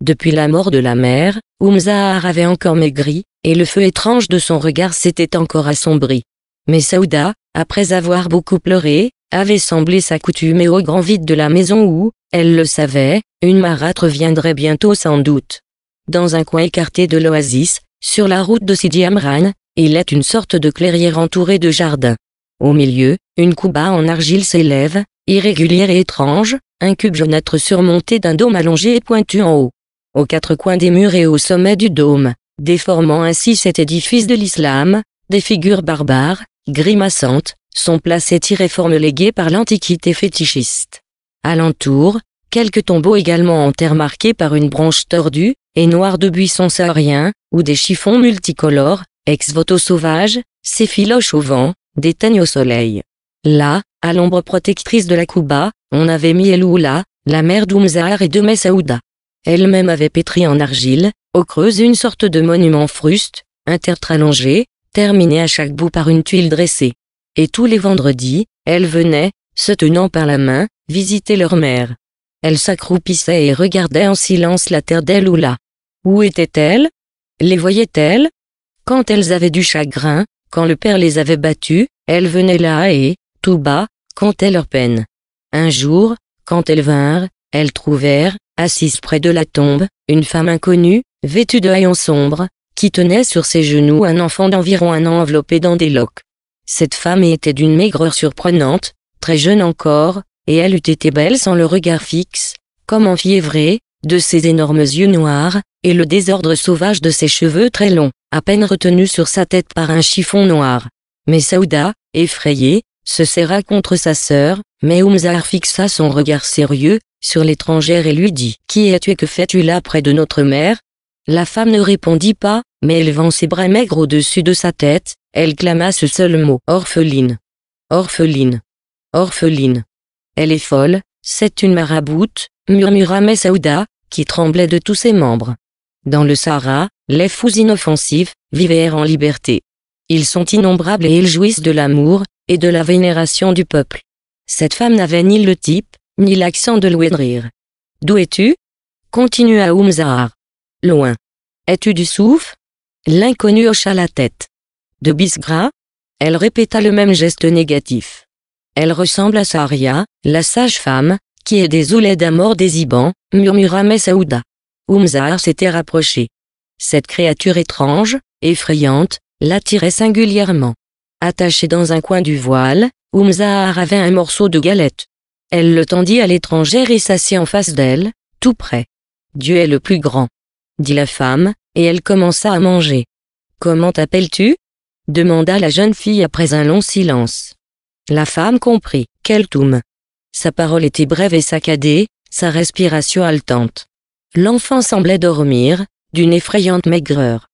Depuis la mort de la mère, Umzahar avait encore maigri, et le feu étrange de son regard s'était encore assombri. Mais Saouda, après avoir beaucoup pleuré, avait semblé s'accoutumer au grand vide de la maison où, elle le savait, une marâtre viendrait bientôt sans doute. Dans un coin écarté de l'oasis, sur la route de Sidi Amran, il est une sorte de clairière entourée de jardins. Au milieu, une couba en argile s'élève, irrégulière et étrange, un cube jaunâtre surmonté d'un dôme allongé et pointu en haut. Aux quatre coins des murs et au sommet du dôme, déformant ainsi cet édifice de l'islam, des figures barbares, grimaçantes, sont placées tirées formes léguées par l'antiquité fétichiste. Alentour, quelques tombeaux également en terre marqués par une branche tordue et noire de buissons sahariens, ou des chiffons multicolores, ex-voto sauvages, s'effilochent au vent, déteignent au soleil. Là, à l'ombre protectrice de la Kouba, on avait mis Eloula, la mère d'Oumzar et de Messaouda elle-même avait pétri en argile, au creuse une sorte de monument fruste, intertrallongé, terminé à chaque bout par une tuile dressée. Et tous les vendredis, elle venait, se tenant par la main, visiter leur mère. Elle s'accroupissait et regardaient en silence la terre d'elle ou là. Où était elles Les voyait elles Quand elles avaient du chagrin, quand le père les avait battues, elles venaient là et, tout bas, comptaient leur peine. Un jour, quand elles vinrent, elles trouvèrent, assise près de la tombe, une femme inconnue, vêtue de haillons sombres, qui tenait sur ses genoux un enfant d'environ un an enveloppé dans des loques. Cette femme était d'une maigreur surprenante, très jeune encore, et elle eût été belle sans le regard fixe, comme enfiévré, de ses énormes yeux noirs, et le désordre sauvage de ses cheveux très longs, à peine retenus sur sa tête par un chiffon noir. Mais Saouda, effrayée, se serra contre sa sœur, mais Oumzar fixa son regard sérieux, sur l'étrangère et lui dit Qui es-tu et que fais-tu là près de notre mère La femme ne répondit pas, mais élevant ses bras maigres au-dessus de sa tête, elle clama ce seul mot Orpheline. Orpheline. Orpheline. Elle est folle, c'est une maraboute, murmura Messaouda, qui tremblait de tous ses membres. Dans le Sahara, les fous inoffensifs vivèrent en liberté. Ils sont innombrables et ils jouissent de l'amour et de la vénération du peuple. Cette femme n'avait ni le type, ni l'accent de Louedrir. « D'où es-tu continua Oumzahar. Loin. Es-tu du souf L'inconnu hocha la tête. De Bisgra Elle répéta le même geste négatif. Elle ressemble à Saria, la sage-femme, qui est désolée d'un mort des Ibans, murmura Messaouda. Oumzahar s'était rapproché. Cette créature étrange, effrayante, l'attirait singulièrement. Attachée dans un coin du voile, Oumzahar avait un morceau de galette. Elle le tendit à l'étrangère et s'assit en face d'elle, tout près. Dieu est le plus grand, dit la femme, et elle commença à manger. Comment t'appelles-tu demanda la jeune fille après un long silence. La femme comprit, Keltoum. Sa parole était brève et saccadée, sa respiration haletante. L'enfant semblait dormir, d'une effrayante maigreur.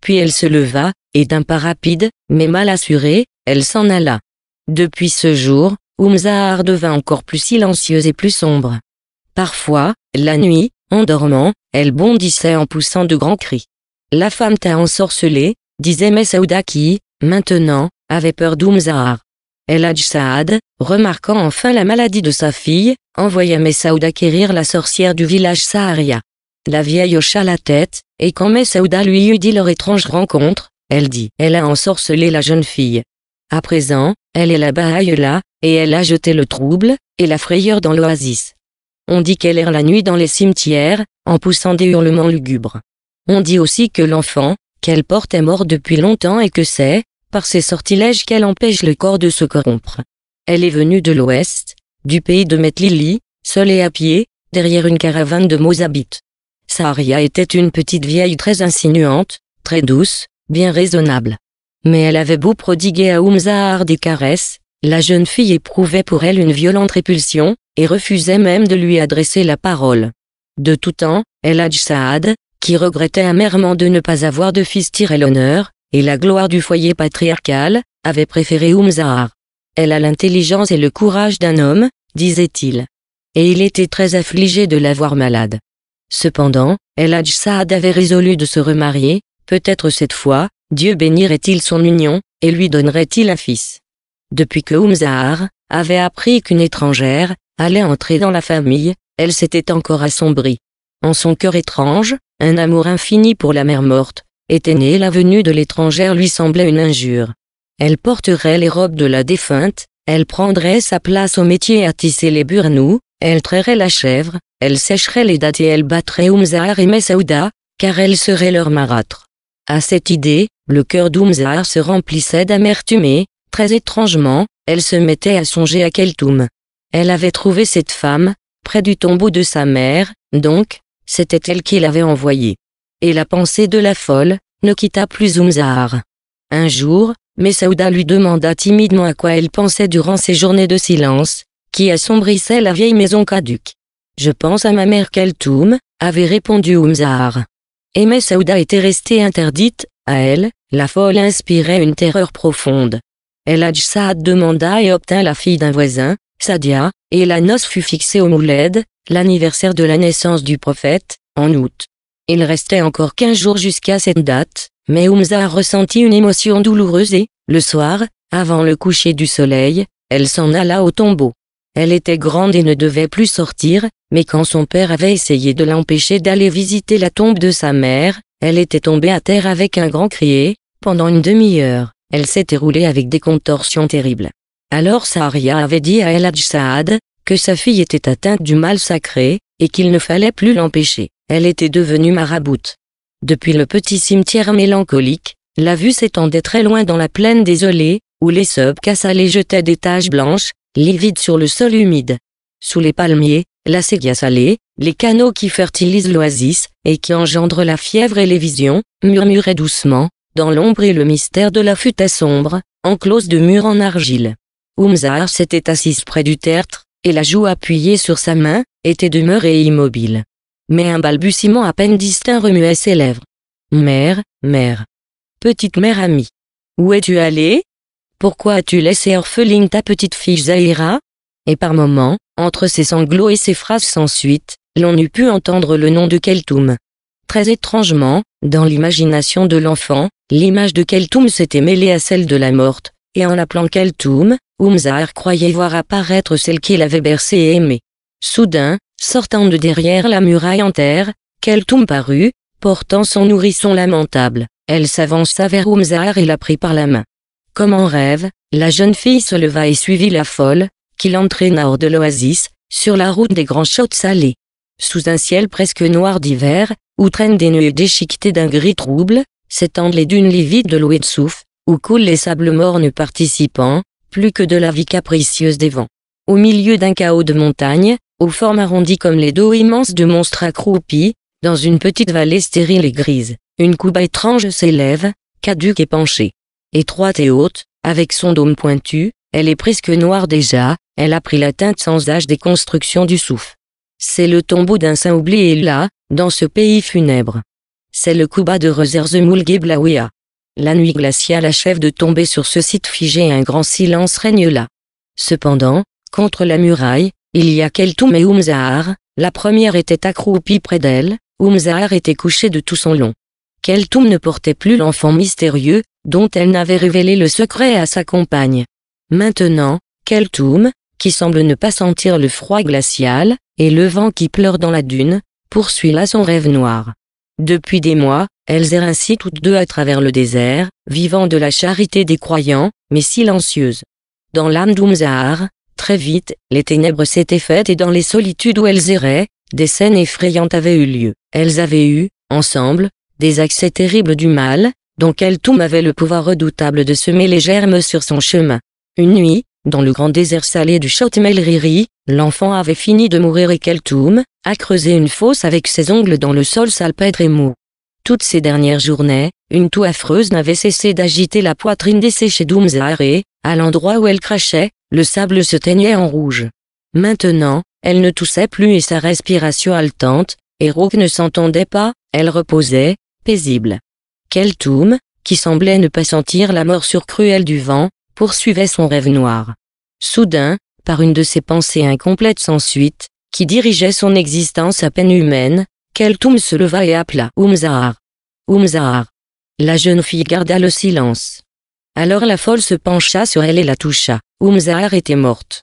Puis elle se leva, et d'un pas rapide, mais mal assuré, elle s'en alla. Depuis ce jour, Oumzahar devint encore plus silencieuse et plus sombre. Parfois, la nuit, en dormant, elle bondissait en poussant de grands cris. La femme t'a ensorcelé, disait Messaouda qui, maintenant, avait peur d'Oumzahar. El Hadj Saad, remarquant enfin la maladie de sa fille, envoya Messaouda acquérir la sorcière du village Saharia. La vieille hocha la tête, et quand Messaouda lui eut dit leur étrange rencontre, elle dit « Elle a ensorcelé la jeune fille. À présent, elle est là-bas la là, et elle a jeté le trouble, et la frayeur dans l'oasis. On dit qu'elle erre la nuit dans les cimetières, en poussant des hurlements lugubres. On dit aussi que l'enfant, qu'elle porte est mort depuis longtemps et que c'est, par ses sortilèges qu'elle empêche le corps de se corrompre. Elle est venue de l'ouest, du pays de Metlili, seule et à pied, derrière une caravane de Mozabites. Saharia était une petite vieille très insinuante, très douce, bien raisonnable. Mais elle avait beau prodiguer à Oumzahar des caresses, la jeune fille éprouvait pour elle une violente répulsion, et refusait même de lui adresser la parole. De tout temps, El Hadj Saad, qui regrettait amèrement de ne pas avoir de fils tiré l'honneur, et la gloire du foyer patriarcal, avait préféré Umzahar. « Elle a l'intelligence et le courage d'un homme, disait-il. Et il était très affligé de la voir malade. Cependant, El Hadj Saad avait résolu de se remarier, peut-être cette fois, Dieu bénirait-il son union, et lui donnerait-il un fils. Depuis que Umzahar avait appris qu'une étrangère allait entrer dans la famille, elle s'était encore assombrie. En son cœur étrange, un amour infini pour la mère morte, était né la venue de l'étrangère lui semblait une injure. Elle porterait les robes de la défunte, elle prendrait sa place au métier à tisser les burnous, elle trairait la chèvre, elle sécherait les dattes et elle battrait Umzahar et Messaouda, car elle serait leur marâtre. À cette idée, le cœur d'Umzahar se remplissait d'amertume Très étrangement, elle se mettait à songer à Keltoum. Elle avait trouvé cette femme, près du tombeau de sa mère, donc, c'était elle qui l'avait envoyée. Et la pensée de la folle, ne quitta plus Umzahar. Un jour, Messaouda lui demanda timidement à quoi elle pensait durant ces journées de silence, qui assombrissaient la vieille maison caduque. Je pense à ma mère Keltoum, avait répondu Umzahar. Et Messaouda était restée interdite, à elle, la folle inspirait une terreur profonde. El demanda et obtint la fille d'un voisin, Sadia, et la noce fut fixée au Mouled, l'anniversaire de la naissance du prophète, en août. Il restait encore quinze jours jusqu'à cette date, mais Oumza ressentit une émotion douloureuse et, le soir, avant le coucher du soleil, elle s'en alla au tombeau. Elle était grande et ne devait plus sortir, mais quand son père avait essayé de l'empêcher d'aller visiter la tombe de sa mère, elle était tombée à terre avec un grand crié pendant une demi-heure. Elle s'était roulée avec des contorsions terribles. Alors Saharia avait dit à El Saad, que sa fille était atteinte du mal sacré, et qu'il ne fallait plus l'empêcher. Elle était devenue maraboute. Depuis le petit cimetière mélancolique, la vue s'étendait très loin dans la plaine désolée, où les subs cassalés jetaient des taches blanches, livides sur le sol humide. Sous les palmiers, la séquia salée, les canaux qui fertilisent l'oasis, et qui engendrent la fièvre et les visions, murmuraient doucement, dans l'ombre et le mystère de la futaie sombre, enclose de murs en argile. Umzar s'était assise près du tertre, et la joue appuyée sur sa main, était demeurée immobile. Mais un balbutiement à peine distinct remuait ses lèvres. Mère, mère. Petite mère amie. Où es-tu allée Pourquoi as-tu laissé orpheline ta petite fille Zahira Et par moments, entre ses sanglots et ses phrases sans suite, l'on eût pu entendre le nom de Keltoum. Très étrangement, dans l'imagination de l'enfant, L'image de Keltoum s'était mêlée à celle de la morte, et en l'appelant Keltoum, Oumzar croyait voir apparaître celle qu'il avait bercée et aimée. Soudain, sortant de derrière la muraille en terre, Keltoum parut, portant son nourrisson lamentable. Elle s'avança vers Oumzar et la prit par la main. Comme en rêve, la jeune fille se leva et suivit la folle, qui l'entraîna hors de l'oasis, sur la route des grands chottes salés. Sous un ciel presque noir d'hiver, où traînent des nuées déchiquetés d'un gris trouble, s'étendent les dunes livides de souf où coulent les sables mornes participants, plus que de la vie capricieuse des vents. Au milieu d'un chaos de montagnes, aux formes arrondies comme les dos immenses de monstres accroupis, dans une petite vallée stérile et grise, une couba étrange s'élève, caduque et penchée. Étroite et haute, avec son dôme pointu, elle est presque noire déjà, elle a pris la teinte sans âge des constructions du souf. C'est le tombeau d'un saint oublié là, dans ce pays funèbre c'est le Kuba de Blawia. La nuit glaciale achève de tomber sur ce site figé et un grand silence règne là. Cependant, contre la muraille, il y a Keltoum et Umzahar, la première était accroupie près d'elle, Umzahar était couché de tout son long. Keltoum ne portait plus l'enfant mystérieux, dont elle n'avait révélé le secret à sa compagne. Maintenant, Keltoum, qui semble ne pas sentir le froid glacial, et le vent qui pleure dans la dune, poursuit là son rêve noir. Depuis des mois, elles errent ainsi toutes deux à travers le désert, vivant de la charité des croyants, mais silencieuses. Dans l'âme très vite, les ténèbres s'étaient faites et dans les solitudes où elles erraient, des scènes effrayantes avaient eu lieu. Elles avaient eu, ensemble, des accès terribles du mal, dont Keltoum avait le pouvoir redoutable de semer les germes sur son chemin. Une nuit, dans le grand désert salé du Chott l'enfant avait fini de mourir et Keltoum, a creusé une fosse avec ses ongles dans le sol salpêtre et mou. Toutes ces dernières journées, une toux affreuse n'avait cessé d'agiter la poitrine desséchée d'Oumzar et, à l'endroit où elle crachait, le sable se teignait en rouge. Maintenant, elle ne toussait plus et sa respiration haletante, et rauque ne s'entendait pas, elle reposait, paisible. Keltoum, qui semblait ne pas sentir la mort cruelle du vent, poursuivait son rêve noir. Soudain, par une de ces pensées incomplètes sans suite, qui dirigeait son existence à peine humaine, Keltoum se leva et appela Oumzahar. Oumzahar. La jeune fille garda le silence. Alors la folle se pencha sur elle et la toucha. Oumzahar était morte.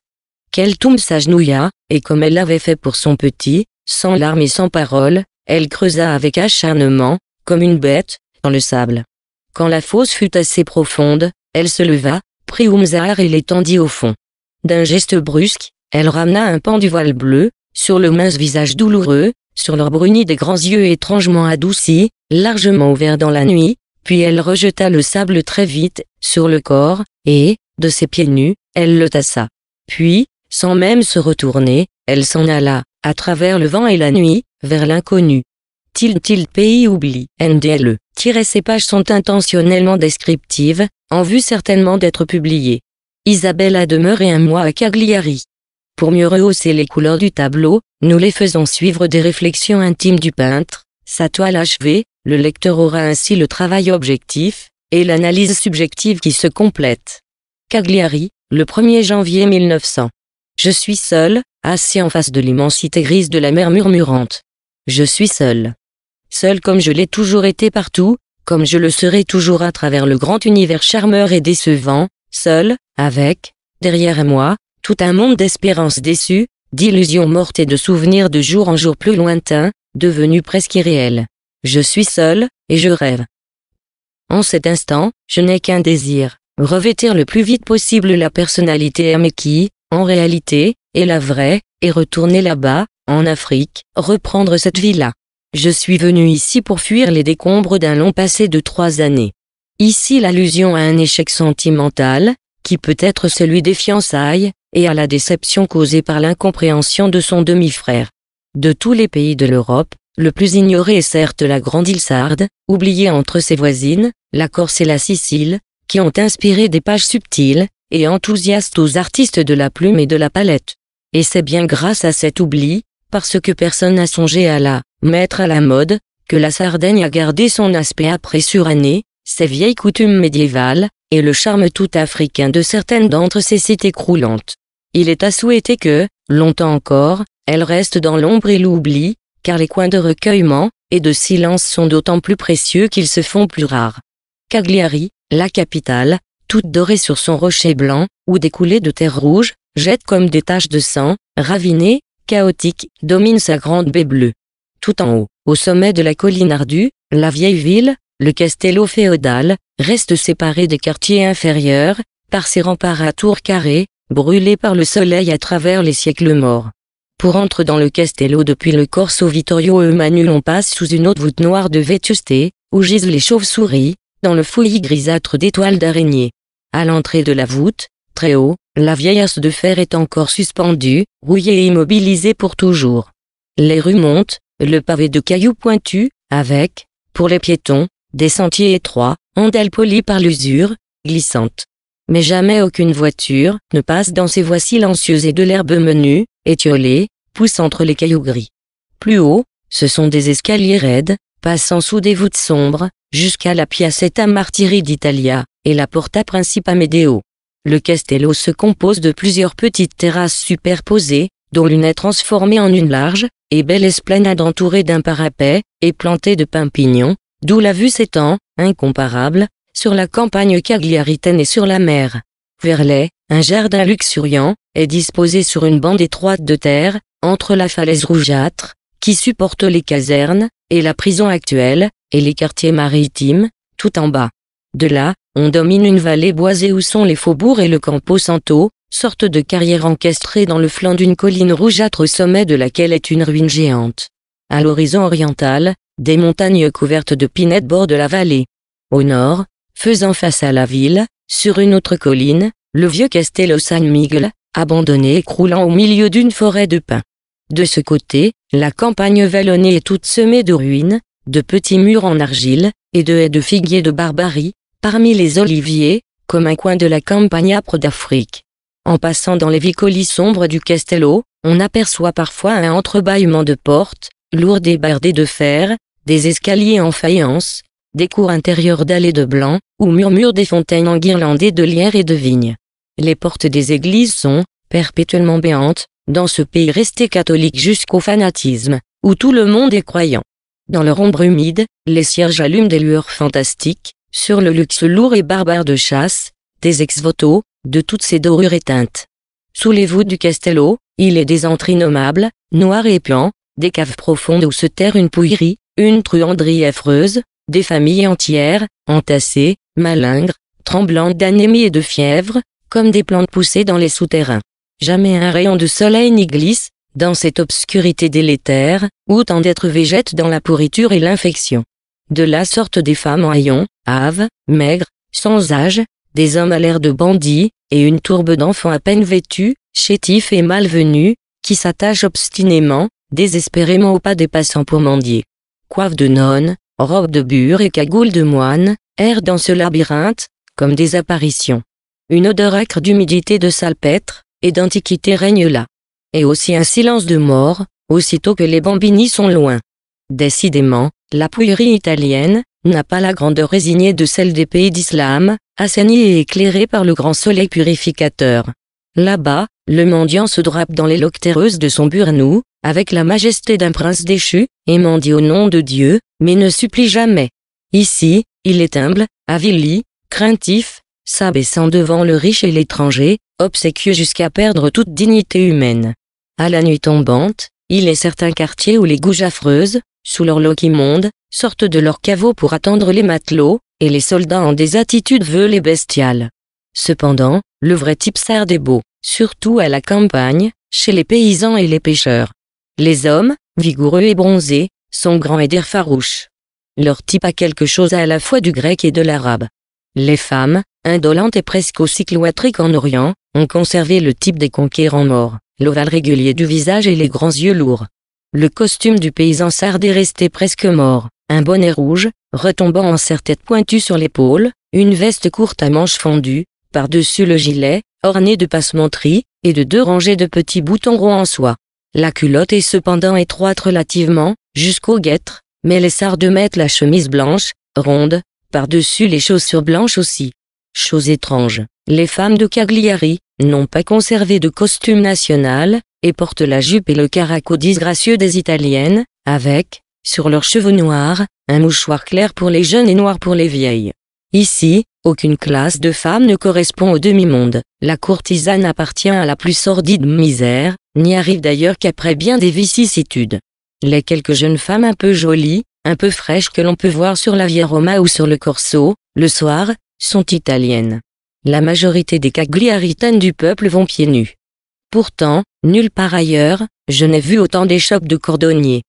Keltoum s'agenouilla, et comme elle l'avait fait pour son petit, sans larmes et sans paroles, elle creusa avec acharnement, comme une bête, dans le sable. Quand la fosse fut assez profonde, elle se leva, prit Oumzaar et l'étendit au fond. D'un geste brusque, elle ramena un pan du voile bleu, sur le mince visage douloureux, sur leur bruni des grands yeux étrangement adoucis, largement ouverts dans la nuit, puis elle rejeta le sable très vite, sur le corps, et, de ses pieds nus, elle le tassa. Puis, sans même se retourner, elle s'en alla, à travers le vent et la nuit, vers l'inconnu. T'il til pays oubli, NDLE ces pages sont intentionnellement descriptives, en vue certainement d'être publiées. Isabelle a demeuré un mois à Cagliari. Pour mieux rehausser les couleurs du tableau, nous les faisons suivre des réflexions intimes du peintre, sa toile achevée, le lecteur aura ainsi le travail objectif, et l'analyse subjective qui se complète. Cagliari, le 1er janvier 1900. Je suis seul, assis en face de l'immensité grise de la mer murmurante. Je suis seul seul comme je l'ai toujours été partout, comme je le serai toujours à travers le grand univers charmeur et décevant, seul, avec, derrière moi, tout un monde d'espérances déçues, d'illusions mortes et de souvenirs de jour en jour plus lointains, devenus presque irréels. Je suis seul, et je rêve. En cet instant, je n'ai qu'un désir, revêtir le plus vite possible la personnalité aimée qui, en réalité, est la vraie, et retourner là-bas, en Afrique, reprendre cette vie-là. Je suis venu ici pour fuir les décombres d'un long passé de trois années. Ici l'allusion à un échec sentimental, qui peut être celui des fiançailles, et à la déception causée par l'incompréhension de son demi-frère. De tous les pays de l'Europe, le plus ignoré est certes la grande île sarde, oubliée entre ses voisines, la Corse et la Sicile, qui ont inspiré des pages subtiles, et enthousiastes aux artistes de la plume et de la palette. Et c'est bien grâce à cet oubli, parce que personne n'a songé à la mettre à la mode, que la Sardaigne a gardé son aspect après surannée, ses vieilles coutumes médiévales, et le charme tout africain de certaines d'entre ces cités croulantes. Il est à souhaiter que, longtemps encore, elle reste dans l'ombre et l'oubli, car les coins de recueillement et de silence sont d'autant plus précieux qu'ils se font plus rares. Cagliari, la capitale, toute dorée sur son rocher blanc, ou découlée de terre rouge, jette comme des taches de sang, ravinée, chaotique, domine sa grande baie bleue. Tout en haut, au sommet de la colline ardue, la vieille ville, le castello féodal, reste séparé des quartiers inférieurs, par ses remparts à tours carrées, brûlés par le soleil à travers les siècles morts. Pour entrer dans le castello depuis le Corso Vittorio Emmanuel euh, on passe sous une haute voûte noire de vétusté, où gisent les chauves-souris, dans le fouillis grisâtre d'étoiles d'araignée. À l'entrée de la voûte, très haut, la vieille vieillesse de fer est encore suspendue, rouillée et immobilisée pour toujours. Les rues montent, le pavé de cailloux pointus, avec, pour les piétons, des sentiers étroits, ondelles polies par l'usure, glissantes. Mais jamais aucune voiture ne passe dans ces voies silencieuses et de l'herbe menue, étiolée, pousse entre les cailloux gris. Plus haut, ce sont des escaliers raides, passant sous des voûtes sombres, jusqu'à la Piazzetta Martiri d'Italia, et la Porta Principa Medeo. Le castello se compose de plusieurs petites terrasses superposées, dont l'une est transformée en une large, et belle esplanade entourée d'un parapet et plantée de pins pignons, d'où la vue s'étend, incomparable, sur la campagne cagliaritaine et sur la mer. Verlet, un jardin luxuriant, est disposé sur une bande étroite de terre, entre la falaise rougeâtre, qui supporte les casernes, et la prison actuelle, et les quartiers maritimes, tout en bas. De là, on domine une vallée boisée où sont les faubourgs et le Campo Santo, sorte de carrière encastrée dans le flanc d'une colline rougeâtre au sommet de laquelle est une ruine géante. À l'horizon oriental, des montagnes couvertes de pinettes bordent la vallée. Au nord, faisant face à la ville, sur une autre colline, le vieux Castello San Miguel, abandonné et croulant au milieu d'une forêt de pins. De ce côté, la campagne vallonnée est toute semée de ruines, de petits murs en argile, et de haies de figuiers de barbarie, parmi les oliviers, comme un coin de la campagne âpre d'Afrique. En passant dans les vicolis sombres du Castello, on aperçoit parfois un entrebâillement de portes, lourdes et bardées de fer, des escaliers en faïence, des cours intérieures d'allées de blanc, ou murmures des fontaines en enguirlandées de lierre et de vigne. Les portes des églises sont, perpétuellement béantes, dans ce pays resté catholique jusqu'au fanatisme, où tout le monde est croyant. Dans leur ombre humide, les cierges allument des lueurs fantastiques, sur le luxe lourd et barbare de chasse, des ex-voto, de toutes ces dorures éteintes. Sous les voûtes du castello, il est des entrées innommables, noirs et puants, des caves profondes où se terre une pouillerie, une truanderie affreuse, des familles entières, entassées, malingres, tremblantes d'anémie et de fièvre, comme des plantes poussées dans les souterrains. Jamais un rayon de soleil n'y glisse, dans cette obscurité délétère, où tant d'êtres végètent dans la pourriture et l'infection. De la sorte des femmes en haillons, hâves, maigres, sans âge, des hommes à l'air de bandits, et une tourbe d'enfants à peine vêtus, chétifs et malvenus, qui s'attachent obstinément, désespérément aux pas des passants pour mendier. Coiffe de nonnes, robe de bure et cagoule de moine, errent dans ce labyrinthe, comme des apparitions. Une odeur acre d'humidité de salpêtre, et d'antiquité règne là. Et aussi un silence de mort, aussitôt que les bambini sont loin. Décidément, la pouillerie italienne, n'a pas la grandeur résignée de celle des pays d'islam, assaini et éclairé par le grand soleil purificateur. Là-bas, le mendiant se drape dans les terreuses de son burnou, avec la majesté d'un prince déchu, et mendie au nom de Dieu, mais ne supplie jamais. Ici, il est humble, avili, craintif, s'abaissant devant le riche et l'étranger, obséquieux jusqu'à perdre toute dignité humaine. À la nuit tombante, il est certain quartiers où les gouges affreuses, sous leur loque immonde, sortent de leurs caveaux pour attendre les matelots, et les soldats ont des attitudes veules et bestiales. Cependant, le vrai type type est beau, surtout à la campagne, chez les paysans et les pêcheurs. Les hommes, vigoureux et bronzés, sont grands et d'air farouche. Leur type a quelque chose à la fois du grec et de l'arabe. Les femmes, indolentes et presque aussi cloîtriques en Orient, ont conservé le type des conquérants morts, l'ovale régulier du visage et les grands yeux lourds. Le costume du paysan sardé est resté presque mort, un bonnet rouge, retombant en serre-tête pointue sur l'épaule, une veste courte à manches fendues, par-dessus le gilet, ornée de passementeries, et de deux rangées de petits boutons ronds en soie. La culotte est cependant étroite relativement, jusqu'au guêtre, mais les sardes mettent la chemise blanche, ronde, par-dessus les chaussures blanches aussi. Chose étrange, les femmes de Cagliari n'ont pas conservé de costume national, et portent la jupe et le caraco disgracieux des Italiennes, avec, sur leurs cheveux noirs, un mouchoir clair pour les jeunes et noir pour les vieilles. Ici, aucune classe de femmes ne correspond au demi-monde. La courtisane appartient à la plus sordide misère, n'y arrive d'ailleurs qu'après bien des vicissitudes. Les quelques jeunes femmes un peu jolies, un peu fraîches que l'on peut voir sur la Via Roma ou sur le Corso, le soir, sont italiennes. La majorité des cagliaritaines du peuple vont pieds nus. Pourtant, nulle part ailleurs, je n'ai vu autant d'échoppes de cordonniers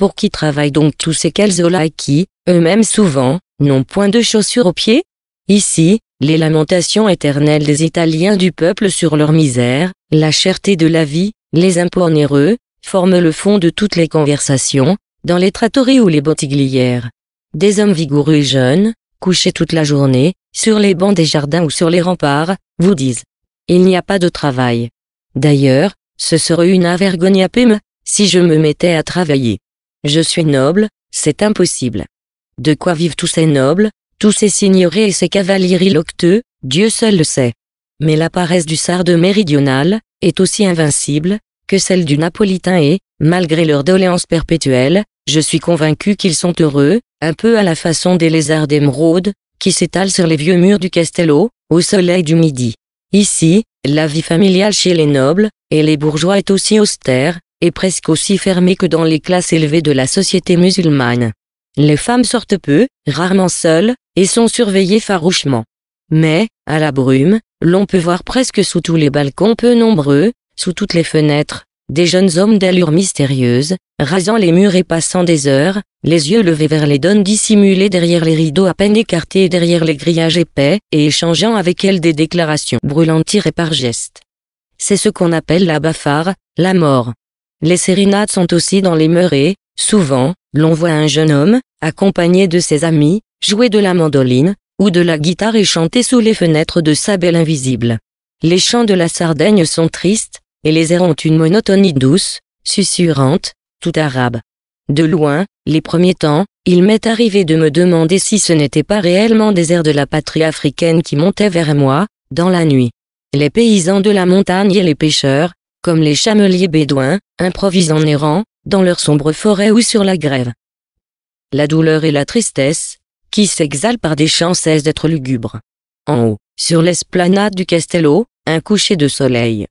pour qui travaillent donc tous ces calzola qui, eux-mêmes souvent, n'ont point de chaussures aux pieds Ici, les lamentations éternelles des Italiens du peuple sur leur misère, la cherté de la vie, les impôts onéreux, forment le fond de toutes les conversations, dans les trattories ou les bottiglières. Des hommes vigoureux et jeunes, couchés toute la journée, sur les bancs des jardins ou sur les remparts, vous disent « Il n'y a pas de travail. D'ailleurs, ce serait une avergogne à si je me mettais à travailler. Je suis noble, c'est impossible. De quoi vivent tous ces nobles, tous ces signorés et ces cavaliers locteux, Dieu seul le sait. Mais la paresse du sarde méridional, est aussi invincible, que celle du napolitain et, malgré leur doléance perpétuelle, je suis convaincu qu'ils sont heureux, un peu à la façon des lézards d'émeraude, qui s'étalent sur les vieux murs du Castello, au soleil du midi. Ici, la vie familiale chez les nobles, et les bourgeois est aussi austère, est presque aussi fermée que dans les classes élevées de la société musulmane. Les femmes sortent peu, rarement seules, et sont surveillées farouchement. Mais, à la brume, l'on peut voir presque sous tous les balcons peu nombreux, sous toutes les fenêtres, des jeunes hommes d'allure mystérieuse, rasant les murs et passant des heures, les yeux levés vers les donnes dissimulées derrière les rideaux à peine écartés et derrière les grillages épais, et échangeant avec elles des déclarations brûlantes tirées par gestes. C'est ce qu'on appelle la bafarde, la mort. Les sérénades sont aussi dans les mœurs souvent, l'on voit un jeune homme, accompagné de ses amis, jouer de la mandoline, ou de la guitare et chanter sous les fenêtres de sa belle invisible. Les chants de la Sardaigne sont tristes, et les airs ont une monotonie douce, susurrante, tout arabe. De loin, les premiers temps, il m'est arrivé de me demander si ce n'était pas réellement des airs de la patrie africaine qui montaient vers moi, dans la nuit. Les paysans de la montagne et les pêcheurs, comme les chameliers bédouins, improvisent en errant, dans leur sombre forêt ou sur la grève. La douleur et la tristesse, qui s'exhalent par des chants cessent d'être lugubres. En haut, sur l'esplanade du Castello, un coucher de soleil.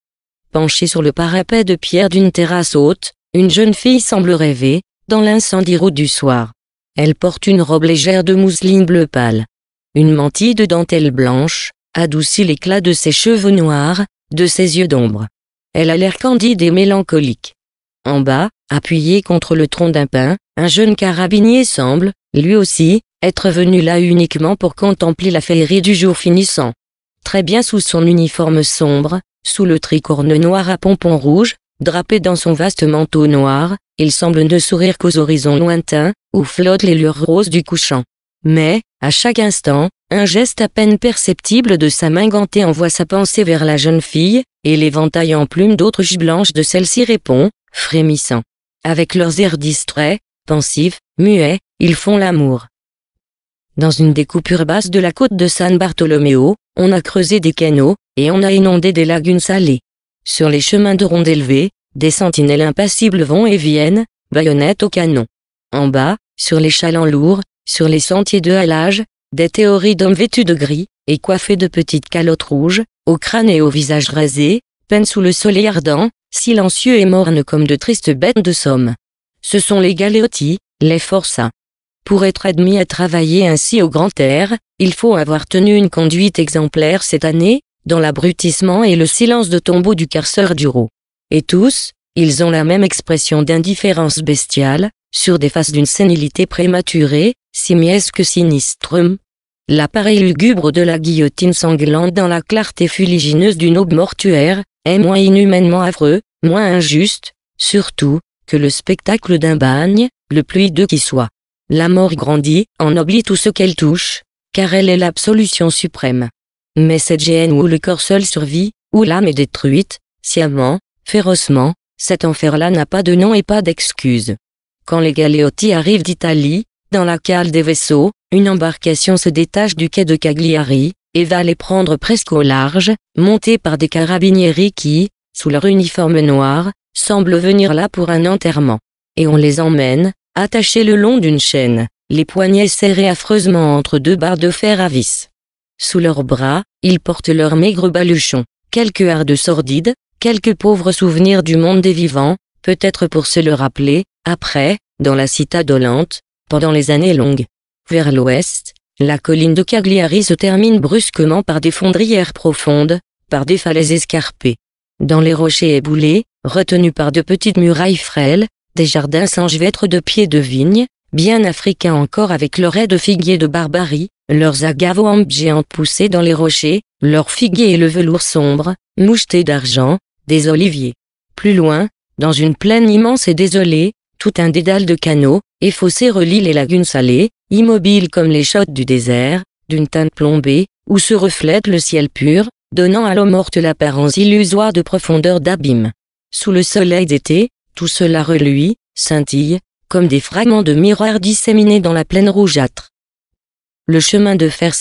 Penchée sur le parapet de pierre d'une terrasse haute, une jeune fille semble rêver, dans l'incendie rouge du soir. Elle porte une robe légère de mousseline bleu pâle. Une mantille de dentelle blanche, adoucit l'éclat de ses cheveux noirs, de ses yeux d'ombre. Elle a l'air candide et mélancolique. En bas, appuyé contre le tronc d'un pin, un jeune carabinier semble, lui aussi, être venu là uniquement pour contempler la féerie du jour finissant. Très bien sous son uniforme sombre, sous le tricorne noir à pompons rouges, drapé dans son vaste manteau noir, il semble ne sourire qu'aux horizons lointains, où flottent les lueurs roses du couchant. Mais, à chaque instant, un geste à peine perceptible de sa main gantée envoie sa pensée vers la jeune fille, et l'éventail en plumes juges blanches de celle-ci répond, frémissant. Avec leurs airs distraits, pensifs, muets, ils font l'amour. Dans une des coupures basses de la côte de San Bartolomeo, on a creusé des canaux, et on a inondé des lagunes salées. Sur les chemins de ronde élevés, des sentinelles impassibles vont et viennent, baïonnettes au canon. En bas, sur les chalands lourds, sur les sentiers de halage, des théories d'hommes vêtus de gris, et coiffés de petites calottes rouges, au crâne et au visage rasé, peine sous le soleil ardent, silencieux et morne comme de tristes bêtes de somme. Ce sont les galeotis, les forçats. Pour être admis à travailler ainsi au grand air, il faut avoir tenu une conduite exemplaire cette année, dans l'abrutissement et le silence de tombeau du carceur d'Uro. Et tous, ils ont la même expression d'indifférence bestiale, sur des faces d'une sénilité prématurée, simiesque sinistrum, l'appareil lugubre de la guillotine sanglante dans la clarté fuligineuse d'une aube mortuaire, est moins inhumainement affreux, moins injuste, surtout, que le spectacle d'un bagne, le plus hideux qui soit. La mort grandit, ennoblit tout ce qu'elle touche, car elle est l'absolution suprême. Mais cette gêne où le corps seul survit, où l'âme est détruite, sciemment, férocement, cet enfer-là n'a pas de nom et pas d'excuse. Quand les galeotti arrivent d'Italie, dans la cale des vaisseaux, une embarcation se détache du quai de Cagliari, et va les prendre presque au large, montés par des carabinieri qui, sous leur uniforme noir, semblent venir là pour un enterrement. Et on les emmène, attachés le long d'une chaîne, les poignets serrés affreusement entre deux barres de fer à vis. Sous leurs bras, ils portent leurs maigres baluchons, quelques hardes sordides, quelques pauvres souvenirs du monde des vivants, peut-être pour se le rappeler, après, dans la dolente, pendant les années longues. Vers l'ouest, la colline de Cagliari se termine brusquement par des fondrières profondes, par des falaises escarpées. Dans les rochers éboulés, retenus par de petites murailles frêles, des jardins s'enchevêtrent de pieds de vigne, bien africains encore avec leurs raie de figuier de barbarie, leurs agaves géantes poussées dans les rochers, leurs figuiers et le velours sombre, mouchetés d'argent, des oliviers. Plus loin, dans une plaine immense et désolée, tout un dédale de canaux, et fossés relie les lagunes salées, immobiles comme les chottes du désert, d'une teinte plombée, où se reflète le ciel pur, donnant à l'eau morte l'apparence illusoire de profondeur d'abîme. Sous le soleil d'été, tout cela reluit, scintille, comme des fragments de miroirs disséminés dans la plaine rougeâtre. Le chemin de fer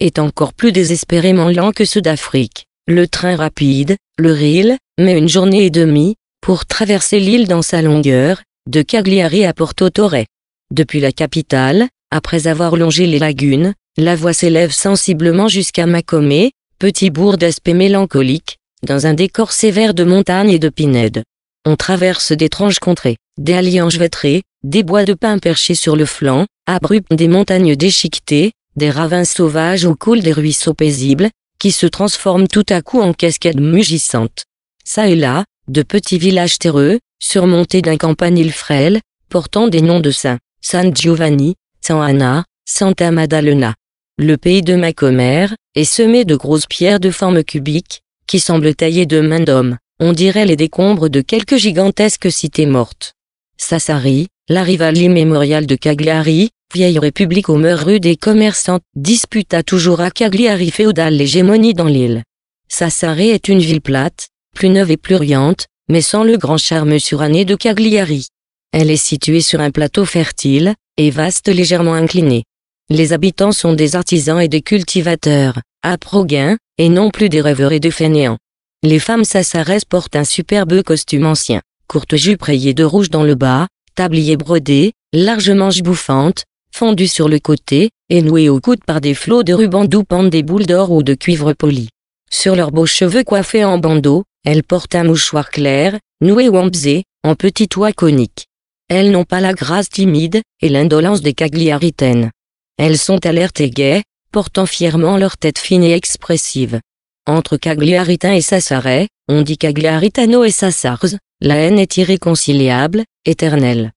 est encore plus désespérément lent que ceux d'Afrique. Le train rapide, le rail, met une journée et demie, pour traverser l'île dans sa longueur, de Cagliari à Porto Torre. Depuis la capitale, après avoir longé les lagunes, la voie s'élève sensiblement jusqu'à Macomé, petit bourg d'aspect mélancolique, dans un décor sévère de montagnes et de pinèdes. On traverse d'étranges contrées, des allianges vêtrées des bois de pins perchés sur le flanc, abrupts des montagnes déchiquetées, des ravins sauvages où coulent des ruisseaux paisibles, qui se transforment tout à coup en cascades mugissantes. Ça et là, de petits villages terreux, surmonté d'un campanile frêle, portant des noms de saints, San Giovanni, San Anna, Santa Maddalena. Le pays de Macomère est semé de grosses pierres de forme cubique, qui semblent taillées de main d'hommes, on dirait les décombres de quelques gigantesques cités mortes. Sassari, la rivale immémoriale de Cagliari, vieille république aux mœurs rudes et commerçantes, disputa toujours à Cagliari féodal l'hégémonie dans l'île. Sassari est une ville plate, plus neuve et plus riante, mais sans le grand charme suranné de Cagliari. Elle est située sur un plateau fertile et vaste légèrement incliné. Les habitants sont des artisans et des cultivateurs, à aprogains, et non plus des rêveurs et des fainéants. Les femmes sassares portent un superbe costume ancien, courte jupe rayée de rouge dans le bas, tablier brodé, large manche bouffante, fondue sur le côté, et nouée au coude par des flots de rubans d'où pendent des boules d'or ou de cuivre poli. Sur leurs beaux cheveux coiffés en bandeaux, elles portent un mouchoir clair, noué ou ambzé, en petit toit conique. Elles n'ont pas la grâce timide et l'indolence des cagliaritaines. Elles sont alertes et gaies, portant fièrement leur tête fine et expressive. Entre Cagliaritains et Sassaret, on dit Cagliaritano et Sassars, la haine est irréconciliable, éternelle.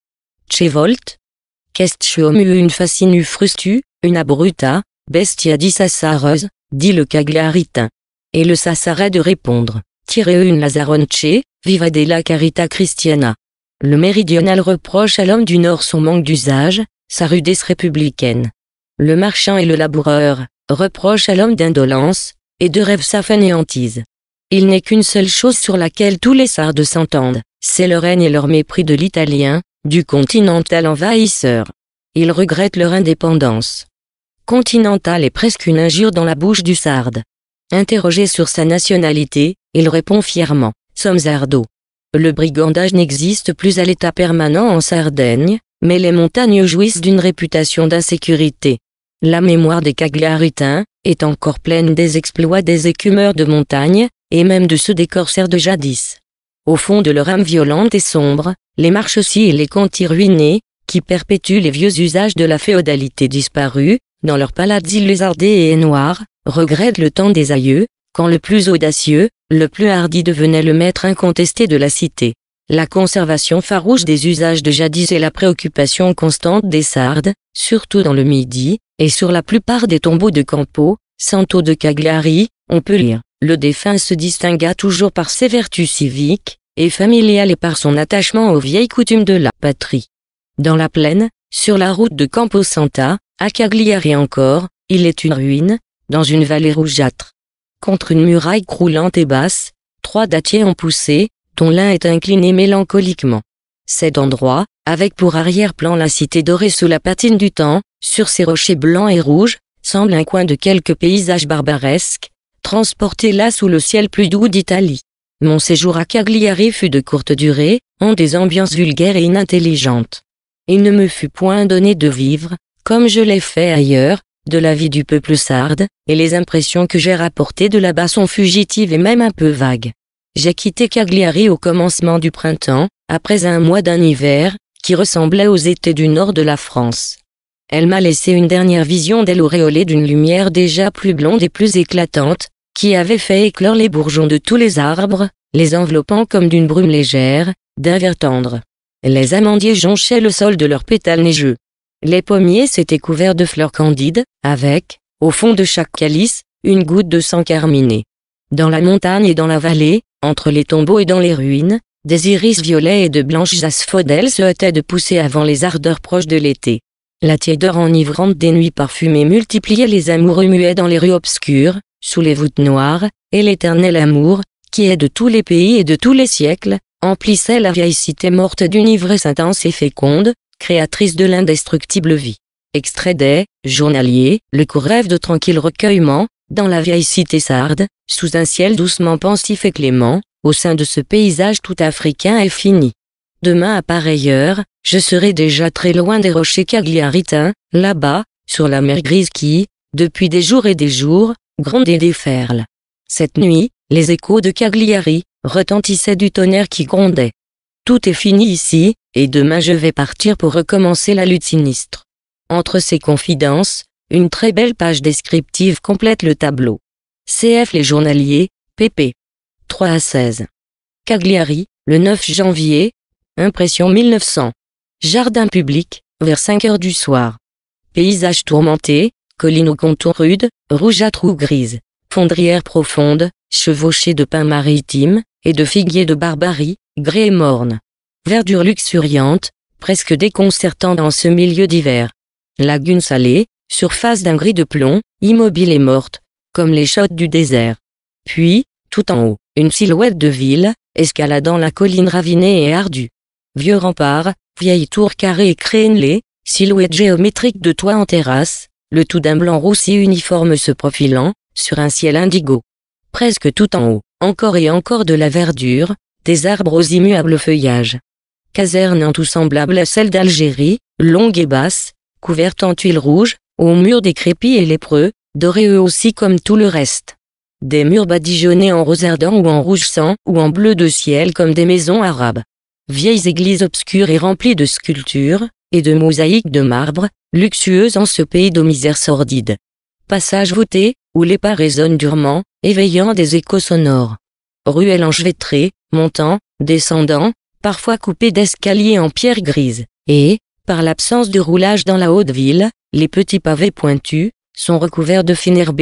Chevolt eut une fascinu frustue, une abruta, bestia dit Sassareuse, dit le Cagliaritain. Et le Sassaret de répondre une Lazaronche, viva della carita cristiana. Le méridional reproche à l'homme du Nord son manque d'usage, sa rudesse républicaine. Le marchand et le laboureur, reprochent à l'homme d'indolence, et de rêve sa fainéantise. Il n'est qu'une seule chose sur laquelle tous les sardes s'entendent, c'est leur haine et leur mépris de l'italien, du continental envahisseur. Ils regrettent leur indépendance. Continental est presque une injure dans la bouche du sarde. Interrogé sur sa nationalité, il répond fièrement, sommes Ardo. Le brigandage n'existe plus à l'état permanent en Sardaigne, mais les montagnes jouissent d'une réputation d'insécurité. La mémoire des Cagliaritains est encore pleine des exploits des écumeurs de montagne, et même de ceux des corsaires de jadis. Au fond de leur âme violente et sombre, les aussi et les contis ruinés, qui perpétuent les vieux usages de la féodalité disparue, dans leurs palades lézardés et noirs, regrettent le temps des aïeux, quand le plus audacieux, le plus hardi devenait le maître incontesté de la cité. La conservation farouche des usages de jadis et la préoccupation constante des Sardes, surtout dans le Midi, et sur la plupart des tombeaux de Campo, Santo de Cagliari, on peut lire. Le défunt se distingua toujours par ses vertus civiques, et familiales et par son attachement aux vieilles coutumes de la patrie. Dans la plaine, sur la route de Campo Santa, à Cagliari encore, il est une ruine, dans une vallée rougeâtre contre une muraille croulante et basse, trois dattiers ont poussé, dont l'un est incliné mélancoliquement. Cet endroit, avec pour arrière-plan la cité dorée sous la patine du temps, sur ses rochers blancs et rouges, semble un coin de quelque paysage barbaresque, transporté là sous le ciel plus doux d'Italie. Mon séjour à Cagliari fut de courte durée, en des ambiances vulgaires et inintelligentes. Il ne me fut point donné de vivre, comme je l'ai fait ailleurs, de la vie du peuple sarde, et les impressions que j'ai rapportées de là-bas sont fugitives et même un peu vagues. J'ai quitté Cagliari au commencement du printemps, après un mois d'un hiver, qui ressemblait aux étés du nord de la France. Elle m'a laissé une dernière vision d'elle auréolée d'une lumière déjà plus blonde et plus éclatante, qui avait fait éclore les bourgeons de tous les arbres, les enveloppant comme d'une brume légère, d'un vert tendre. Les amandiers jonchaient le sol de leurs pétales neigeux. Les pommiers s'étaient couverts de fleurs candides, avec, au fond de chaque calice, une goutte de sang carminé. Dans la montagne et dans la vallée, entre les tombeaux et dans les ruines, des iris violets et de blanches asphodèles se hâtaient de pousser avant les ardeurs proches de l'été. La tiédeur enivrante des nuits parfumées multipliait les amoureux muets dans les rues obscures, sous les voûtes noires, et l'éternel amour, qui est de tous les pays et de tous les siècles, emplissait la vieille cité morte d'une ivresse intense et féconde, créatrice de l'indestructible vie. Extrait des Journaliers, le court rêve de tranquille recueillement, dans la vieille cité sarde, sous un ciel doucement pensif et clément, au sein de ce paysage tout africain et fini. Demain à pareille heure, je serai déjà très loin des rochers cagliaritains, là-bas, sur la mer grise qui, depuis des jours et des jours, gronde des déferle. Cette nuit, les échos de Cagliari retentissaient du tonnerre qui grondait. Tout est fini ici, et demain je vais partir pour recommencer la lutte sinistre. Entre ces confidences, une très belle page descriptive complète le tableau. CF Les Journaliers, pp. 3 à 16. Cagliari, le 9 janvier, impression 1900. Jardin public, vers 5 heures du soir. Paysage tourmenté, collines aux contours rudes, rougeâtre ou grise. Fondrières profondes, chevauchées de pins maritimes, et de figuiers de barbarie, grès et morne verdure luxuriante, presque déconcertante en ce milieu d'hiver. Lagune salée, surface d'un gris de plomb, immobile et morte, comme les chottes du désert. Puis, tout en haut, une silhouette de ville, escaladant la colline ravinée et ardue. Vieux remparts, vieilles tours carrées et crénelées, silhouette géométrique de toit en terrasse, le tout d'un blanc roussi uniforme se profilant, sur un ciel indigo. Presque tout en haut, encore et encore de la verdure, des arbres aux immuables feuillages caserne en tout semblable à celle d'Algérie, longue et basse, couverte en tuiles rouges, aux murs décrépits et lépreux, dorés eux aussi comme tout le reste. Des murs badigeonnés en rose ardent ou en rouge sang ou en bleu de ciel comme des maisons arabes. Vieilles églises obscures et remplies de sculptures, et de mosaïques de marbre, luxueuses en ce pays de misère sordide. Passages voûtés où les pas résonnent durement, éveillant des échos sonores. Ruelles enchevêtrées, montant, descendant, parfois coupés d'escaliers en pierre grise, et, par l'absence de roulage dans la haute ville, les petits pavés pointus, sont recouverts de fines herbes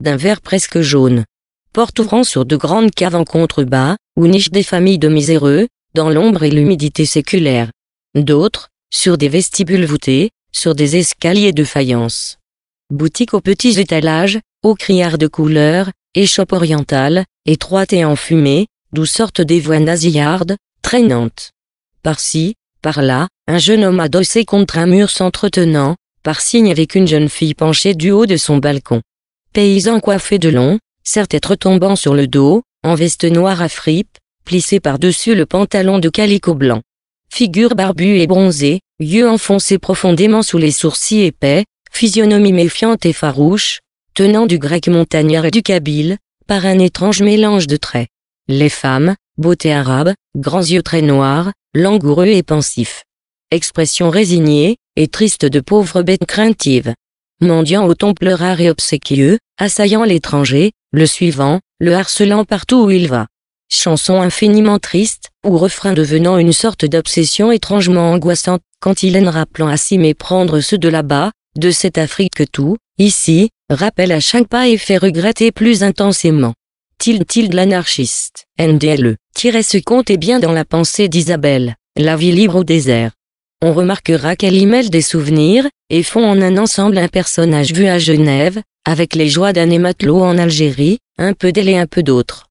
d'un vert presque jaune. Portes ouvrant sur de grandes caves en contrebas, où nichent des familles de miséreux, dans l'ombre et l'humidité séculaire. D'autres, sur des vestibules voûtés, sur des escaliers de faïence. Boutiques aux petits étalages, aux criards de couleurs, échoppes orientales, étroites et enfumées, d'où sortent des voies nasillardes, traînante. Par-ci, par-là, un jeune homme adossé contre un mur s'entretenant, par signe avec une jeune fille penchée du haut de son balcon. Paysan coiffé de long, certes être tombant sur le dos, en veste noire à fripe, plissé par-dessus le pantalon de calicot blanc. Figure barbue et bronzée, yeux enfoncés profondément sous les sourcils épais, physionomie méfiante et farouche, tenant du grec montagnard et du kabyle, par un étrange mélange de traits. Les femmes, beauté arabe, grands yeux très noirs, langoureux et pensif. Expression résignée, et triste de pauvre bêtes craintive. Mendiant au ton pleurard et obséquieux, assaillant l'étranger, le suivant, le harcelant partout où il va. Chanson infiniment triste, ou refrain devenant une sorte d'obsession étrangement angoissante, quand il en rappelant à s'y méprendre ceux de là-bas, de cette Afrique que tout, ici, rappelle à chaque pas et fait regretter plus intensément. Tilde tilde l'anarchiste, NDLE, tirait ce compte est bien dans la pensée d'Isabelle, la vie libre au désert. On remarquera qu'elle y mêle des souvenirs, et font en un ensemble un personnage vu à Genève, avec les joies d'un ématelot en Algérie, un peu d'elle et un peu d'autre.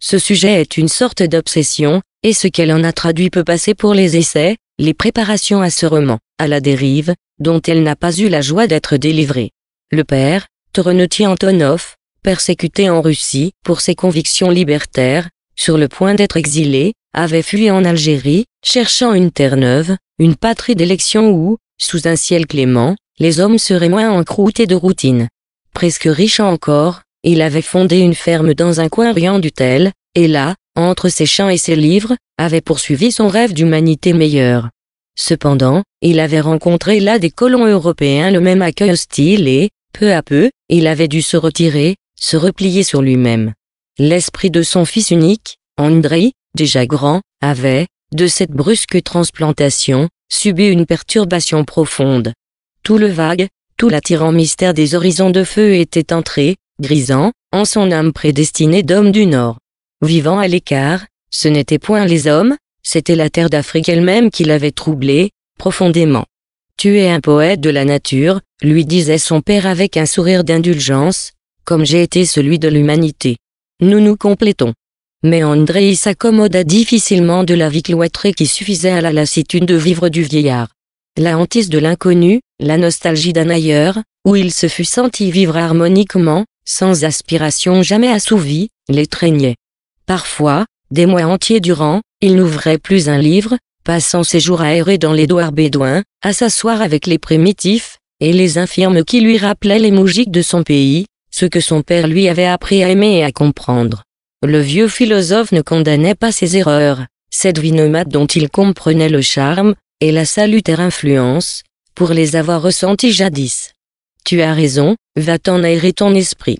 Ce sujet est une sorte d'obsession, et ce qu'elle en a traduit peut passer pour les essais, les préparations à ce roman, à la dérive, dont elle n'a pas eu la joie d'être délivrée. Le père, Torenoti Antonov, persécuté en Russie pour ses convictions libertaires, sur le point d'être exilé, avait fui en Algérie, cherchant une terre neuve, une patrie d'élection où, sous un ciel clément, les hommes seraient moins encroûtés de routine. Presque riche encore, il avait fondé une ferme dans un coin riant du tel, et là, entre ses champs et ses livres, avait poursuivi son rêve d'humanité meilleure. Cependant, il avait rencontré là des colons européens le même accueil hostile et, peu à peu, il avait dû se retirer, se replier sur lui-même. L'esprit de son fils unique, André, déjà grand, avait, de cette brusque transplantation, subi une perturbation profonde. Tout le vague, tout l'attirant mystère des horizons de feu était entré, grisant, en son âme prédestinée d'homme du Nord. Vivant à l'écart, ce n'étaient point les hommes, c'était la terre d'Afrique elle-même qui l'avait troublé, profondément. Tu es un poète de la nature, lui disait son père avec un sourire d'indulgence, comme j'ai été celui de l'humanité. Nous nous complétons. Mais André s'accommoda difficilement de la vie cloîtrée qui suffisait à la lassitude de vivre du vieillard. La hantise de l'inconnu, la nostalgie d'un ailleurs, où il se fût senti vivre harmoniquement, sans aspiration jamais assouvie, traignait. Parfois, des mois entiers durant, il n'ouvrait plus un livre, passant ses jours à errer dans les douars bédouins, à s'asseoir avec les primitifs, et les infirmes qui lui rappelaient les mougiques de son pays, ce que son père lui avait appris à aimer et à comprendre. Le vieux philosophe ne condamnait pas ses erreurs, cette vie nomade dont il comprenait le charme, et la salutaire influence, pour les avoir ressentis jadis. Tu as raison, va t'en aérer ton esprit.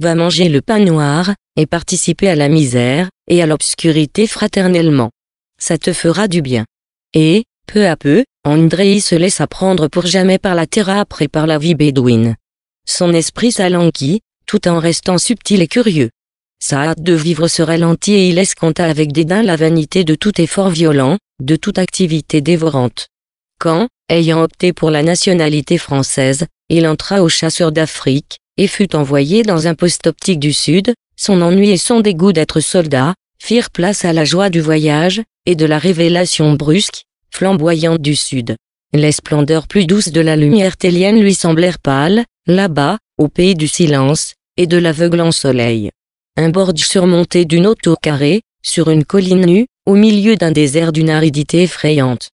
Va manger le pain noir, et participer à la misère, et à l'obscurité fraternellement. Ça te fera du bien. Et, peu à peu, Andrei se laissa prendre pour jamais par la thérapie et par la vie bédouine. Son esprit s'alanquit, tout en restant subtil et curieux. Sa hâte de vivre se ralentit et il escompta avec dédain la vanité de tout effort violent, de toute activité dévorante. Quand, ayant opté pour la nationalité française, il entra aux chasseurs d'Afrique, et fut envoyé dans un poste optique du Sud, son ennui et son dégoût d'être soldat, firent place à la joie du voyage, et de la révélation brusque, flamboyante du Sud. Les splendeurs plus douces de la lumière télienne lui semblèrent pâles, là-bas, au pays du silence, et de l'aveuglant soleil. Un bord surmonté d'une auto carrée, sur une colline nue, au milieu d'un désert d'une aridité effrayante.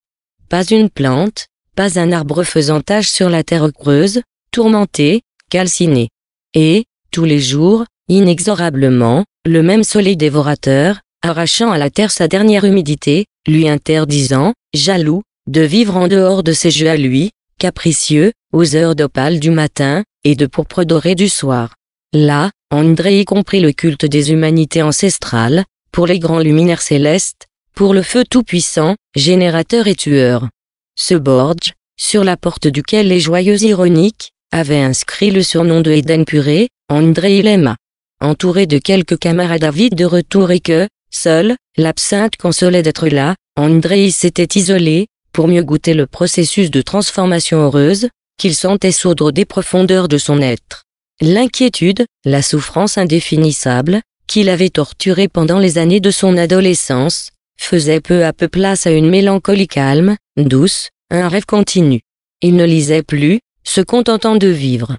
Pas une plante, pas un arbre faisant tache sur la terre creuse, tourmentée, calcinée. Et, tous les jours, inexorablement, le même soleil dévorateur, arrachant à la terre sa dernière humidité, lui interdisant, jaloux, de vivre en dehors de ses jeux à lui, capricieux, aux heures d'opale du matin, et de pourpre doré du soir. Là, André y comprit le culte des humanités ancestrales, pour les grands luminaires célestes, pour le feu tout-puissant, générateur et tueur. Ce borge, sur la porte duquel les joyeux ironiques, avaient inscrit le surnom de Eden puré, André y Entouré de quelques camarades avides de retour et que, seul, l'absinthe consolait d'être là, André s'était isolé, pour mieux goûter le processus de transformation heureuse, qu'il sentait sourdre des profondeurs de son être. L'inquiétude, la souffrance indéfinissable, qu'il avait torturé pendant les années de son adolescence, faisait peu à peu place à une mélancolie calme, douce, un rêve continu. Il ne lisait plus, se contentant de vivre.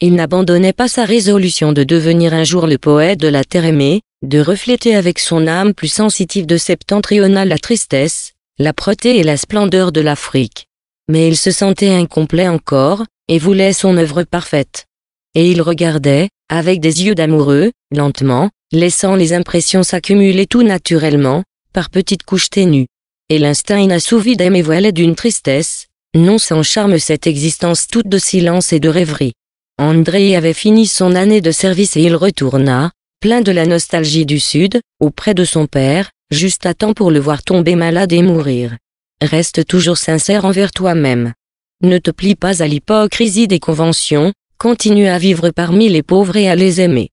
Il n'abandonnait pas sa résolution de devenir un jour le poète de la terre aimée, de refléter avec son âme plus sensitive de septentrionale la tristesse, la l'âpreté et la splendeur de l'Afrique. Mais il se sentait incomplet encore, et voulait son œuvre parfaite. Et il regardait, avec des yeux d'amoureux, lentement, laissant les impressions s'accumuler tout naturellement, par petites couches ténues. Et l'instinct inassouvi d'aimer voilait d'une tristesse, non sans charme cette existence toute de silence et de rêverie. André avait fini son année de service et il retourna, plein de la nostalgie du Sud, auprès de son père, juste à temps pour le voir tomber malade et mourir. Reste toujours sincère envers toi-même. Ne te plie pas à l'hypocrisie des conventions, continue à vivre parmi les pauvres et à les aimer.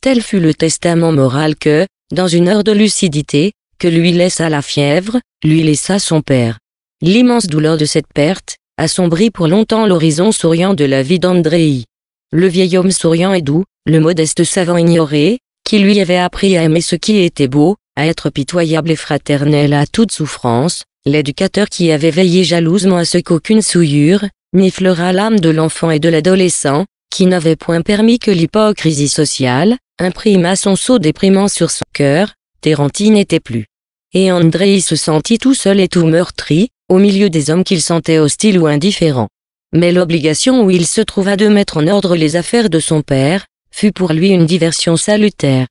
Tel fut le testament moral que, dans une heure de lucidité, que lui laissa la fièvre, lui laissa son père. L'immense douleur de cette perte, assombrit pour longtemps l'horizon souriant de la vie d'Andrei. Le vieil homme souriant et doux, le modeste savant ignoré, qui lui avait appris à aimer ce qui était beau, à être pitoyable et fraternel à toute souffrance, l'éducateur qui avait veillé jalousement à ce qu'aucune souillure, n'effleurât l'âme de l'enfant et de l'adolescent, qui n'avait point permis que l'hypocrisie sociale, imprima son sceau déprimant sur son cœur, Terenti n'était plus. Et André se sentit tout seul et tout meurtri, au milieu des hommes qu'il sentait hostiles ou indifférents. Mais l'obligation où il se trouva de mettre en ordre les affaires de son père, fut pour lui une diversion salutaire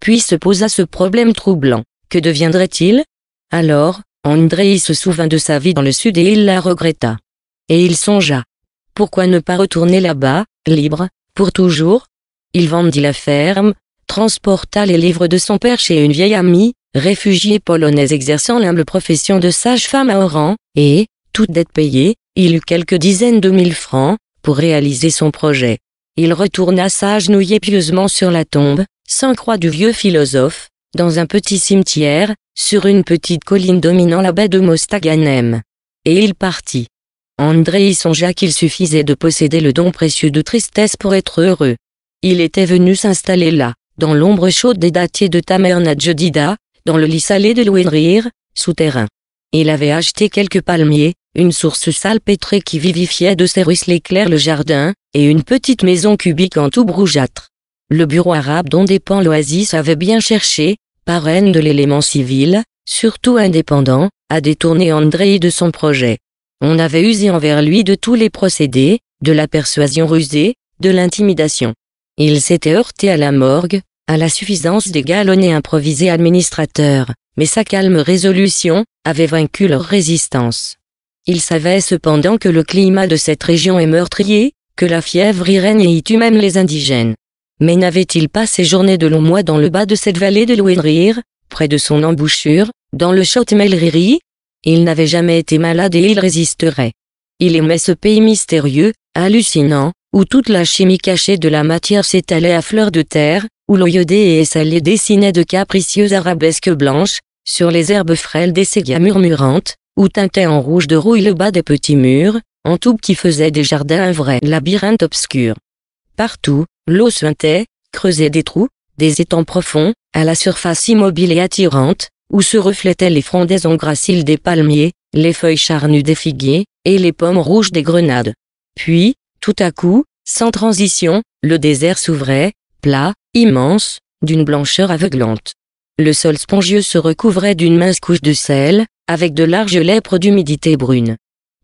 puis se posa ce problème troublant. Que deviendrait-il Alors, André se souvint de sa vie dans le sud et il la regretta. Et il songea. Pourquoi ne pas retourner là-bas, libre, pour toujours Il vendit la ferme, transporta les livres de son père chez une vieille amie, réfugiée polonaise exerçant l'humble profession de sage-femme à Oran, et, toute dette payée, il eut quelques dizaines de mille francs, pour réaliser son projet. Il retourna s'agenouiller pieusement sur la tombe, sans croix du vieux philosophe, dans un petit cimetière, sur une petite colline dominant la baie de Mostaganem. Et il partit. André y songea qu'il suffisait de posséder le don précieux de tristesse pour être heureux. Il était venu s'installer là, dans l'ombre chaude des dattiers de Tamernadjedida, dans le lit salé de l'Ouenrir, souterrain. Il avait acheté quelques palmiers, une source salpêtrée qui vivifiait de ses ruisselets clairs le jardin, et une petite maison cubique en tout brougeâtre. Le bureau arabe dont dépend l'Oasis avait bien cherché, parraine de l'élément civil, surtout indépendant, à détourner André de son projet. On avait usé envers lui de tous les procédés, de la persuasion rusée, de l'intimidation. Il s'était heurté à la morgue, à la suffisance des galonnés improvisés administrateurs, mais sa calme résolution avait vaincu leur résistance. Il savait cependant que le climat de cette région est meurtrier, que la fièvre y règne et y tue même les indigènes. Mais n'avait-il pas séjourné de longs mois dans le bas de cette vallée de l'Ouenrir, près de son embouchure, dans le Chotmelriri Il n'avait jamais été malade et il résisterait. Il aimait ce pays mystérieux, hallucinant, où toute la chimie cachée de la matière s'étalait à fleur de terre, où l'oyodé et salé dessinaient de capricieuses arabesques blanches, sur les herbes frêles des ségias murmurantes, où teintaient en rouge de rouille le bas des petits murs, en tout qui faisait des jardins un vrai labyrinthe obscur. Partout, L'eau suintait, creusait des trous, des étangs profonds, à la surface immobile et attirante, où se reflétaient les frondaisons graciles des palmiers, les feuilles charnues des figuiers, et les pommes rouges des grenades. Puis, tout à coup, sans transition, le désert s'ouvrait, plat, immense, d'une blancheur aveuglante. Le sol spongieux se recouvrait d'une mince couche de sel, avec de larges lèpres d'humidité brune.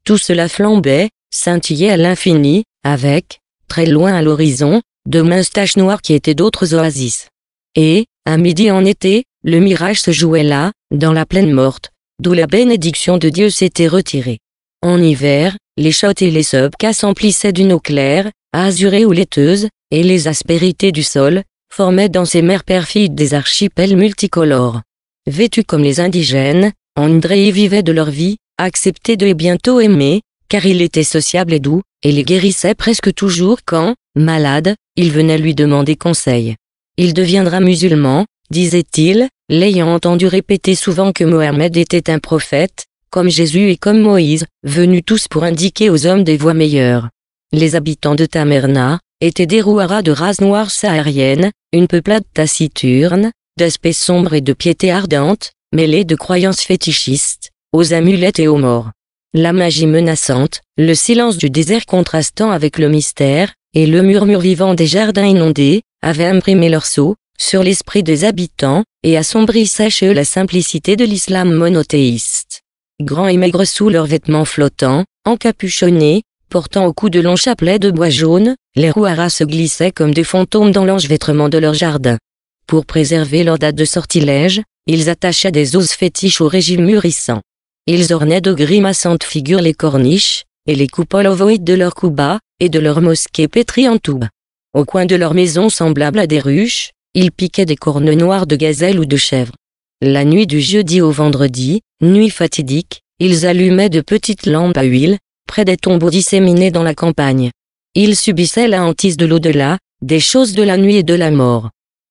Tout cela flambait, scintillait à l'infini, avec, très loin à l'horizon, de moustaches noires qui étaient d'autres oasis. Et, à midi en été, le mirage se jouait là, dans la plaine morte, d'où la bénédiction de Dieu s'était retirée. En hiver, les chottes et les subcas s'emplissaient d'une eau claire, azurée ou laiteuse, et les aspérités du sol, formaient dans ces mers perfides des archipels multicolores. Vêtus comme les indigènes, André y vivait de leur vie, accepté de et bientôt aimé, car il était sociable et doux, et les guérissait presque toujours quand, Malade, il venait lui demander conseil. Il deviendra musulman, disait-il, l'ayant entendu répéter souvent que Mohammed était un prophète, comme Jésus et comme Moïse, venus tous pour indiquer aux hommes des voies meilleures. Les habitants de Tamerna étaient des Rouaras de race noire saharienne, une peuplade taciturne, d'aspect sombre et de piété ardente, mêlée de croyances fétichistes, aux amulettes et aux morts. La magie menaçante, le silence du désert contrastant avec le mystère, et le murmure vivant des jardins inondés, avait imprimé leur sceau, sur l'esprit des habitants, et assombri chez la simplicité de l'islam monothéiste. Grands et maigres sous leurs vêtements flottants, encapuchonnés, portant au cou de longs chapelets de bois jaune, les rouaras se glissaient comme des fantômes dans l'enchevêtrement de leur jardin. Pour préserver leur date de sortilège, ils attachaient des os fétiches au régime mûrissant. Ils ornaient de grimaçantes figures les corniches, et les coupoles ovoïdes de leurs koubas, et de leurs mosquées pétries en toube. Au coin de leurs maisons semblables à des ruches, ils piquaient des cornes noires de gazelle ou de chèvre. La nuit du jeudi au vendredi, nuit fatidique, ils allumaient de petites lampes à huile, près des tombeaux disséminés dans la campagne. Ils subissaient la hantise de l'au-delà, des choses de la nuit et de la mort.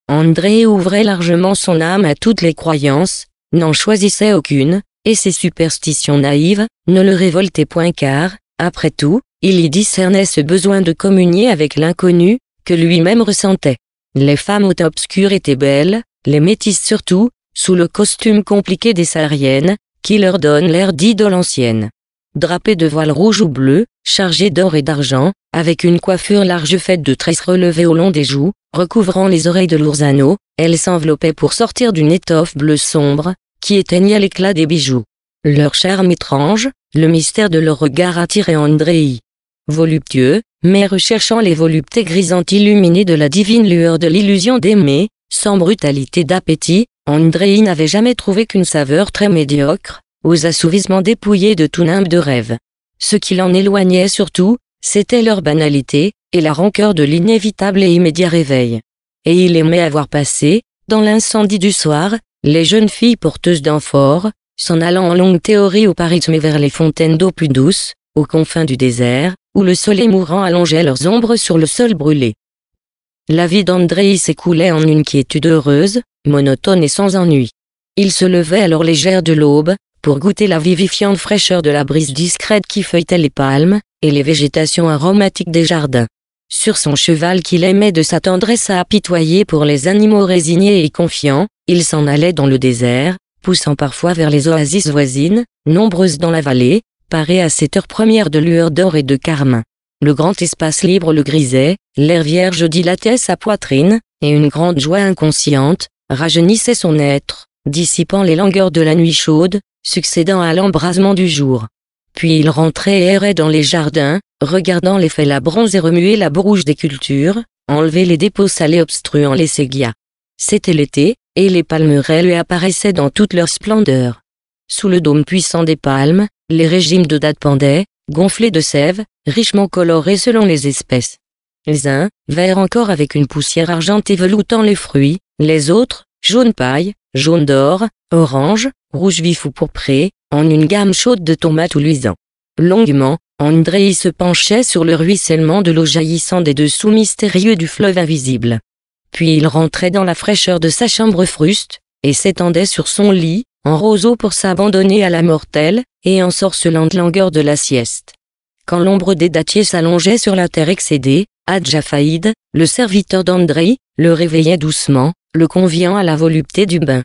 André ouvrait largement son âme à toutes les croyances, n'en choisissait aucune, et ses superstitions naïves, ne le révoltaient point car, après tout, il y discernait ce besoin de communier avec l'inconnu, que lui-même ressentait. Les femmes hautes obscures étaient belles, les métisses surtout, sous le costume compliqué des sahariennes, qui leur donne l'air d'idoles anciennes. Drapées de voiles rouges ou bleus, chargées d'or et d'argent, avec une coiffure large faite de tresses relevées au long des joues, recouvrant les oreilles de lourds anneaux, elles s'enveloppaient pour sortir d'une étoffe bleue sombre, qui éteignaient l'éclat des bijoux. Leur charme étrange, le mystère de leur regard attirait Andréi. Voluptueux, mais recherchant les voluptés grisantes illuminées de la divine lueur de l'illusion d'aimer, sans brutalité d'appétit, Andréi n'avait jamais trouvé qu'une saveur très médiocre, aux assouvissements dépouillés de tout nimbe de rêve. Ce qui l'en éloignait surtout, c'était leur banalité, et la rancœur de l'inévitable et immédiat réveil. Et il aimait avoir passé, dans l'incendie du soir, les jeunes filles porteuses d'amphores, s'en allant en longue théorie au parisme vers les fontaines d'eau plus douce, aux confins du désert, où le soleil mourant allongeait leurs ombres sur le sol brûlé. La vie d'André s'écoulait en une quiétude heureuse, monotone et sans ennui. Il se levait alors légère de l'aube, pour goûter la vivifiante fraîcheur de la brise discrète qui feuilletait les palmes, et les végétations aromatiques des jardins. Sur son cheval qu'il aimait de sa tendresse à apitoyer pour les animaux résignés et confiants, ils s'en allait dans le désert, poussant parfois vers les oasis voisines, nombreuses dans la vallée, parées à cette heure première de lueur d'or et de carmin. Le grand espace libre le grisait, l'air vierge dilatait sa poitrine, et une grande joie inconsciente, rajeunissait son être, dissipant les langueurs de la nuit chaude, succédant à l'embrasement du jour. Puis il rentrait et errait dans les jardins, regardant les la la bronze et remuer la brouche des cultures, enlever les dépôts salés obstruant les séguias. C'était l'été, et les palmeraies lui apparaissaient dans toute leur splendeur. Sous le dôme puissant des palmes, les régimes de dattes pendaient, gonflés de sève, richement colorés selon les espèces. Les uns, verts encore avec une poussière argente veloutant les fruits, les autres, jaune paille, jaune d'or, orange, rouge vif ou pourpré, en une gamme chaude de tomates ou luisants. Longuement, y se penchait sur le ruissellement de l'eau jaillissant des dessous mystérieux du fleuve invisible. Puis il rentrait dans la fraîcheur de sa chambre fruste, et s'étendait sur son lit, en roseau pour s'abandonner à la mortelle, et en sorcelante langueur de la sieste. Quand l'ombre des dattiers s'allongeait sur la terre excédée, Adjafaïd, le serviteur d'André, le réveillait doucement, le conviant à la volupté du bain.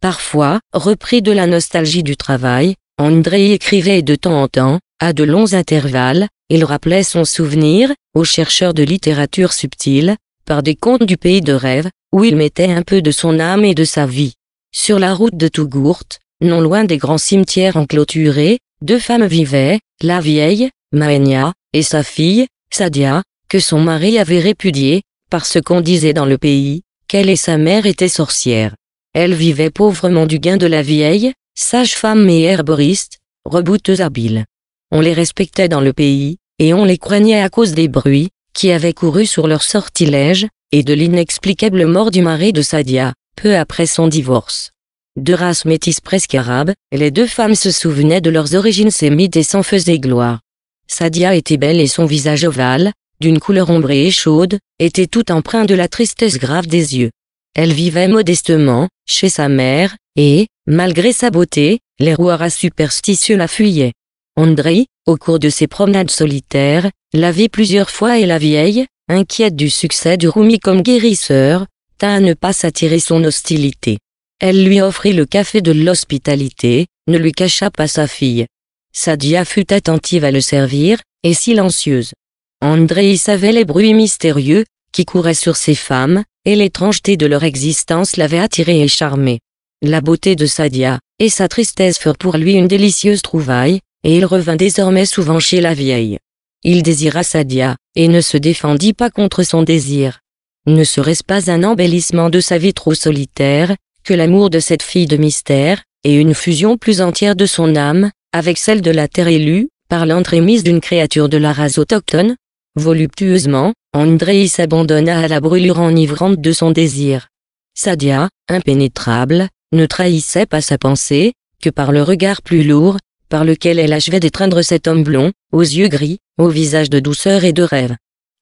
Parfois, repris de la nostalgie du travail, André écrivait de temps en temps, à de longs intervalles, il rappelait son souvenir, aux chercheurs de littérature subtile, par des contes du pays de rêve, où il mettait un peu de son âme et de sa vie. Sur la route de Tougourt, non loin des grands cimetières enclôturés, deux femmes vivaient, la vieille, Maenia, et sa fille, Sadia, que son mari avait répudiée, parce qu'on disait dans le pays, qu'elle et sa mère étaient sorcières. Elles vivaient pauvrement du gain de la vieille, sage-femme et herboriste, rebouteuse habile. On les respectait dans le pays, et on les craignait à cause des bruits, qui avait couru sur leur sortilège, et de l'inexplicable mort du mari de Sadia, peu après son divorce. De race métisse presque arabe, les deux femmes se souvenaient de leurs origines sémites et s'en faisaient gloire. Sadia était belle et son visage ovale, d'une couleur ombrée et chaude, était tout empreint de la tristesse grave des yeux. Elle vivait modestement, chez sa mère, et, malgré sa beauté, les rois superstitieux la fuyaient. André, au cours de ses promenades solitaires, l'a vit plusieurs fois et la vieille, inquiète du succès du Rumi comme guérisseur, tint à ne pas s'attirer son hostilité. Elle lui offrit le café de l'hospitalité, ne lui cacha pas sa fille. Sadia fut attentive à le servir, et silencieuse. André savait les bruits mystérieux, qui couraient sur ces femmes, et l'étrangeté de leur existence l'avait attiré et charmé. La beauté de Sadia, et sa tristesse furent pour lui une délicieuse trouvaille, et il revint désormais souvent chez la vieille. Il désira Sadia, et ne se défendit pas contre son désir. Ne serait-ce pas un embellissement de sa vie trop solitaire, que l'amour de cette fille de mystère, et une fusion plus entière de son âme, avec celle de la terre élue, par l'entremise d'une créature de la race autochtone Voluptueusement, André s'abandonna à la brûlure enivrante de son désir. Sadia, impénétrable, ne trahissait pas sa pensée, que par le regard plus lourd, par lequel elle achevait d'étreindre cet homme blond, aux yeux gris, au visage de douceur et de rêve.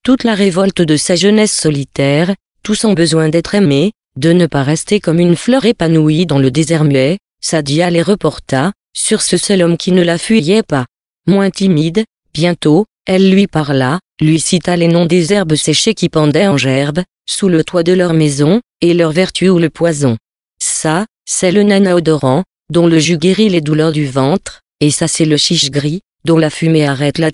Toute la révolte de sa jeunesse solitaire, tout son besoin d'être aimé, de ne pas rester comme une fleur épanouie dans le désert muet, Sadia les reporta, sur ce seul homme qui ne la fuyait pas. Moins timide, bientôt, elle lui parla, lui cita les noms des herbes séchées qui pendaient en gerbe, sous le toit de leur maison, et leur vertu ou le poison. Ça, c'est le nana odorant, dont le jus guérit les douleurs du ventre, et ça c'est le chiche gris, dont la fumée arrête la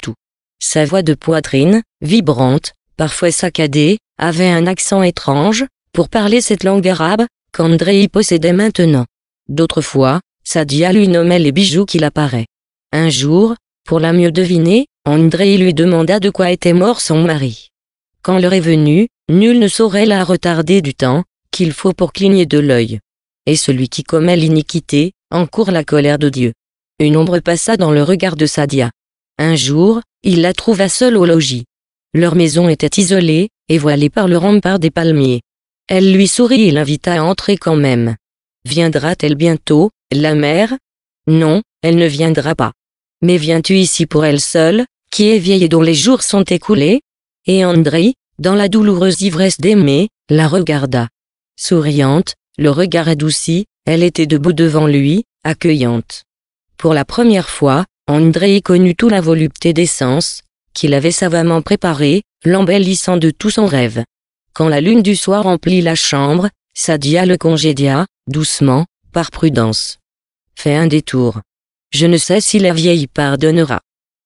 Sa voix de poitrine, vibrante, parfois saccadée, avait un accent étrange, pour parler cette langue arabe, qu'Andrei possédait maintenant. D'autres fois, Sadia lui nommait les bijoux qu'il apparaît. Un jour, pour la mieux deviner, Andrei lui demanda de quoi était mort son mari. Quand l'heure est venue, nul ne saurait la retarder du temps, qu'il faut pour cligner de l'œil. Et celui qui commet l'iniquité, encourt la colère de Dieu. Une ombre passa dans le regard de Sadia. Un jour, il la trouva seule au logis. Leur maison était isolée, et voilée par le rempart des palmiers. Elle lui sourit et l'invita à entrer quand même. Viendra-t-elle bientôt, la mère Non, elle ne viendra pas. Mais viens-tu ici pour elle seule, qui est vieille et dont les jours sont écoulés Et André, dans la douloureuse ivresse d'aimer, la regarda. Souriante, le regard adouci, elle était debout devant lui, accueillante. Pour la première fois, André connut toute la volupté des sens, qu'il avait savamment préparée, l'embellissant de tout son rêve. Quand la lune du soir emplit la chambre, Sadia le congédia, doucement, par prudence. Fais un détour. Je ne sais si la vieille pardonnera.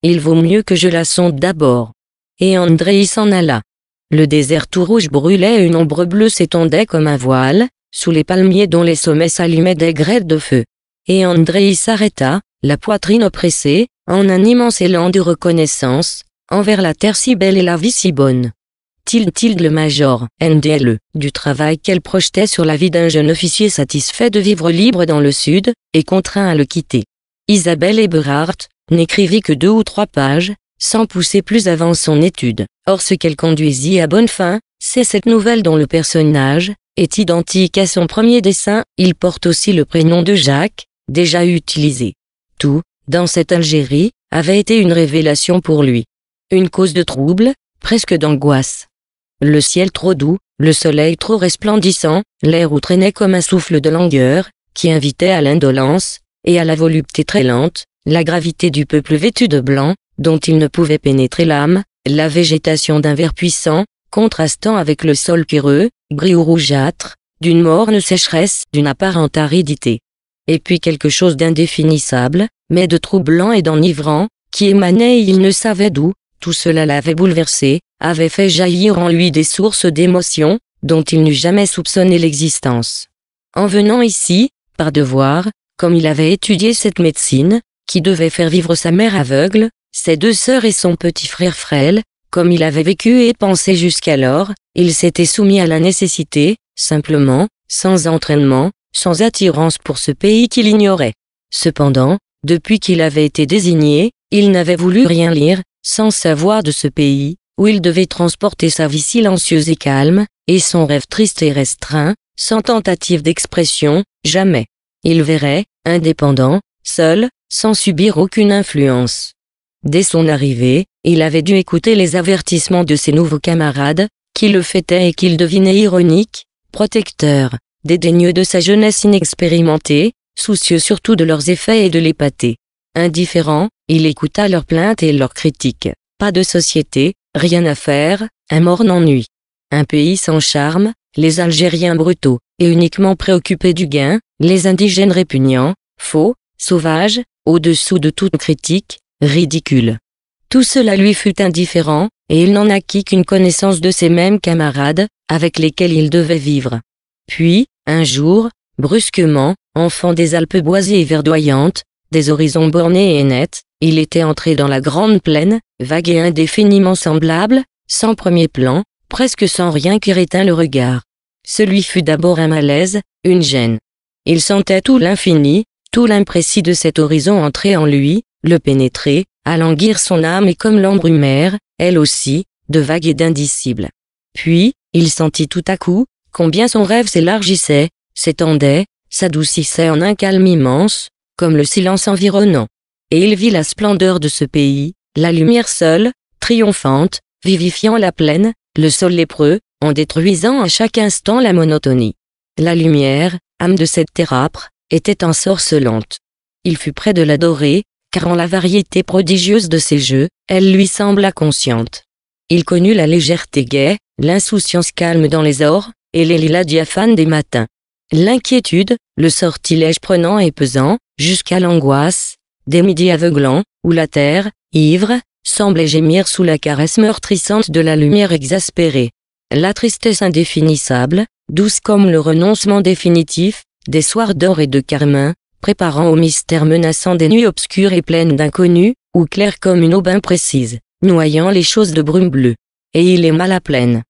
Il vaut mieux que je la sonde d'abord. Et André s'en alla. Le désert tout rouge brûlait et une ombre bleue s'étendait comme un voile, sous les palmiers dont les sommets s'allumaient des grêles de feu et andré s'arrêta, la poitrine oppressée, en un immense élan de reconnaissance, envers la terre si belle et la vie si bonne. Tilde tilde le major, NDLE, du travail qu'elle projetait sur la vie d'un jeune officier satisfait de vivre libre dans le Sud, et contraint à le quitter. Isabelle Eberhardt n'écrivit que deux ou trois pages, sans pousser plus avant son étude. Or ce qu'elle conduisit à bonne fin, c'est cette nouvelle dont le personnage est identique à son premier dessin. Il porte aussi le prénom de Jacques, déjà utilisé. Tout, dans cette Algérie, avait été une révélation pour lui. Une cause de trouble, presque d'angoisse. Le ciel trop doux, le soleil trop resplendissant, l'air où traînait comme un souffle de langueur, qui invitait à l'indolence, et à la volupté très lente, la gravité du peuple vêtu de blanc, dont il ne pouvait pénétrer l'âme, la végétation d'un vert puissant, contrastant avec le sol pierreux, gris ou rougeâtre, d'une morne sécheresse, d'une apparente aridité et puis quelque chose d'indéfinissable, mais de troublant et d'enivrant, qui émanait il ne savait d'où, tout cela l'avait bouleversé, avait fait jaillir en lui des sources d'émotions, dont il n'eût jamais soupçonné l'existence. En venant ici, par devoir, comme il avait étudié cette médecine, qui devait faire vivre sa mère aveugle, ses deux sœurs et son petit frère frêle, comme il avait vécu et pensé jusqu'alors, il s'était soumis à la nécessité, simplement, sans entraînement, sans attirance pour ce pays qu'il ignorait. Cependant, depuis qu'il avait été désigné, il n'avait voulu rien lire, sans savoir de ce pays, où il devait transporter sa vie silencieuse et calme, et son rêve triste et restreint, sans tentative d'expression, jamais. Il verrait, indépendant, seul, sans subir aucune influence. Dès son arrivée, il avait dû écouter les avertissements de ses nouveaux camarades, qui le fêtaient et qu'il devinait ironique, protecteur dédaigneux de sa jeunesse inexpérimentée, soucieux surtout de leurs effets et de l'épater. Indifférent, il écouta leurs plaintes et leurs critiques. Pas de société, rien à faire, un morne ennui. Un pays sans charme, les Algériens brutaux, et uniquement préoccupés du gain, les indigènes répugnants, faux, sauvages, au-dessous de toute critique, ridicules. Tout cela lui fut indifférent, et il n'en acquit qu'une connaissance de ses mêmes camarades, avec lesquels il devait vivre. Puis, un jour, brusquement, enfant des Alpes boisées et verdoyantes, des horizons bornés et nets, il était entré dans la grande plaine, vague et indéfiniment semblable, sans premier plan, presque sans rien qui rétint le regard. Celui fut d'abord un malaise, une gêne. Il sentait tout l'infini, tout l'imprécis de cet horizon entrer en lui, le pénétrer, alanguir son âme et comme humaine, elle aussi, de vague et d'indicible. Puis, il sentit tout à coup, Combien son rêve s'élargissait, s'étendait, s'adoucissait en un calme immense, comme le silence environnant. Et il vit la splendeur de ce pays, la lumière seule, triomphante, vivifiant la plaine, le sol lépreux, en détruisant à chaque instant la monotonie. La lumière, âme de cette terre âpre, était ensorcelante. Il fut près de l'adorer, car en la variété prodigieuse de ses jeux, elle lui sembla consciente. Il connut la légèreté gaie, l'insouciance calme dans les ors, et les lilas diaphanes des matins. L'inquiétude, le sortilège prenant et pesant, jusqu'à l'angoisse, des midis aveuglants, où la terre, ivre, semblait gémir sous la caresse meurtrissante de la lumière exaspérée. La tristesse indéfinissable, douce comme le renoncement définitif, des soirs d'or et de carmin, préparant au mystère menaçant des nuits obscures et pleines d'inconnus, ou claires comme une aube imprécise, noyant les choses de brume bleue. Et il est mal à pleine.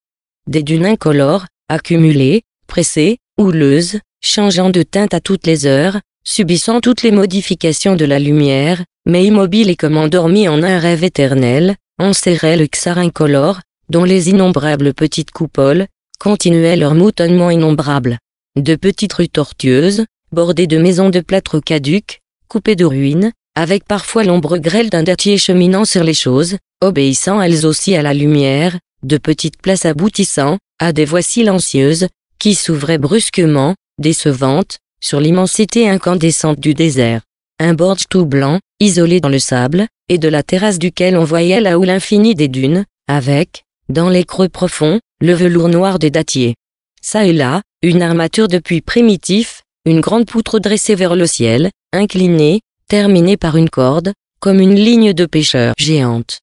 Des dunes incolores, accumulée, pressée, houleuse, changeant de teinte à toutes les heures, subissant toutes les modifications de la lumière, mais immobile et comme endormie en un rêve éternel, serrait le xarin incolore, dont les innombrables petites coupoles, continuaient leur moutonnement innombrable. De petites rues tortueuses, bordées de maisons de plâtre caduques, coupées de ruines, avec parfois l'ombre grêle d'un datier cheminant sur les choses, obéissant elles aussi à la lumière, de petites places aboutissant, à des voix silencieuses, qui s'ouvraient brusquement, décevantes, sur l'immensité incandescente du désert. Un bord tout blanc, isolé dans le sable, et de la terrasse duquel on voyait la houle infinie des dunes, avec, dans les creux profonds, le velours noir des dattiers. Ça et là, une armature de puits primitif, une grande poutre dressée vers le ciel, inclinée, terminée par une corde, comme une ligne de pêcheur géante.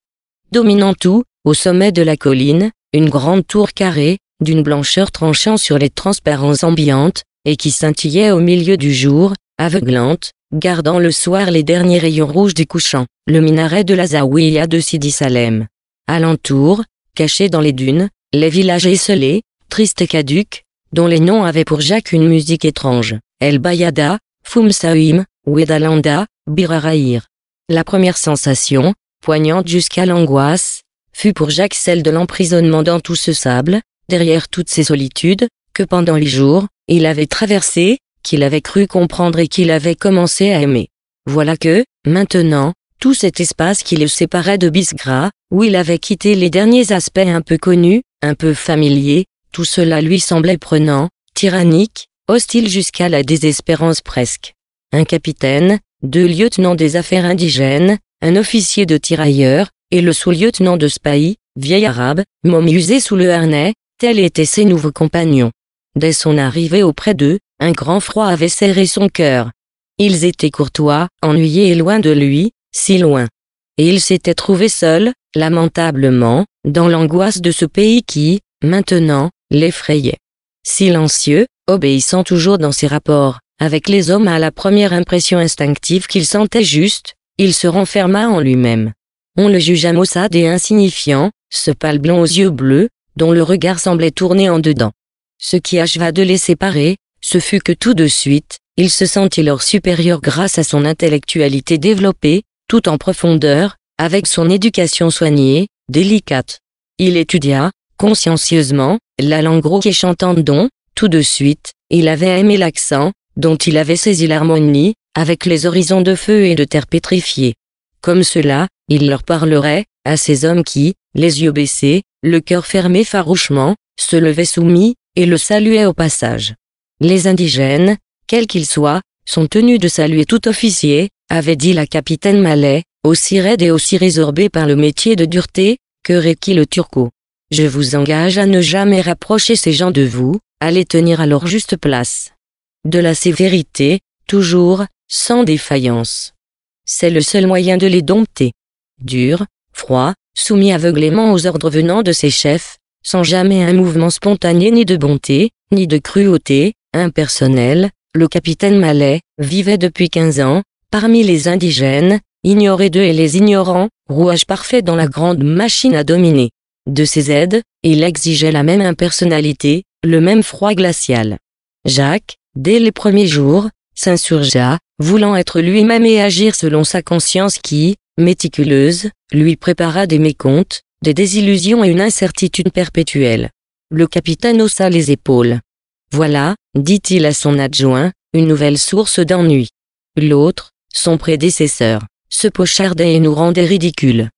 Dominant tout, au sommet de la colline, une grande tour carrée, d'une blancheur tranchant sur les transparences ambiantes, et qui scintillait au milieu du jour, aveuglante, gardant le soir les derniers rayons rouges du couchant, le minaret de la Zawiya de Sidi Salem. Alentour, cachés dans les dunes, les villages isolés, tristes et caduques, dont les noms avaient pour Jacques une musique étrange, El Bayada, Fumsaïm, Wedalanda, Biraraïr. La première sensation, poignante jusqu'à l'angoisse, fut pour Jacques celle de l'emprisonnement dans tout ce sable, derrière toutes ces solitudes, que pendant les jours, il avait traversées, qu'il avait cru comprendre et qu'il avait commencé à aimer. Voilà que, maintenant, tout cet espace qui le séparait de Bisgra, où il avait quitté les derniers aspects un peu connus, un peu familiers, tout cela lui semblait prenant, tyrannique, hostile jusqu'à la désespérance presque. Un capitaine, deux lieutenants des affaires indigènes, un officier de tirailleurs, et le sous-lieutenant de Spahi, vieil arabe, momusé sous le harnais, Tels étaient ses nouveaux compagnons. Dès son arrivée auprès d'eux, un grand froid avait serré son cœur. Ils étaient courtois, ennuyés et loin de lui, si loin. Et il s'était trouvé seul, lamentablement, dans l'angoisse de ce pays qui, maintenant, l'effrayait. Silencieux, obéissant toujours dans ses rapports, avec les hommes à la première impression instinctive qu'il sentait juste, il se renferma en lui-même. On le jugea maussade et insignifiant, ce pâle blond aux yeux bleus, dont le regard semblait tourner en dedans. Ce qui acheva de les séparer, ce fut que tout de suite, il se sentit leur supérieur grâce à son intellectualité développée, tout en profondeur, avec son éducation soignée, délicate. Il étudia, consciencieusement, la langue rauque chantante dont, tout de suite, il avait aimé l'accent, dont il avait saisi l'harmonie, avec les horizons de feu et de terre pétrifiés. Comme cela, il leur parlerait, à ces hommes qui, les yeux baissés, le cœur fermé farouchement, se levaient soumis, et le saluaient au passage. Les indigènes, quels qu'ils soient, sont tenus de saluer tout officier, avait dit la capitaine Malais, aussi raide et aussi résorbée par le métier de dureté, que Reki le Turco. Je vous engage à ne jamais rapprocher ces gens de vous, à les tenir à leur juste place. De la sévérité, toujours, sans défaillance. C'est le seul moyen de les dompter. Dur, froid, soumis aveuglément aux ordres venant de ses chefs, sans jamais un mouvement spontané ni de bonté, ni de cruauté, impersonnel, le capitaine Mallet vivait depuis 15 ans, parmi les indigènes, ignorés d'eux et les ignorants, rouage parfait dans la grande machine à dominer. De ses aides, il exigeait la même impersonnalité, le même froid glacial. Jacques, dès les premiers jours, s'insurgea, voulant être lui-même et agir selon sa conscience qui, méticuleuse, lui prépara des mécomptes, des désillusions et une incertitude perpétuelle. Le capitaine haussa les épaules. Voilà, dit-il à son adjoint, une nouvelle source d'ennui. L'autre, son prédécesseur, se pochardait et nous rendait ridicules.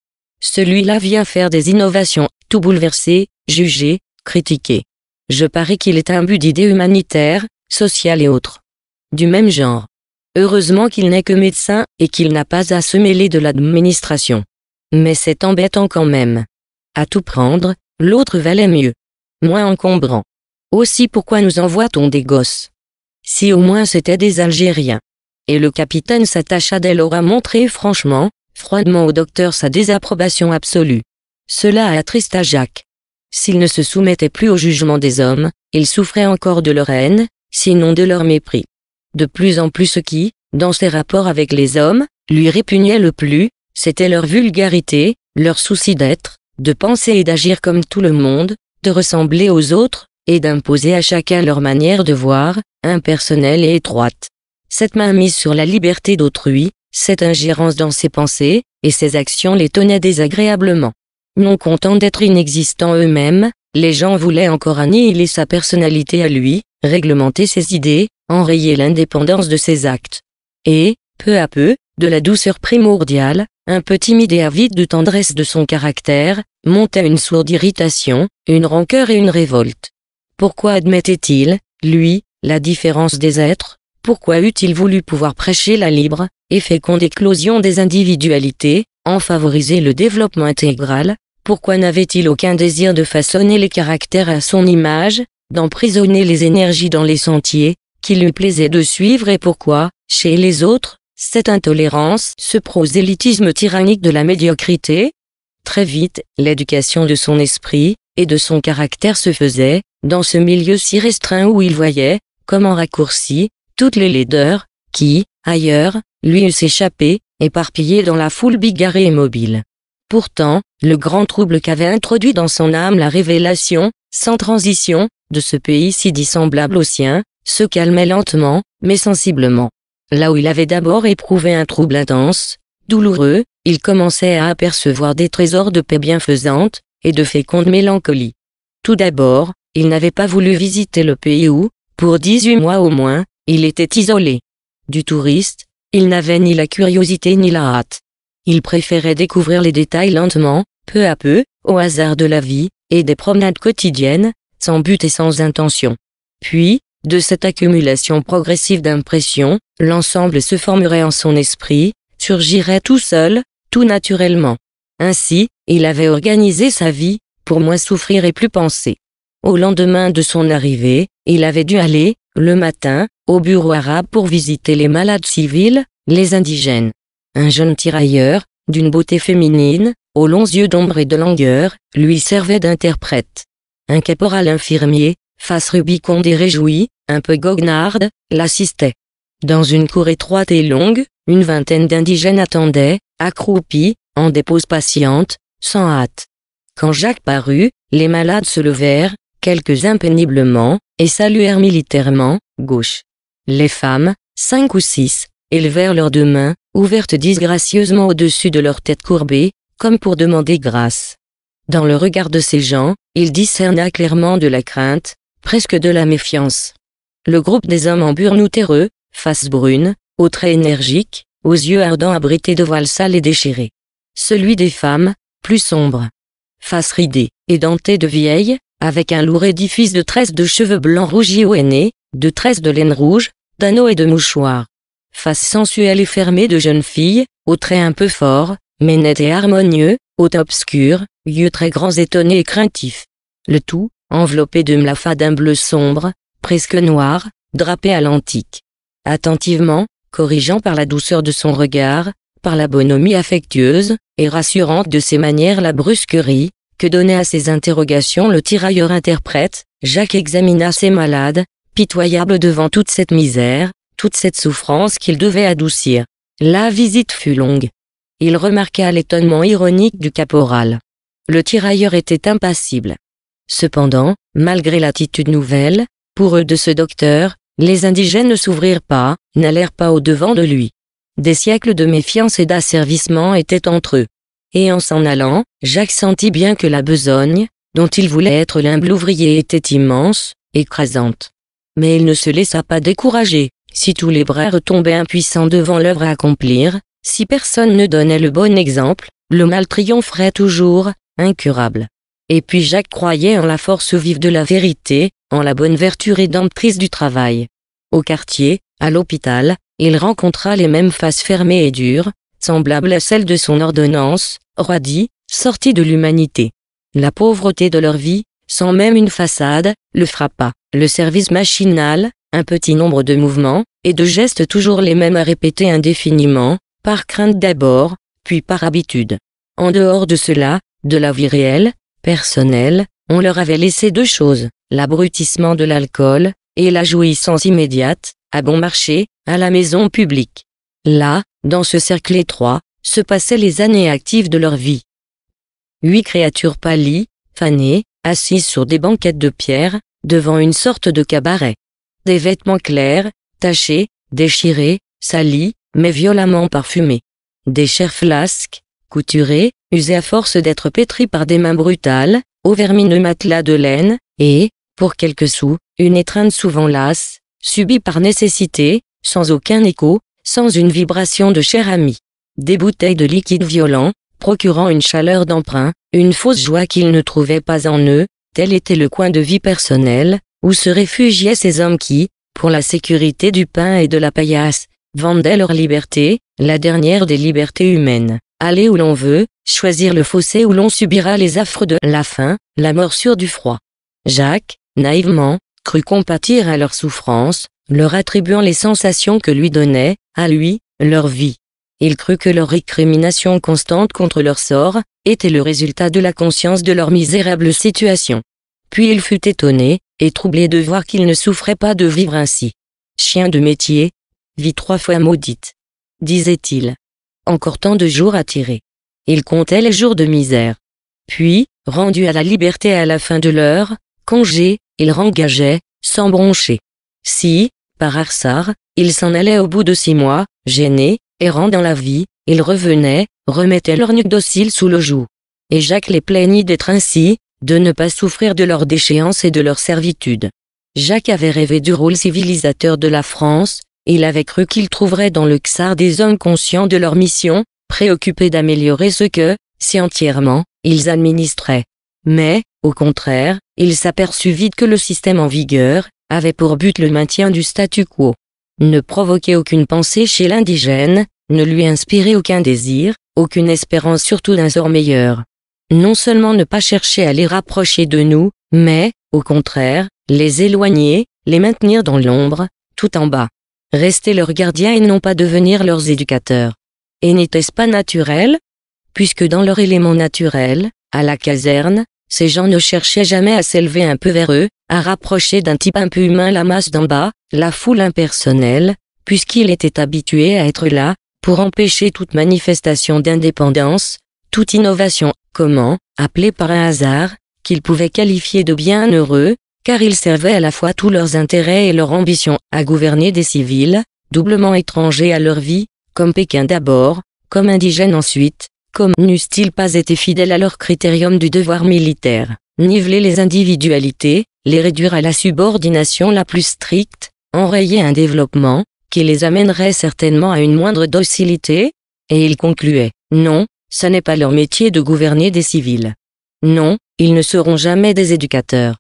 Celui-là vient faire des innovations, tout bouleverser, juger, critiquer. Je parie qu'il est but d'idées humanitaires, sociales et autres du même genre. Heureusement qu'il n'est que médecin et qu'il n'a pas à se mêler de l'administration. Mais c'est embêtant quand même. À tout prendre, l'autre valait mieux. Moins encombrant. Aussi pourquoi nous envoie-t-on des gosses Si au moins c'était des Algériens. Et le capitaine s'attacha d'elle aura à montrer franchement, froidement au docteur sa désapprobation absolue. Cela attrista Jacques. S'il ne se soumettait plus au jugement des hommes, il souffrait encore de leur haine, sinon de leur mépris. De plus en plus ce qui, dans ses rapports avec les hommes, lui répugnait le plus, c'était leur vulgarité, leur souci d'être, de penser et d'agir comme tout le monde, de ressembler aux autres, et d'imposer à chacun leur manière de voir, impersonnelle et étroite. Cette main mise sur la liberté d'autrui, cette ingérence dans ses pensées, et ses actions les désagréablement. Non contents d'être inexistants eux-mêmes, les gens voulaient encore annihiler sa personnalité à lui, réglementer ses idées, enrayer l'indépendance de ses actes. Et, peu à peu, de la douceur primordiale, un peu timide et avide de tendresse de son caractère, montait une sourde irritation, une rancœur et une révolte. Pourquoi admettait-il, lui, la différence des êtres Pourquoi eût-il voulu pouvoir prêcher la libre et féconde éclosion des individualités, en favoriser le développement intégral Pourquoi n'avait-il aucun désir de façonner les caractères à son image, d'emprisonner les énergies dans les sentiers, qui lui plaisait de suivre et pourquoi, chez les autres, cette intolérance, ce prosélytisme tyrannique de la médiocrité Très vite, l'éducation de son esprit et de son caractère se faisait, dans ce milieu si restreint où il voyait, comme en raccourci, toutes les laideurs, qui, ailleurs, lui eussent échappé, éparpillé dans la foule bigarrée et mobile. Pourtant, le grand trouble qu'avait introduit dans son âme la révélation, sans transition, de ce pays si dissemblable au sien, se calmait lentement, mais sensiblement. Là où il avait d'abord éprouvé un trouble intense, douloureux, il commençait à apercevoir des trésors de paix bienfaisante, et de féconde mélancolie. Tout d'abord, il n'avait pas voulu visiter le pays où, pour dix-huit mois au moins, il était isolé. Du touriste, il n'avait ni la curiosité ni la hâte. Il préférait découvrir les détails lentement, peu à peu, au hasard de la vie, et des promenades quotidiennes, sans but et sans intention. Puis, de cette accumulation progressive d'impressions, l'ensemble se formerait en son esprit, surgirait tout seul, tout naturellement. Ainsi, il avait organisé sa vie, pour moins souffrir et plus penser. Au lendemain de son arrivée, il avait dû aller, le matin, au bureau arabe pour visiter les malades civils, les indigènes. Un jeune tirailleur, d'une beauté féminine, aux longs yeux d'ombre et de langueur, lui servait d'interprète. Un caporal infirmier, face rubiconde et réjouie, un peu goguenarde, l'assistait. Dans une cour étroite et longue, une vingtaine d'indigènes attendaient, accroupis, en dépose patiente, sans hâte. Quand Jacques parut, les malades se levèrent, quelques-uns péniblement, et saluèrent militairement, gauche. Les femmes, cinq ou six, élevèrent leurs deux mains, ouvertes disgracieusement au-dessus de leurs têtes courbées, comme pour demander grâce. Dans le regard de ces gens, il discerna clairement de la crainte, presque de la méfiance. Le groupe des hommes en burnous terreux, face brune, aux traits énergiques, aux yeux ardents abrités de voiles sales et déchirés. Celui des femmes, plus sombre. Face ridée, et dentée de vieilles, avec un lourd édifice de tresses de cheveux blancs rougis au aînés, de tresses de laine rouge, d'anneaux et de mouchoirs. Face sensuelle et fermée de jeunes filles, aux traits un peu forts, mais nets et harmonieux, haute obscure, yeux très grands étonnés et craintifs. Le tout, enveloppé de mlafa d'un bleu sombre, presque noir, drapé à l'antique. Attentivement, corrigeant par la douceur de son regard, par la bonhomie affectueuse et rassurante de ses manières la brusquerie, que donnait à ses interrogations le tirailleur interprète, Jacques examina ses malades, pitoyables devant toute cette misère, toute cette souffrance qu'il devait adoucir. La visite fut longue. Il remarqua l'étonnement ironique du caporal. Le tirailleur était impassible. Cependant, malgré l'attitude nouvelle, pour eux de ce docteur, les indigènes ne s'ouvrirent pas, n'allèrent pas au-devant de lui. Des siècles de méfiance et d'asservissement étaient entre eux. Et en s'en allant, Jacques sentit bien que la besogne, dont il voulait être l'humble ouvrier était immense, écrasante. Mais il ne se laissa pas décourager, si tous les bras retombaient impuissants devant l'œuvre à accomplir, si personne ne donnait le bon exemple, le mal triompherait toujours, incurable. Et puis Jacques croyait en la force vive de la vérité, en la bonne vertu rédemptrice du travail. Au quartier, à l'hôpital, il rencontra les mêmes faces fermées et dures, semblables à celles de son ordonnance, roidie, sortie de l'humanité. La pauvreté de leur vie, sans même une façade, le frappa. Le service machinal, un petit nombre de mouvements, et de gestes toujours les mêmes à répéter indéfiniment, par crainte d'abord, puis par habitude. En dehors de cela, de la vie réelle, personnelle, on leur avait laissé deux choses, l'abrutissement de l'alcool, et la jouissance immédiate, à bon marché, à la maison publique. Là, dans ce cercle étroit, se passaient les années actives de leur vie. Huit créatures pâlies, fanées, assises sur des banquettes de pierre, devant une sorte de cabaret. Des vêtements clairs, tachés, déchirés, salis, mais violemment parfumés. Des chairs flasques, couturées, usées à force d'être pétris par des mains brutales, au vermineux matelas de laine, et, pour quelques sous, une étreinte souvent lasse, subie par nécessité, sans aucun écho, sans une vibration de chair amie. Des bouteilles de liquide violent, procurant une chaleur d'emprunt, une fausse joie qu'ils ne trouvaient pas en eux, tel était le coin de vie personnel, où se réfugiaient ces hommes qui, pour la sécurité du pain et de la paillasse, Vendait leur liberté, la dernière des libertés humaines. Aller où l'on veut, choisir le fossé où l'on subira les affres de la faim, la morsure du froid. Jacques, naïvement, crut compatir à leur souffrance, leur attribuant les sensations que lui donnait, à lui, leur vie. Il crut que leur récrimination constante contre leur sort, était le résultat de la conscience de leur misérable situation. Puis il fut étonné, et troublé de voir qu'il ne souffrait pas de vivre ainsi. Chien de métier, vie trois fois maudite. Disait-il. Encore tant de jours à tirer. Il comptait les jours de misère. Puis, rendu à la liberté à la fin de l'heure, congé, il rengageait, sans broncher. Si, par Arsar, il s'en allait au bout de six mois, gêné, errant dans la vie, il revenait, remettait leur nuque docile sous le joug. Et Jacques les plaignit d'être ainsi, de ne pas souffrir de leur déchéance et de leur servitude. Jacques avait rêvé du rôle civilisateur de la France, il avait cru qu'il trouverait dans le XAR des hommes conscients de leur mission, préoccupés d'améliorer ce que, si entièrement, ils administraient. Mais, au contraire, il s'aperçut vite que le système en vigueur avait pour but le maintien du statu quo. Ne provoquer aucune pensée chez l'indigène, ne lui inspirer aucun désir, aucune espérance surtout d'un sort meilleur. Non seulement ne pas chercher à les rapprocher de nous, mais, au contraire, les éloigner, les maintenir dans l'ombre, tout en bas rester leurs gardiens et non pas devenir leurs éducateurs. Et n'était-ce pas naturel Puisque dans leur élément naturel, à la caserne, ces gens ne cherchaient jamais à s'élever un peu vers eux, à rapprocher d'un type un peu humain la masse d'en bas, la foule impersonnelle, puisqu'ils étaient habitués à être là, pour empêcher toute manifestation d'indépendance, toute innovation, comment, appelée par un hasard, qu'ils pouvaient qualifier de bien heureux, car ils servaient à la fois tous leurs intérêts et leur ambition à gouverner des civils, doublement étrangers à leur vie, comme Pékin d'abord, comme indigènes ensuite, comme n'eussent-ils pas été fidèles à leur critérium du devoir militaire, niveler les individualités, les réduire à la subordination la plus stricte, enrayer un développement, qui les amènerait certainement à une moindre docilité, et il concluait, non, ce n'est pas leur métier de gouverner des civils. Non, ils ne seront jamais des éducateurs.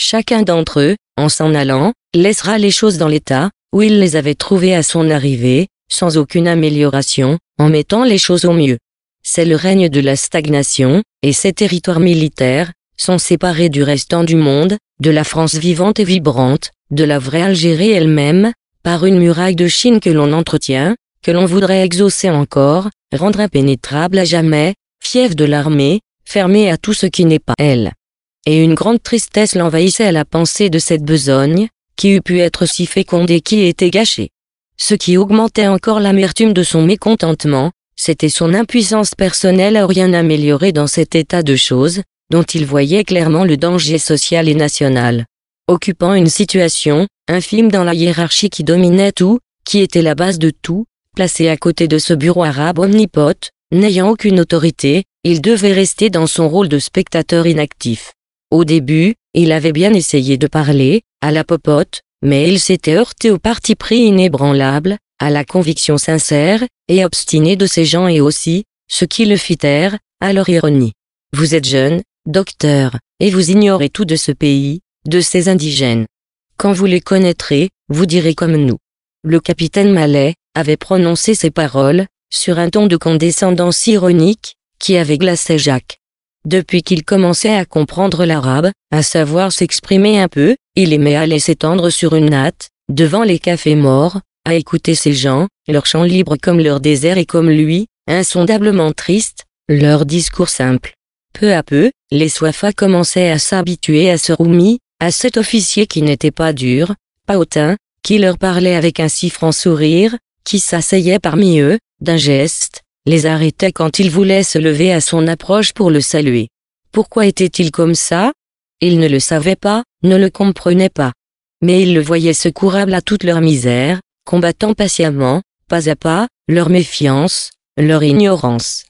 Chacun d'entre eux, en s'en allant, laissera les choses dans l'état où il les avait trouvées à son arrivée, sans aucune amélioration, en mettant les choses au mieux. C'est le règne de la stagnation, et ces territoires militaires sont séparés du restant du monde, de la France vivante et vibrante, de la vraie Algérie elle-même, par une muraille de Chine que l'on entretient, que l'on voudrait exaucer encore, rendre impénétrable à jamais, fief de l'armée, fermée à tout ce qui n'est pas elle et une grande tristesse l'envahissait à la pensée de cette besogne, qui eût pu être si féconde et qui était gâchée. Ce qui augmentait encore l'amertume de son mécontentement, c'était son impuissance personnelle à rien améliorer dans cet état de choses, dont il voyait clairement le danger social et national. Occupant une situation, infime dans la hiérarchie qui dominait tout, qui était la base de tout, placé à côté de ce bureau arabe omnipote, n'ayant aucune autorité, il devait rester dans son rôle de spectateur inactif. Au début, il avait bien essayé de parler, à la popote, mais il s'était heurté au parti pris inébranlable, à la conviction sincère et obstinée de ces gens et aussi, ce qui le fit taire, à leur ironie. Vous êtes jeune, docteur, et vous ignorez tout de ce pays, de ces indigènes. Quand vous les connaîtrez, vous direz comme nous. Le capitaine Mallet avait prononcé ces paroles, sur un ton de condescendance ironique, qui avait glacé Jacques. Depuis qu'il commençait à comprendre l'arabe, à savoir s'exprimer un peu, il aimait aller s'étendre sur une natte, devant les cafés morts, à écouter ces gens, leur chant libre comme leur désert et comme lui, insondablement triste, leur discours simple. Peu à peu, les soifas commençaient à s'habituer à ce roumi, à cet officier qui n'était pas dur, pas hautain, qui leur parlait avec un si franc sourire, qui s'asseyait parmi eux, d'un geste, les arrêtait quand il voulait se lever à son approche pour le saluer. Pourquoi était-il comme ça Ils ne le savaient pas, ne le comprenaient pas. Mais ils le voyaient secourable à toute leur misère, combattant patiemment, pas à pas, leur méfiance, leur ignorance.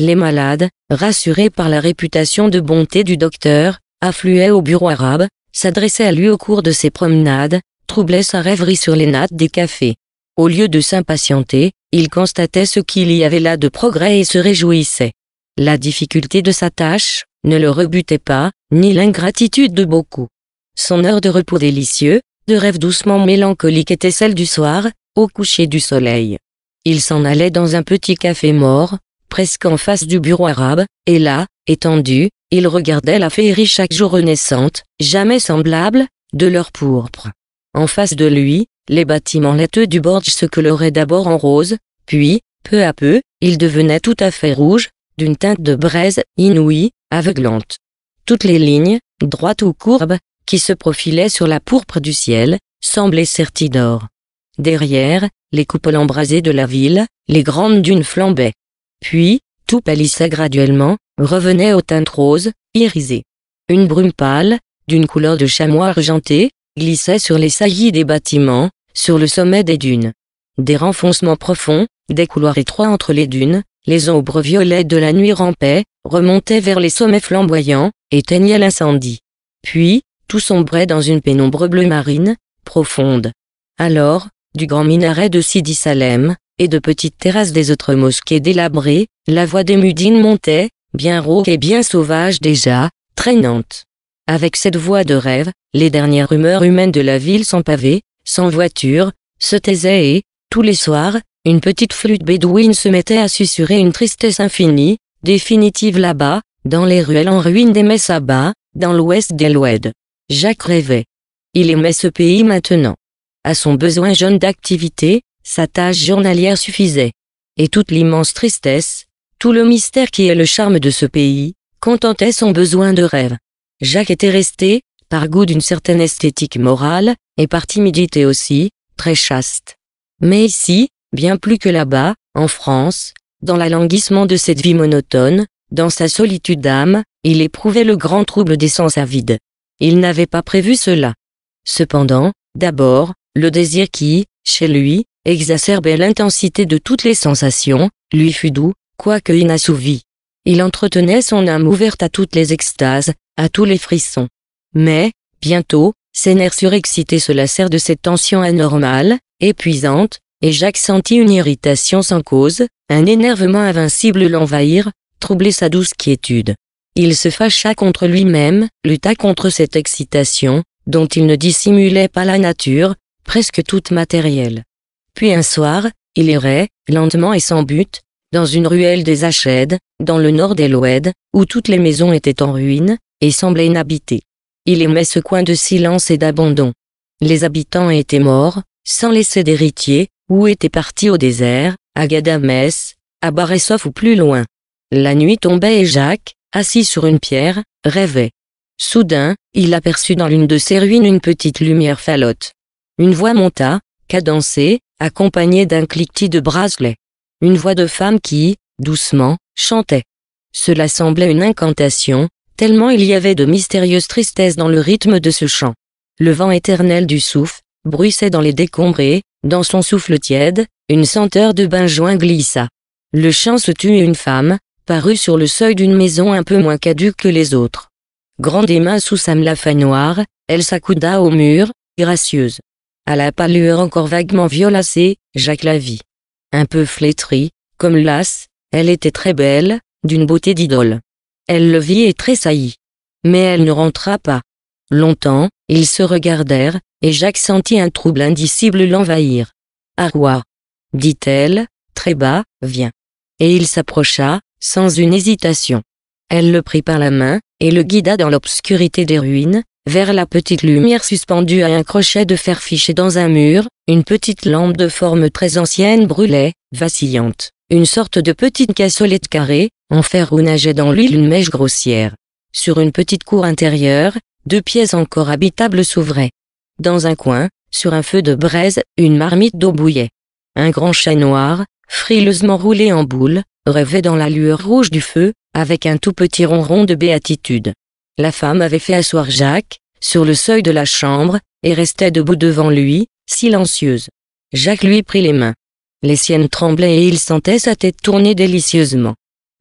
Les malades, rassurés par la réputation de bonté du docteur, affluaient au bureau arabe, s'adressaient à lui au cours de ses promenades, troublaient sa rêverie sur les nattes des cafés. Au lieu de s'impatienter, il constatait ce qu'il y avait là de progrès et se réjouissait. La difficulté de sa tâche ne le rebutait pas, ni l'ingratitude de beaucoup. Son heure de repos délicieux, de rêve doucement mélancolique était celle du soir, au coucher du soleil. Il s'en allait dans un petit café mort, presque en face du bureau arabe, et là, étendu, il regardait la féerie chaque jour renaissante, jamais semblable, de leur pourpre. En face de lui, les bâtiments laiteux du Borge se coloraient d'abord en rose, puis, peu à peu, ils devenaient tout à fait rouges, d'une teinte de braise inouïe, aveuglante. Toutes les lignes, droites ou courbes, qui se profilaient sur la pourpre du ciel, semblaient serties d'or. Derrière, les coupoles embrasées de la ville, les grandes dunes flambaient. Puis, tout pâlissait graduellement, revenait aux teintes roses, irisées. Une brume pâle, d'une couleur de chamois argenté, glissait sur les saillies des bâtiments, sur le sommet des dunes. Des renfoncements profonds, des couloirs étroits entre les dunes, les ombres violettes de la nuit rampaient, remontaient vers les sommets flamboyants, éteignaient l'incendie. Puis, tout sombrait dans une pénombre bleue marine, profonde. Alors, du grand minaret de Sidi Salem, et de petites terrasses des autres mosquées délabrées, la voix des Mudines montait, bien rauque et bien sauvage déjà, traînante. Avec cette voix de rêve, les dernières rumeurs humaines de la ville s'empavaient, sans voiture, se taisait et, tous les soirs, une petite flûte bédouine se mettait à susurrer une tristesse infinie, définitive là-bas, dans les ruelles en ruine des Messaba, dans l'ouest des Jacques rêvait. Il aimait ce pays maintenant. À son besoin jeune d'activité, sa tâche journalière suffisait. Et toute l'immense tristesse, tout le mystère qui est le charme de ce pays, contentait son besoin de rêve. Jacques était resté, par goût d'une certaine esthétique morale, et par timidité aussi, très chaste. Mais ici, bien plus que là-bas, en France, dans l'alanguissement de cette vie monotone, dans sa solitude d'âme, il éprouvait le grand trouble des sens avides. Il n'avait pas prévu cela. Cependant, d'abord, le désir qui, chez lui, exacerbait l'intensité de toutes les sensations, lui fut doux, quoique inassouvi. Il entretenait son âme ouverte à toutes les extases, à tous les frissons. Mais, bientôt, ses nerfs surexcités se lassèrent de cette tension anormale, épuisante, et Jacques sentit une irritation sans cause, un énervement invincible l'envahir, troubler sa douce quiétude. Il se fâcha contre lui-même, lutta contre cette excitation, dont il ne dissimulait pas la nature, presque toute matérielle. Puis un soir, il errait, lentement et sans but, dans une ruelle des Achèdes, dans le nord des Loèdes, où toutes les maisons étaient en ruine, et semblaient inhabitées. Il aimait ce coin de silence et d'abandon. Les habitants étaient morts, sans laisser d'héritier, ou étaient partis au désert, à Gadames, à Baressof ou plus loin. La nuit tombait et Jacques, assis sur une pierre, rêvait. Soudain, il aperçut dans l'une de ces ruines une petite lumière falote. Une voix monta, cadencée, accompagnée d'un cliquetis de bracelets. Une voix de femme qui, doucement, chantait. Cela semblait une incantation, tellement il y avait de mystérieuses tristesses dans le rythme de ce chant. Le vent éternel du souffle, bruissait dans les décombres et, dans son souffle tiède, une senteur de bain-joint glissa. Le chant se tut une femme, parut sur le seuil d'une maison un peu moins caduque que les autres. Grande et mince sous sa mlafa noire, elle s'accouda au mur, gracieuse. À la pâleur encore vaguement violacée, Jacques la vit. Un peu flétrie, comme lasse, elle était très belle, d'une beauté d'idole. Elle le vit et tressaillit. Mais elle ne rentra pas. Longtemps, ils se regardèrent, et Jacques sentit un trouble indicible l'envahir. Arwa, ah, dit-elle, très bas, viens. Et il s'approcha, sans une hésitation. Elle le prit par la main, et le guida dans l'obscurité des ruines, vers la petite lumière suspendue à un crochet de fer fiché dans un mur, une petite lampe de forme très ancienne brûlait, vacillante. Une sorte de petite cassolette carrée, en fer où nageait dans l'huile une mèche grossière. Sur une petite cour intérieure, deux pièces encore habitables s'ouvraient. Dans un coin, sur un feu de braise, une marmite d'eau bouillait. Un grand chat noir, frileusement roulé en boule, rêvait dans la lueur rouge du feu, avec un tout petit ronron de béatitude. La femme avait fait asseoir Jacques, sur le seuil de la chambre, et restait debout devant lui, silencieuse. Jacques lui prit les mains. Les siennes tremblaient et il sentait sa tête tourner délicieusement.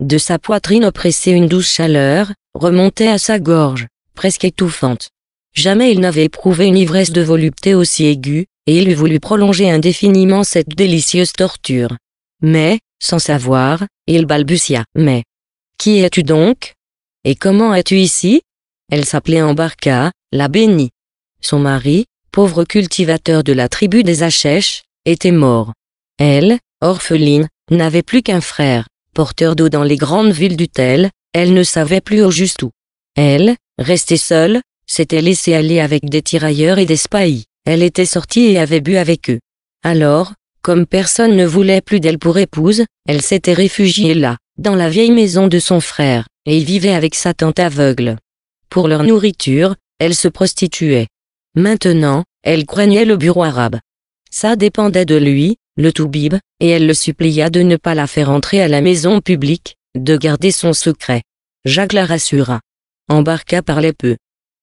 De sa poitrine oppressée une douce chaleur, remontait à sa gorge, presque étouffante. Jamais il n'avait éprouvé une ivresse de volupté aussi aiguë, et il eût voulu prolonger indéfiniment cette délicieuse torture. Mais, sans savoir, il balbutia. Mais, qui es-tu donc Et comment es-tu ici Elle s'appelait Embarca, la bénie. Son mari, pauvre cultivateur de la tribu des Achèches, était mort. Elle, orpheline, n'avait plus qu'un frère porteur d'eau dans les grandes villes du tel, elle ne savait plus au juste où. Elle, restée seule, s'était laissée aller avec des tirailleurs et des spahis. Elle était sortie et avait bu avec eux. Alors, comme personne ne voulait plus d'elle pour épouse, elle s'était réfugiée là, dans la vieille maison de son frère, et y vivait avec sa tante aveugle. Pour leur nourriture, elle se prostituait. Maintenant, elle craignait le bureau arabe. Ça dépendait de lui, le Toubib, et elle le supplia de ne pas la faire entrer à la maison publique, de garder son secret. Jacques la rassura. Embarqua parlait peu.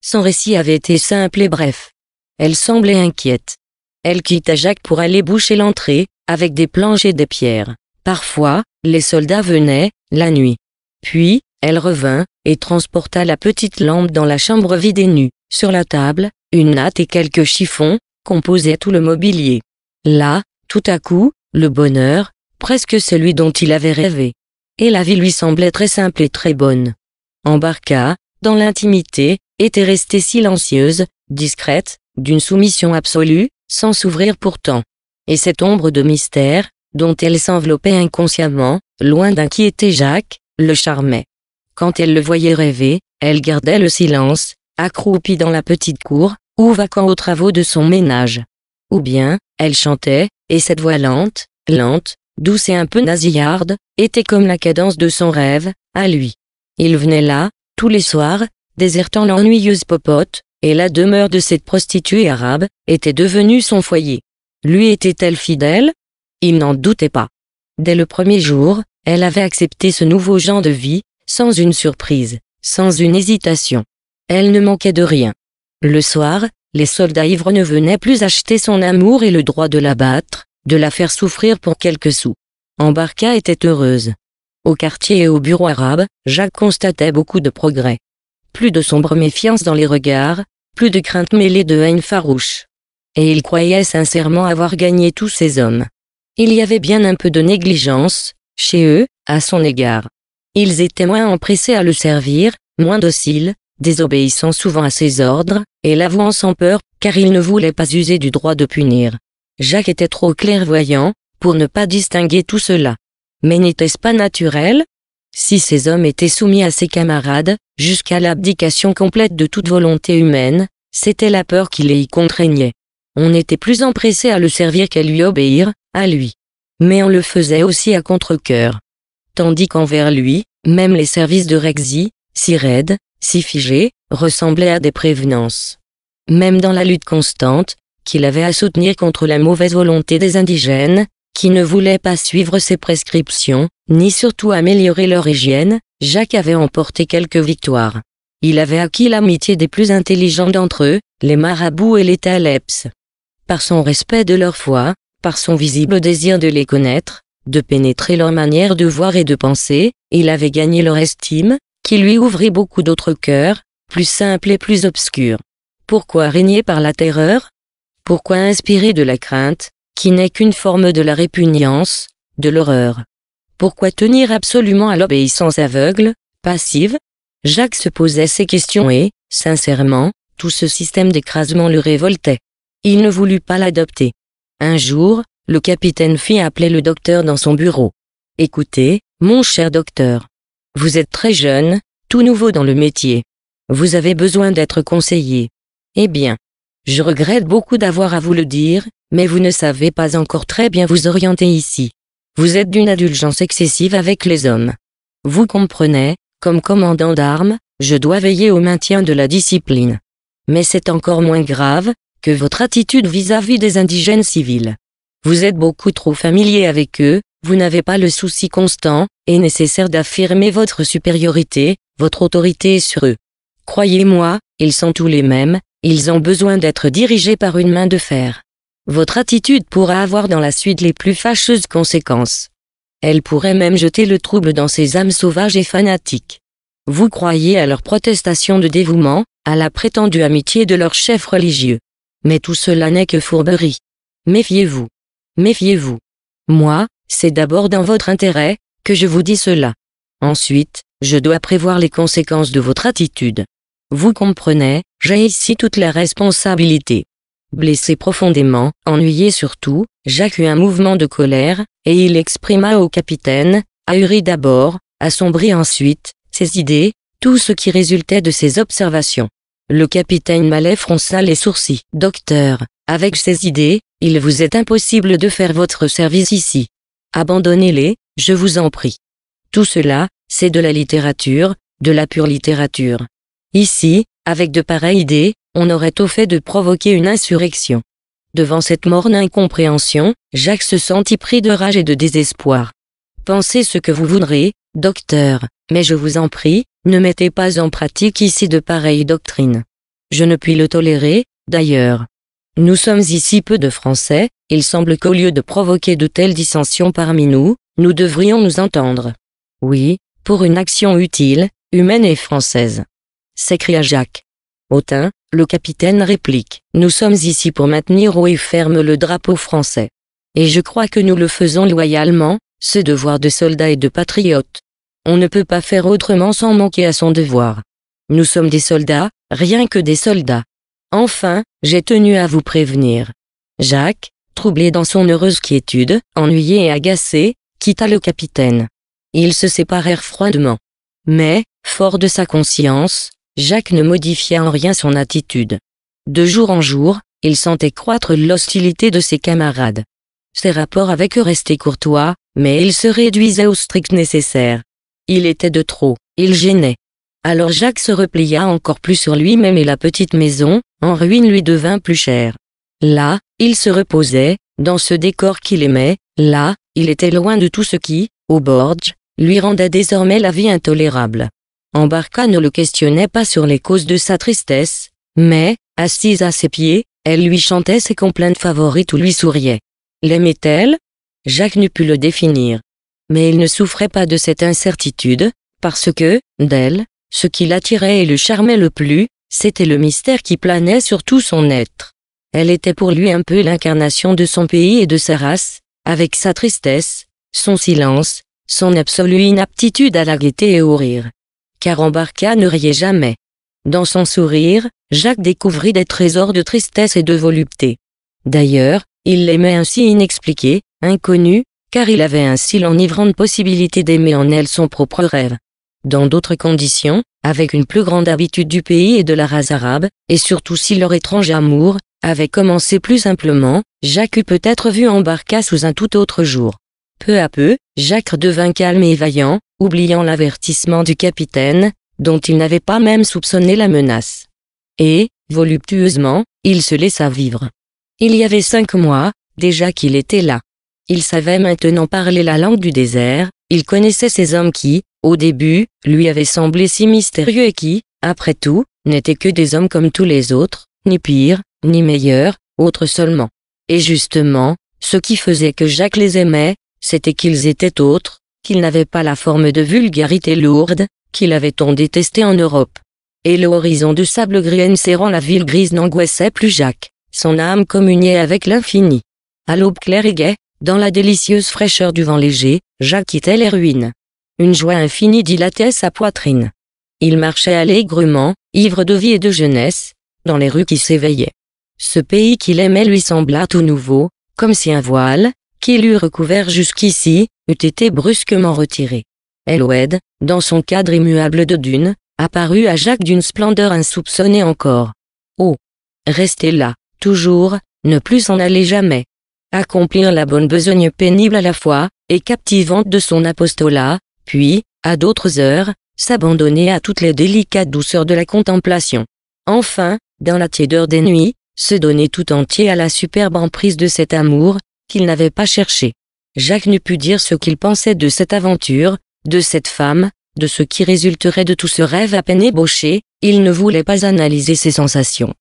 Son récit avait été simple et bref. Elle semblait inquiète. Elle quitta Jacques pour aller boucher l'entrée, avec des planches et des pierres. Parfois, les soldats venaient, la nuit. Puis, elle revint, et transporta la petite lampe dans la chambre vide et nue. Sur la table, une natte et quelques chiffons, composaient tout le mobilier. Là, tout à coup, le bonheur, presque celui dont il avait rêvé. Et la vie lui semblait très simple et très bonne. Embarca, dans l'intimité, était restée silencieuse, discrète, d'une soumission absolue, sans s'ouvrir pourtant. Et cette ombre de mystère, dont elle s'enveloppait inconsciemment, loin d'inquiéter Jacques, le charmait. Quand elle le voyait rêver, elle gardait le silence, accroupie dans la petite cour, ou vacant aux travaux de son ménage. Ou bien, elle chantait, et cette voix lente, lente, douce et un peu nasillarde, était comme la cadence de son rêve, à lui. Il venait là, tous les soirs, désertant l'ennuyeuse popote, et la demeure de cette prostituée arabe, était devenue son foyer. Lui était-elle fidèle Il n'en doutait pas. Dès le premier jour, elle avait accepté ce nouveau genre de vie, sans une surprise, sans une hésitation. Elle ne manquait de rien. Le soir, les soldats ivres ne venaient plus acheter son amour et le droit de la battre, de la faire souffrir pour quelques sous. Embarca était heureuse. Au quartier et au bureau arabe, Jacques constatait beaucoup de progrès. Plus de sombre méfiance dans les regards, plus de crainte mêlée de haine farouche. Et il croyait sincèrement avoir gagné tous ces hommes. Il y avait bien un peu de négligence, chez eux, à son égard. Ils étaient moins empressés à le servir, moins dociles, désobéissant souvent à ses ordres, et l'avouant sans peur, car il ne voulait pas user du droit de punir. Jacques était trop clairvoyant, pour ne pas distinguer tout cela. Mais n'était-ce pas naturel Si ces hommes étaient soumis à ses camarades, jusqu'à l'abdication complète de toute volonté humaine, c'était la peur qui les y contraignait. On était plus empressé à le servir qu'à lui obéir, à lui. Mais on le faisait aussi à contre coeur Tandis qu'envers lui, même les services de Rexy, si raides, si figés, ressemblaient à des prévenances. Même dans la lutte constante, qu'il avait à soutenir contre la mauvaise volonté des indigènes, qui ne voulaient pas suivre ses prescriptions, ni surtout améliorer leur hygiène, Jacques avait emporté quelques victoires. Il avait acquis l'amitié des plus intelligents d'entre eux, les marabouts et les taleps. Par son respect de leur foi, par son visible désir de les connaître, de pénétrer leur manière de voir et de penser, il avait gagné leur estime, qui lui ouvrit beaucoup d'autres cœurs, plus simples et plus obscurs. Pourquoi régner par la terreur Pourquoi inspirer de la crainte, qui n'est qu'une forme de la répugnance, de l'horreur Pourquoi tenir absolument à l'obéissance aveugle, passive Jacques se posait ces questions et, sincèrement, tout ce système d'écrasement le révoltait. Il ne voulut pas l'adopter. Un jour, le capitaine fit appeler le docteur dans son bureau. Écoutez, mon cher docteur, vous êtes très jeune, tout nouveau dans le métier. Vous avez besoin d'être conseillé. Eh bien, je regrette beaucoup d'avoir à vous le dire, mais vous ne savez pas encore très bien vous orienter ici. Vous êtes d'une indulgence excessive avec les hommes. Vous comprenez, comme commandant d'armes, je dois veiller au maintien de la discipline. Mais c'est encore moins grave que votre attitude vis-à-vis des indigènes civils. Vous êtes beaucoup trop familier avec eux, vous n'avez pas le souci constant et nécessaire d'affirmer votre supériorité, votre autorité sur eux. Croyez-moi, ils sont tous les mêmes, ils ont besoin d'être dirigés par une main de fer. Votre attitude pourra avoir dans la suite les plus fâcheuses conséquences. Elle pourrait même jeter le trouble dans ces âmes sauvages et fanatiques. Vous croyez à leur protestation de dévouement, à la prétendue amitié de leur chef religieux. Mais tout cela n'est que fourberie. Méfiez-vous. Méfiez-vous. Moi, c'est d'abord dans votre intérêt que je vous dis cela. Ensuite, je dois prévoir les conséquences de votre attitude. Vous comprenez, j'ai ici toute la responsabilité. Blessé profondément, ennuyé surtout, Jacques eut un mouvement de colère, et il exprima au capitaine, ahuri d'abord, assombri ensuite, ses idées, tout ce qui résultait de ses observations. Le capitaine Mallet fronça les sourcils. Docteur, avec ces idées, il vous est impossible de faire votre service ici. Abandonnez-les, je vous en prie. Tout cela, c'est de la littérature, de la pure littérature. Ici, avec de pareilles idées, on aurait au fait de provoquer une insurrection. Devant cette morne incompréhension, Jacques se sentit pris de rage et de désespoir. Pensez ce que vous voudrez, docteur, mais je vous en prie, ne mettez pas en pratique ici de pareilles doctrines. Je ne puis le tolérer, d'ailleurs. Nous sommes ici peu de Français, il semble qu'au lieu de provoquer de telles dissensions parmi nous, nous devrions nous entendre. Oui, pour une action utile, humaine et française. S'écria Jacques. Autain, le capitaine réplique. Nous sommes ici pour maintenir haut et ferme le drapeau français. Et je crois que nous le faisons loyalement, ce devoir de soldat et de patriote. On ne peut pas faire autrement sans manquer à son devoir. Nous sommes des soldats, rien que des soldats. Enfin, j'ai tenu à vous prévenir. Jacques, troublé dans son heureuse quiétude, ennuyé et agacé, quitta le capitaine. Ils se séparèrent froidement. Mais, fort de sa conscience, Jacques ne modifia en rien son attitude. De jour en jour, il sentait croître l'hostilité de ses camarades. Ses rapports avec eux restaient courtois, mais ils se réduisaient au strict nécessaire. Il était de trop, il gênait. Alors Jacques se replia encore plus sur lui-même et la petite maison, en ruine lui devint plus chère. Là, il se reposait, dans ce décor qu'il aimait, là, il était loin de tout ce qui, au Borge, lui rendait désormais la vie intolérable. Embarca ne le questionnait pas sur les causes de sa tristesse, mais, assise à ses pieds, elle lui chantait ses complaintes favorites ou lui souriait. L'aimait-elle Jacques n'eût pu le définir. Mais il ne souffrait pas de cette incertitude, parce que, d'elle, ce qui l'attirait et le charmait le plus, c'était le mystère qui planait sur tout son être. Elle était pour lui un peu l'incarnation de son pays et de sa race, avec sa tristesse, son silence, son absolue inaptitude à la gaieté et au rire. Car Embarca ne riait jamais. Dans son sourire, Jacques découvrit des trésors de tristesse et de volupté. D'ailleurs, il l'aimait ainsi inexpliquée, inconnu, car il avait ainsi l'enivrante possibilité d'aimer en elle son propre rêve dans d'autres conditions, avec une plus grande habitude du pays et de la race arabe, et surtout si leur étrange amour, avait commencé plus simplement, Jacques eût peut-être vu embarca sous un tout autre jour. Peu à peu, Jacques devint calme et vaillant, oubliant l'avertissement du capitaine, dont il n'avait pas même soupçonné la menace. Et, voluptueusement, il se laissa vivre. Il y avait cinq mois, déjà qu'il était là. Il savait maintenant parler la langue du désert, il connaissait ces hommes qui, au début, lui avaient semblé si mystérieux et qui, après tout, n'étaient que des hommes comme tous les autres, ni pires, ni meilleurs, autres seulement. Et justement, ce qui faisait que Jacques les aimait, c'était qu'ils étaient autres, qu'ils n'avaient pas la forme de vulgarité lourde, qu'il avait tant détesté en Europe. Et l'horizon de sable gris serrant la ville grise n'angoissait plus Jacques. Son âme communiait avec l'infini. À l'aube claire et gaie, dans la délicieuse fraîcheur du vent léger, Jacques quittait les ruines. Une joie infinie dilatait sa poitrine. Il marchait allègrement, ivre de vie et de jeunesse, dans les rues qui s'éveillaient. Ce pays qu'il aimait lui sembla tout nouveau, comme si un voile, qu'il eût recouvert jusqu'ici, eût été brusquement retiré. Elwed, dans son cadre immuable de dunes, apparut à Jacques d'une splendeur insoupçonnée encore. Oh! restez là, toujours, ne plus s'en aller jamais accomplir la bonne besogne pénible à la fois, et captivante de son apostolat, puis, à d'autres heures, s'abandonner à toutes les délicates douceurs de la contemplation. Enfin, dans la tiédeur des nuits, se donner tout entier à la superbe emprise de cet amour, qu'il n'avait pas cherché. Jacques n'eût pu dire ce qu'il pensait de cette aventure, de cette femme, de ce qui résulterait de tout ce rêve à peine ébauché, il ne voulait pas analyser ses sensations.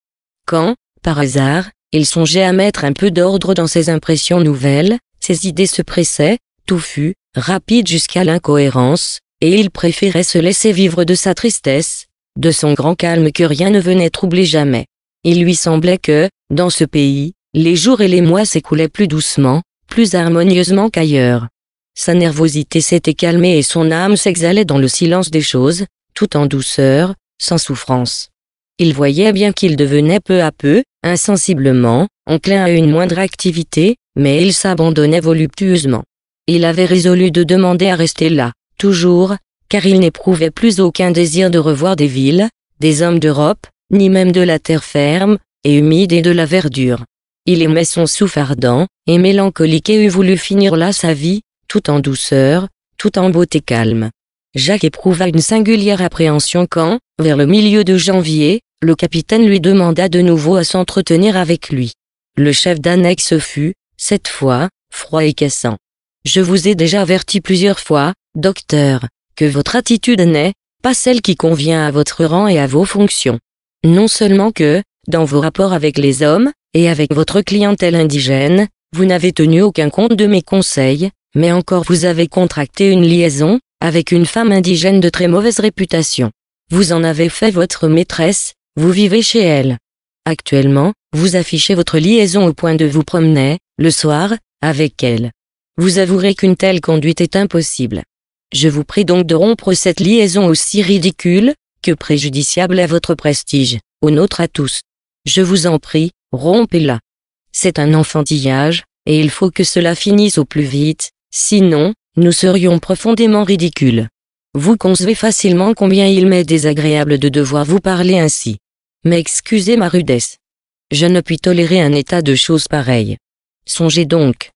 Quand, par hasard, il songeait à mettre un peu d'ordre dans ses impressions nouvelles, ses idées se pressaient, touffues, rapides jusqu'à l'incohérence, et il préférait se laisser vivre de sa tristesse, de son grand calme que rien ne venait troubler jamais. Il lui semblait que, dans ce pays, les jours et les mois s'écoulaient plus doucement, plus harmonieusement qu'ailleurs. Sa nervosité s'était calmée et son âme s'exhalait dans le silence des choses, tout en douceur, sans souffrance. Il voyait bien qu'il devenait peu à peu, insensiblement, enclin à une moindre activité, mais il s'abandonnait voluptueusement. Il avait résolu de demander à rester là, toujours, car il n'éprouvait plus aucun désir de revoir des villes, des hommes d'Europe, ni même de la terre ferme, et humide et de la verdure. Il aimait son souffle ardent, et mélancolique et eût voulu finir là sa vie, tout en douceur, tout en beauté calme. Jacques éprouva une singulière appréhension quand, vers le milieu de janvier, le capitaine lui demanda de nouveau à s'entretenir avec lui. Le chef d'annexe fut, cette fois, froid et cassant. Je vous ai déjà averti plusieurs fois, docteur, que votre attitude n'est pas celle qui convient à votre rang et à vos fonctions. Non seulement que, dans vos rapports avec les hommes, et avec votre clientèle indigène, vous n'avez tenu aucun compte de mes conseils, mais encore vous avez contracté une liaison, avec une femme indigène de très mauvaise réputation. Vous en avez fait votre maîtresse, vous vivez chez elle. Actuellement, vous affichez votre liaison au point de vous promener, le soir, avec elle. Vous avouerez qu'une telle conduite est impossible. Je vous prie donc de rompre cette liaison aussi ridicule que préjudiciable à votre prestige, au nôtre à tous. Je vous en prie, rompez-la. C'est un enfantillage, et il faut que cela finisse au plus vite, sinon, nous serions profondément ridicules. Vous concevez facilement combien il m'est désagréable de devoir vous parler ainsi. Mais excusez ma rudesse. Je ne puis tolérer un état de choses pareil. Songez donc.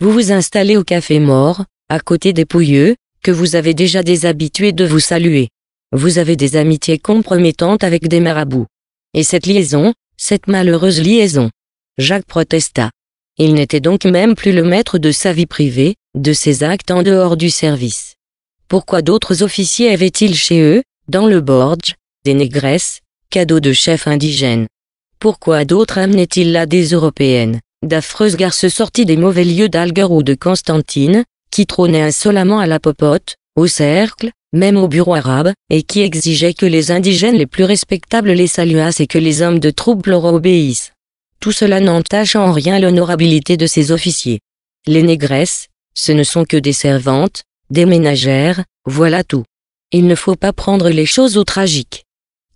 Vous vous installez au café mort, à côté des pouilleux, que vous avez déjà des de vous saluer. Vous avez des amitiés compromettantes avec des marabouts. Et cette liaison, cette malheureuse liaison. Jacques protesta. Il n'était donc même plus le maître de sa vie privée, de ces actes en dehors du service. Pourquoi d'autres officiers avaient-ils chez eux, dans le Borge, des négresses, cadeaux de chefs indigènes Pourquoi d'autres amenaient-ils là des Européennes, d'affreuses garces sorties des mauvais lieux d'Alger ou de Constantine, qui trônaient insolemment à la popote, au cercle, même au bureau arabe, et qui exigeaient que les indigènes les plus respectables les saluassent et que les hommes de troupe leur obéissent. Tout cela n'entache en rien l'honorabilité de ces officiers. Les négresses, ce ne sont que des servantes, des ménagères, voilà tout. Il ne faut pas prendre les choses au tragique.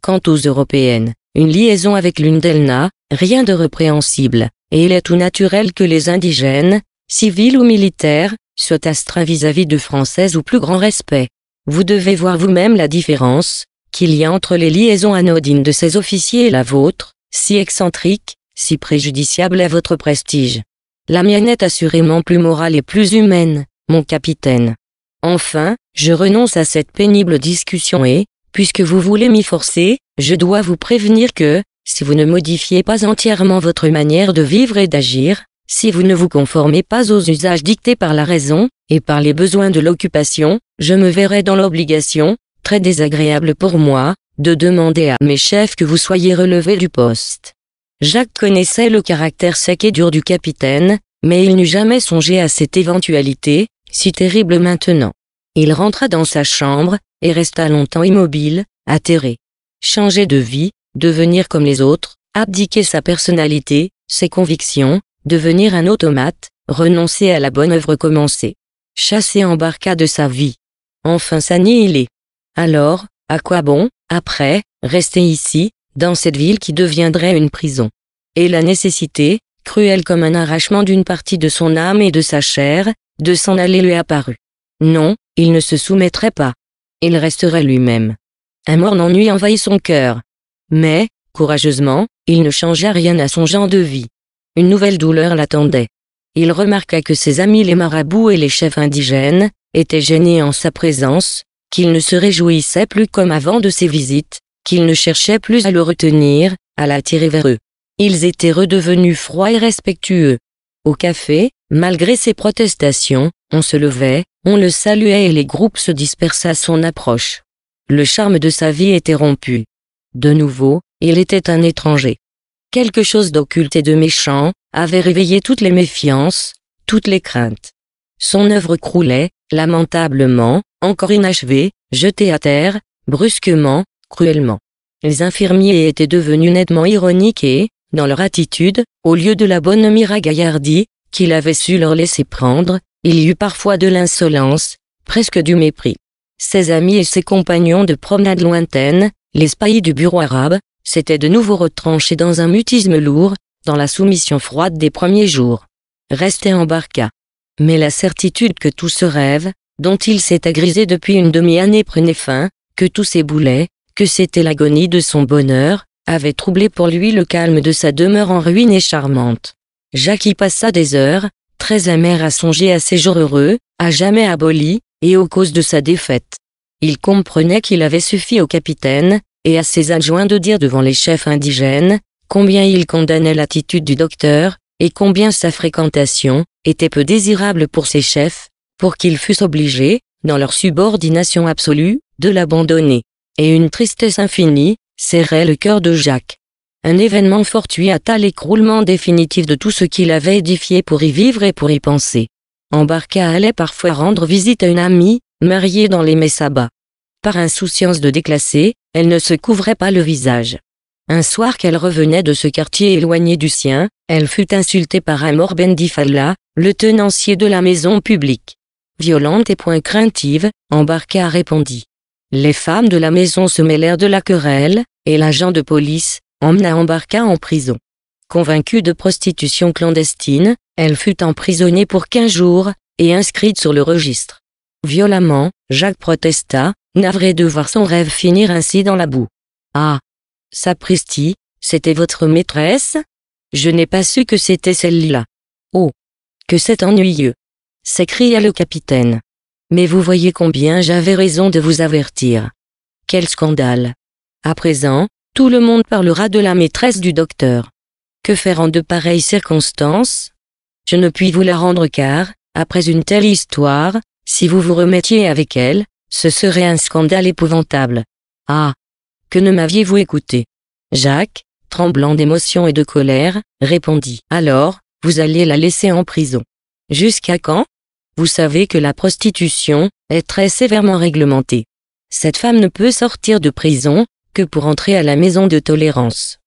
Quant aux européennes, une liaison avec l'une d'elles n'a rien de répréhensible, et il est tout naturel que les indigènes, civils ou militaires, soient astreints vis-à-vis de françaises ou plus grand respect. Vous devez voir vous-même la différence qu'il y a entre les liaisons anodines de ces officiers et la vôtre, si excentrique, si préjudiciable à votre prestige. La mienne est assurément plus morale et plus humaine, mon capitaine. Enfin, je renonce à cette pénible discussion et, puisque vous voulez m'y forcer, je dois vous prévenir que, si vous ne modifiez pas entièrement votre manière de vivre et d'agir, si vous ne vous conformez pas aux usages dictés par la raison, et par les besoins de l'occupation, je me verrai dans l'obligation, très désagréable pour moi, de demander à mes chefs que vous soyez relevé du poste. Jacques connaissait le caractère sec et dur du capitaine, mais il n'eut jamais songé à cette éventualité, si terrible maintenant. Il rentra dans sa chambre, et resta longtemps immobile, atterré. Changer de vie, devenir comme les autres, abdiquer sa personnalité, ses convictions, devenir un automate, renoncer à la bonne œuvre commencée. Chasser embarqua de sa vie. Enfin s'annihiler. Alors, à quoi bon, après, rester ici, dans cette ville qui deviendrait une prison. Et la nécessité, cruelle comme un arrachement d'une partie de son âme et de sa chair, de s'en aller lui apparut. Non, il ne se soumettrait pas. Il resterait lui-même. Un morne ennui envahit son cœur. Mais, courageusement, il ne changea rien à son genre de vie. Une nouvelle douleur l'attendait. Il remarqua que ses amis les marabouts et les chefs indigènes, étaient gênés en sa présence, qu'il ne se réjouissait plus comme avant de ses visites, qu'ils ne cherchaient plus à le retenir, à l'attirer vers eux. Ils étaient redevenus froids et respectueux. Au café, malgré ses protestations, on se levait, on le saluait et les groupes se dispersaient à son approche. Le charme de sa vie était rompu. De nouveau, il était un étranger. Quelque chose d'occulte et de méchant avait réveillé toutes les méfiances, toutes les craintes. Son œuvre croulait, lamentablement, encore inachevée, jetée à terre, brusquement, cruellement. Les infirmiers étaient devenus nettement ironiques et, dans leur attitude, au lieu de la bonne Mira qu'il avait su leur laisser prendre, il y eut parfois de l'insolence, presque du mépris. Ses amis et ses compagnons de promenade lointaine, les spahis du bureau arabe, s'étaient de nouveau retranchés dans un mutisme lourd, dans la soumission froide des premiers jours. Restait barca. Mais la certitude que tout ce rêve, dont il s'était agrisé depuis une demi-année prenait fin, que tous ces boulets, que c'était l'agonie de son bonheur, avait troublé pour lui le calme de sa demeure en ruine et charmante. Jacques y passa des heures, très amer à songer à ses jours heureux, à jamais abolis, et aux causes de sa défaite. Il comprenait qu'il avait suffi au capitaine, et à ses adjoints de dire devant les chefs indigènes, combien il condamnait l'attitude du docteur, et combien sa fréquentation, était peu désirable pour ses chefs, pour qu'ils fussent obligés, dans leur subordination absolue, de l'abandonner et une tristesse infinie, serrait le cœur de Jacques. Un événement fortuit hâta l'écroulement définitif de tout ce qu'il avait édifié pour y vivre et pour y penser. Embarca allait parfois rendre visite à une amie, mariée dans les Messabas. Par insouciance de déclasser, elle ne se couvrait pas le visage. Un soir qu'elle revenait de ce quartier éloigné du sien, elle fut insultée par un Amor ben Falla, le tenancier de la maison publique. Violente et point craintive, Embarca répondit. Les femmes de la maison se mêlèrent de la querelle, et l'agent de police emmena embarqua en prison. Convaincue de prostitution clandestine, elle fut emprisonnée pour quinze jours et inscrite sur le registre. Violemment, Jacques protesta, navré de voir son rêve finir ainsi dans la boue. Ah Sapristi, c'était votre maîtresse Je n'ai pas su que c'était celle-là. Oh Que c'est ennuyeux s'écria le capitaine. Mais vous voyez combien j'avais raison de vous avertir. Quel scandale. À présent, tout le monde parlera de la maîtresse du docteur. Que faire en de pareilles circonstances Je ne puis vous la rendre car, après une telle histoire, si vous vous remettiez avec elle, ce serait un scandale épouvantable. Ah Que ne m'aviez-vous écouté Jacques, tremblant d'émotion et de colère, répondit. Alors, vous allez la laisser en prison. Jusqu'à quand vous savez que la prostitution est très sévèrement réglementée. Cette femme ne peut sortir de prison que pour entrer à la maison de tolérance.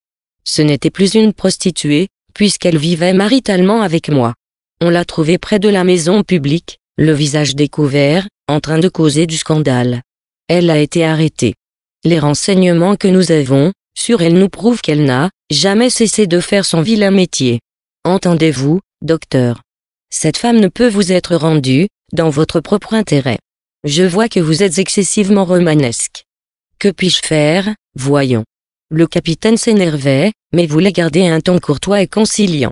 Ce n'était plus une prostituée, puisqu'elle vivait maritalement avec moi. On l'a trouvée près de la maison publique, le visage découvert, en train de causer du scandale. Elle a été arrêtée. Les renseignements que nous avons sur elle nous prouvent qu'elle n'a jamais cessé de faire son vilain métier. Entendez-vous, docteur cette femme ne peut vous être rendue, dans votre propre intérêt. Je vois que vous êtes excessivement romanesque. Que puis-je faire, voyons. Le capitaine s'énervait, mais voulait garder un ton courtois et conciliant.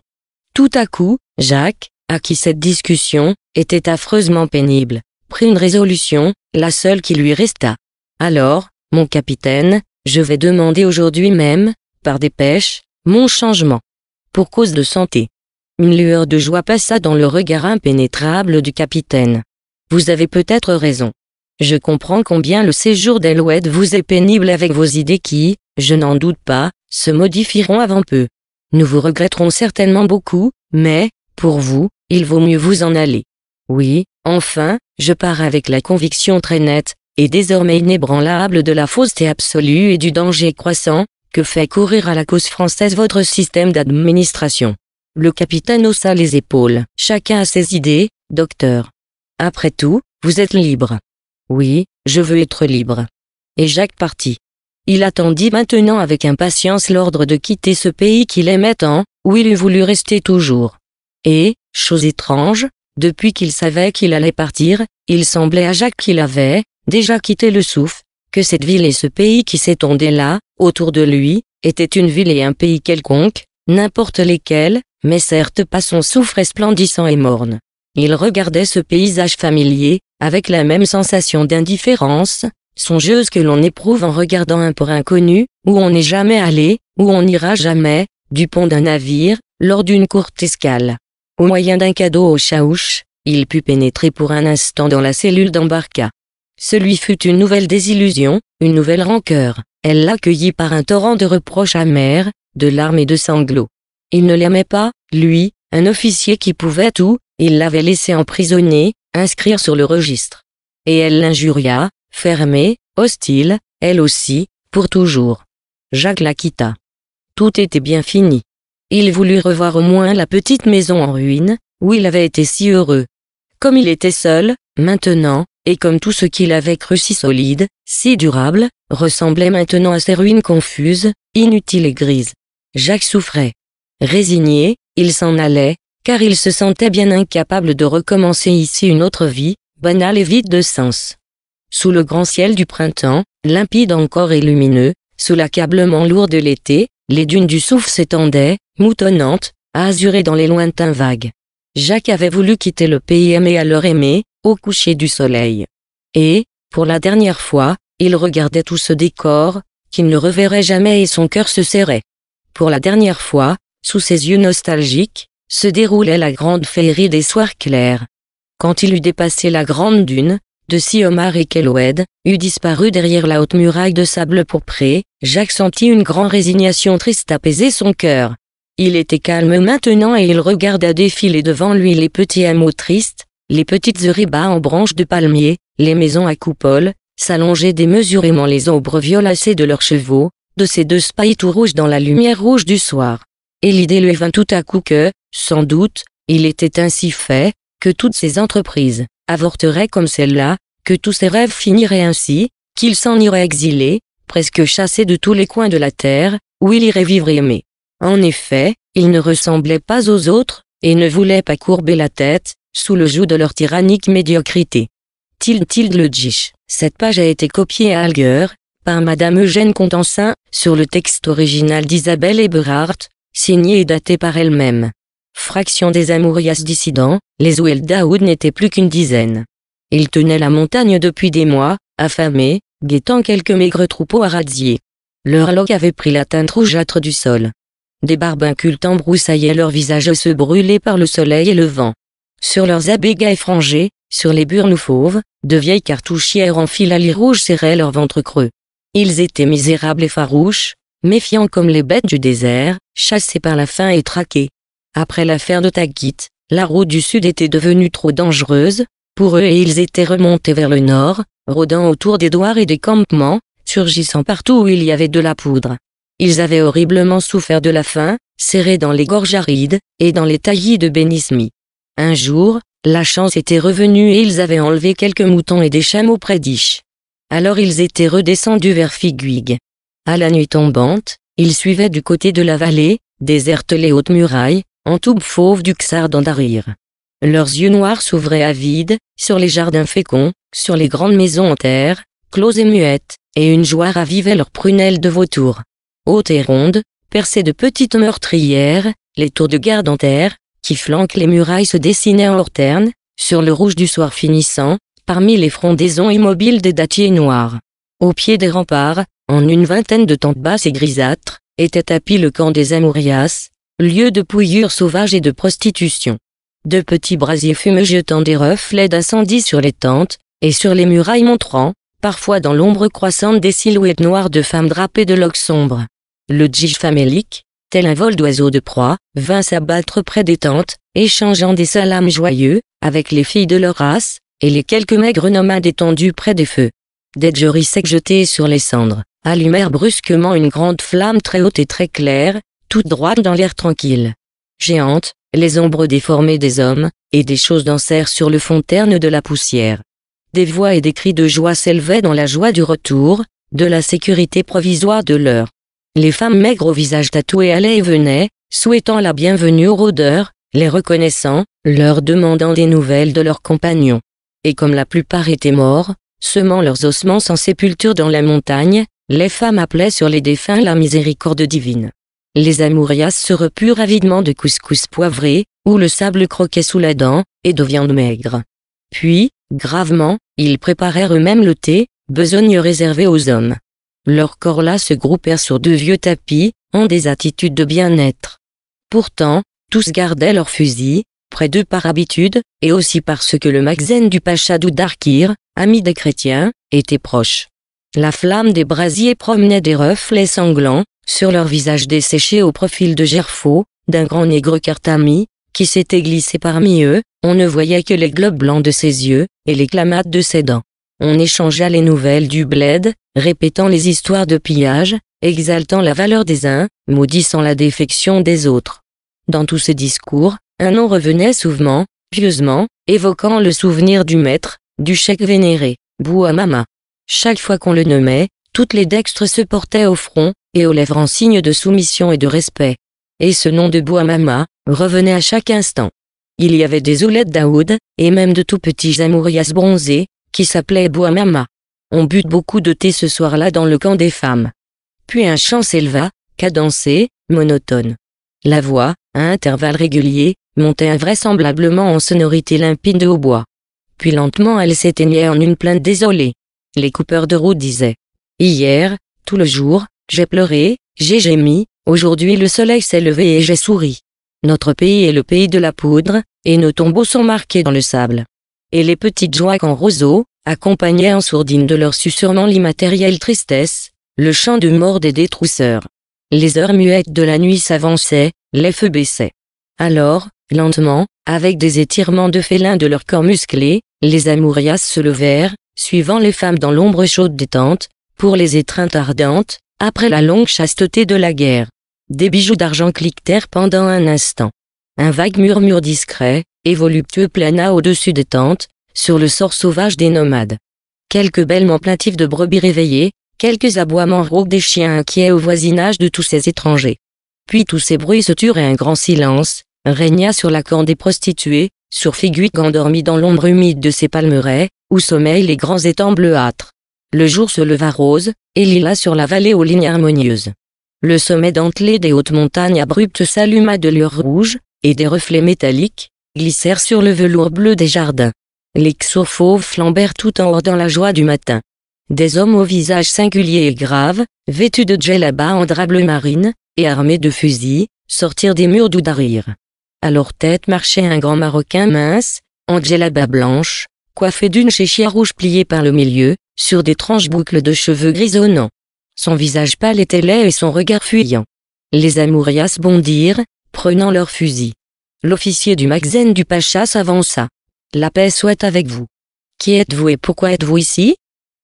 Tout à coup, Jacques, à qui cette discussion était affreusement pénible, prit une résolution, la seule qui lui resta. Alors, mon capitaine, je vais demander aujourd'hui même, par dépêche, mon changement. Pour cause de santé. Une lueur de joie passa dans le regard impénétrable du capitaine. Vous avez peut-être raison. Je comprends combien le séjour d'Elouette vous est pénible avec vos idées qui, je n'en doute pas, se modifieront avant peu. Nous vous regretterons certainement beaucoup, mais, pour vous, il vaut mieux vous en aller. Oui, enfin, je pars avec la conviction très nette, et désormais inébranlable de la fausseté absolue et du danger croissant, que fait courir à la cause française votre système d'administration. Le capitaine haussa les épaules. Chacun a ses idées, docteur. Après tout, vous êtes libre. Oui, je veux être libre. Et Jacques partit. Il attendit maintenant avec impatience l'ordre de quitter ce pays qu'il aimait tant, où il eût voulu rester toujours. Et, chose étrange, depuis qu'il savait qu'il allait partir, il semblait à Jacques qu'il avait, déjà quitté le souffle, que cette ville et ce pays qui s'étendaient là, autour de lui, étaient une ville et un pays quelconque, n'importe lesquels, mais certes pas son souffle resplendissant et morne. Il regardait ce paysage familier, avec la même sensation d'indifférence, songeuse que l'on éprouve en regardant un port inconnu, où on n'est jamais allé, où on n'ira jamais, du pont d'un navire, lors d'une courte escale. Au moyen d'un cadeau au chaouche, il put pénétrer pour un instant dans la cellule d'embarca. Celui fut une nouvelle désillusion, une nouvelle rancœur. Elle l'accueillit par un torrent de reproches amers, de larmes et de sanglots. Il ne l'aimait pas, lui, un officier qui pouvait tout, il l'avait laissé emprisonner, inscrire sur le registre. Et elle l'injuria, fermée, hostile, elle aussi, pour toujours. Jacques la quitta. Tout était bien fini. Il voulut revoir au moins la petite maison en ruine, où il avait été si heureux. Comme il était seul, maintenant, et comme tout ce qu'il avait cru si solide, si durable, ressemblait maintenant à ces ruines confuses, inutiles et grises. Jacques souffrait. Résigné, il s'en allait, car il se sentait bien incapable de recommencer ici une autre vie, banale et vide de sens. Sous le grand ciel du printemps, limpide encore et lumineux, sous l'accablement lourd de l'été, les dunes du souffle s'étendaient, moutonnantes, azurées dans les lointains vagues. Jacques avait voulu quitter le pays aimé à leur aimée, au coucher du soleil. Et, pour la dernière fois, il regardait tout ce décor, qu'il ne reverrait jamais et son cœur se serrait. Pour la dernière fois, sous ses yeux nostalgiques, se déroulait la grande féerie des soirs clairs. Quand il eut dépassé la grande dune, de Siomar et Keloued eut disparu derrière la haute muraille de sable pourpré, Jacques sentit une grande résignation triste apaiser son cœur. Il était calme maintenant et il regarda défiler devant lui les petits hameaux tristes, les petites ribas en branches de palmier, les maisons à coupole, s'allonger démesurément les ombres violacées de leurs chevaux, de ces deux spahis tout rouges dans la lumière rouge du soir et l'idée lui vint tout à coup que, sans doute, il était ainsi fait, que toutes ces entreprises avorteraient comme celle-là, que tous ses rêves finiraient ainsi, qu'il s'en irait exilé, presque chassé de tous les coins de la terre, où il irait vivre et En effet, il ne ressemblait pas aux autres, et ne voulait pas courber la tête, sous le joug de leur tyrannique médiocrité. Tilde tilde le Dish. Cette page a été copiée à Alger, par Madame Eugène Contensin, sur le texte original d'Isabelle Eberhardt, signé et daté par elle-même. Fraction des Amourias dissidents, les Oueldaoud n'étaient plus qu'une dizaine. Ils tenaient la montagne depuis des mois, affamés, guettant quelques maigres troupeaux à Leur loque avait pris la teinte rougeâtre du sol. Des barbes incultes embroussaillaient leurs visages se brûlés par le soleil et le vent. Sur leurs abégas effrangés, sur les burnes fauves, de vieilles cartouchières en filali rouges rouge serraient leurs ventres creux. Ils étaient misérables et farouches, méfiant comme les bêtes du désert, chassés par la faim et traqués. Après l'affaire de Tagit, la route du sud était devenue trop dangereuse, pour eux et ils étaient remontés vers le nord, rôdant autour des douars et des campements, surgissant partout où il y avait de la poudre. Ils avaient horriblement souffert de la faim, serrés dans les gorges arides, et dans les taillis de Bénismi. Un jour, la chance était revenue et ils avaient enlevé quelques moutons et des chameaux près d'Iche. Alors ils étaient redescendus vers Figuig. À la nuit tombante, ils suivaient du côté de la vallée, déserte les hautes murailles, en toube fauve du Xar d'Andarir. Leurs yeux noirs s'ouvraient à vide, sur les jardins féconds, sur les grandes maisons en terre, closes et muettes, et une joie ravivait leurs prunelles de vautours. Hautes et rondes, percées de petites meurtrières, les tours de garde en terre, qui flanquent les murailles se dessinaient en terne sur le rouge du soir finissant, parmi les frondaisons immobiles des dattiers noirs. Au pied des remparts, en une vingtaine de tentes basses et grisâtres, était tapis le camp des Amourias, lieu de pouillures sauvages et de prostitution. De petits brasiers fumeux jetant des reflets d'incendie sur les tentes, et sur les murailles montrant, parfois dans l'ombre croissante des silhouettes noires de femmes drapées de loques sombres. Le djig famélique, tel un vol d'oiseaux de proie, vint s'abattre près des tentes, échangeant des salames joyeux, avec les filles de leur race, et les quelques maigres nomades étendus près des feux. Dedgery sec jeté sur les cendres, allumèrent brusquement une grande flamme très haute et très claire, toute droite dans l'air tranquille. Géante, les ombres déformées des hommes, et des choses dansèrent sur le fond terne de la poussière. Des voix et des cris de joie s'élevaient dans la joie du retour, de la sécurité provisoire de l'heure. Les femmes maigres au visage tatoué allaient et venaient, souhaitant la bienvenue aux rôdeurs, les reconnaissant, leur demandant des nouvelles de leurs compagnons. Et comme la plupart étaient morts, semant leurs ossements sans sépulture dans la montagne, les femmes appelaient sur les défunts la miséricorde divine. Les amourias se repurent avidement de couscous poivré, où le sable croquait sous la dent, et de viande maigre. Puis, gravement, ils préparèrent eux-mêmes le thé, besogne réservée aux hommes. Leurs corps là se groupèrent sur deux vieux tapis, en des attitudes de bien-être. Pourtant, tous gardaient leurs fusils, près d'eux par habitude, et aussi parce que le Magzen du Pacha d'Arkir, ami des chrétiens, était proche. La flamme des brasiers promenait des reflets sanglants, sur leurs visages desséchés au profil de Gerfaut, d'un grand nègre cartami, qui s'était glissé parmi eux, on ne voyait que les globes blancs de ses yeux, et les clamates de ses dents. On échangea les nouvelles du bled, répétant les histoires de pillage, exaltant la valeur des uns, maudissant la défection des autres. Dans tous ces discours, un nom revenait souvent, pieusement, évoquant le souvenir du maître, du chèque vénéré, Bouamama. Chaque fois qu'on le nommait, toutes les dextres se portaient au front, et aux lèvres en signe de soumission et de respect. Et ce nom de Bouamama, revenait à chaque instant. Il y avait des oulettes d'Aoud, et même de tout petits amourias bronzés, qui s'appelaient Bouamama. On but beaucoup de thé ce soir-là dans le camp des femmes. Puis un chant s'éleva, cadencé, monotone. La voix, à intervalles réguliers, montait invraisemblablement en sonorité limpide au bois. Puis lentement elle s'éteignait en une plainte désolée. Les coupeurs de roues disaient « Hier, tout le jour, j'ai pleuré, j'ai gémi, aujourd'hui le soleil s'est levé et j'ai souri. Notre pays est le pays de la poudre, et nos tombeaux sont marqués dans le sable. » Et les petites joies en roseaux, accompagnaient en sourdine de leur susurrement l'immatérielle tristesse, le chant de mort des détrousseurs. Les heures muettes de la nuit s'avançaient, les feux baissaient. Alors, Lentement, avec des étirements de félins de leurs corps musclés, les amourias se levèrent, suivant les femmes dans l'ombre chaude des tentes, pour les étreintes ardentes, après la longue chasteté de la guerre. Des bijoux d'argent cliquetèrent pendant un instant. Un vague murmure discret et voluptueux plana au-dessus des tentes, sur le sort sauvage des nomades. Quelques bêlements plaintifs de brebis réveillées, quelques aboiements rauques des chiens inquiets au voisinage de tous ces étrangers. Puis tous ces bruits se turent et un grand silence, régna sur la camp des prostituées, sur figuiers endormi dans l'ombre humide de ses palmeraies, où sommeillent les grands étangs bleuâtres. Le jour se leva rose, et lila sur la vallée aux lignes harmonieuses. Le sommet dentelé des hautes montagnes abruptes s'alluma de lueurs rouges, et des reflets métalliques, glissèrent sur le velours bleu des jardins. Les Xourfauves flambèrent tout en haut dans la joie du matin. Des hommes au visage singulier et grave, vêtus de djellaba en drap bleu marine, et armés de fusils, sortirent des murs d'Oudarir. À leur tête marchait un grand Marocain mince, en djellaba blanche, coiffé d'une chéchia rouge pliée par le milieu, sur d'étranges boucles de cheveux grisonnants. Son visage pâle était laid et son regard fuyant. Les Amourias bondirent, prenant leurs fusils. L'officier du magzen du Pacha s'avança. La paix soit avec vous. Qui êtes-vous et pourquoi êtes-vous ici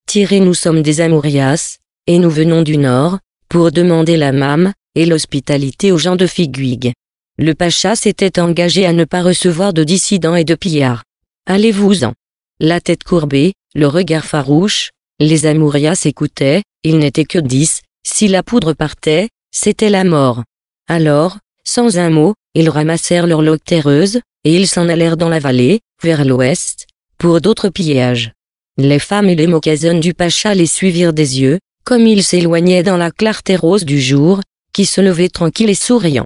Tirez, nous sommes des Amourias, et nous venons du Nord, pour demander la mame, et l'hospitalité aux gens de Figuig. Le pacha s'était engagé à ne pas recevoir de dissidents et de pillards. Allez-vous-en. La tête courbée, le regard farouche, les amourias s'écoutaient, ils n'étaient que dix, si la poudre partait, c'était la mort. Alors, sans un mot, ils ramassèrent leur loque terreuse, et ils s'en allèrent dans la vallée, vers l'ouest, pour d'autres pillages. Les femmes et les mocassins du pacha les suivirent des yeux, comme ils s'éloignaient dans la clarté rose du jour, qui se levait tranquille et souriant.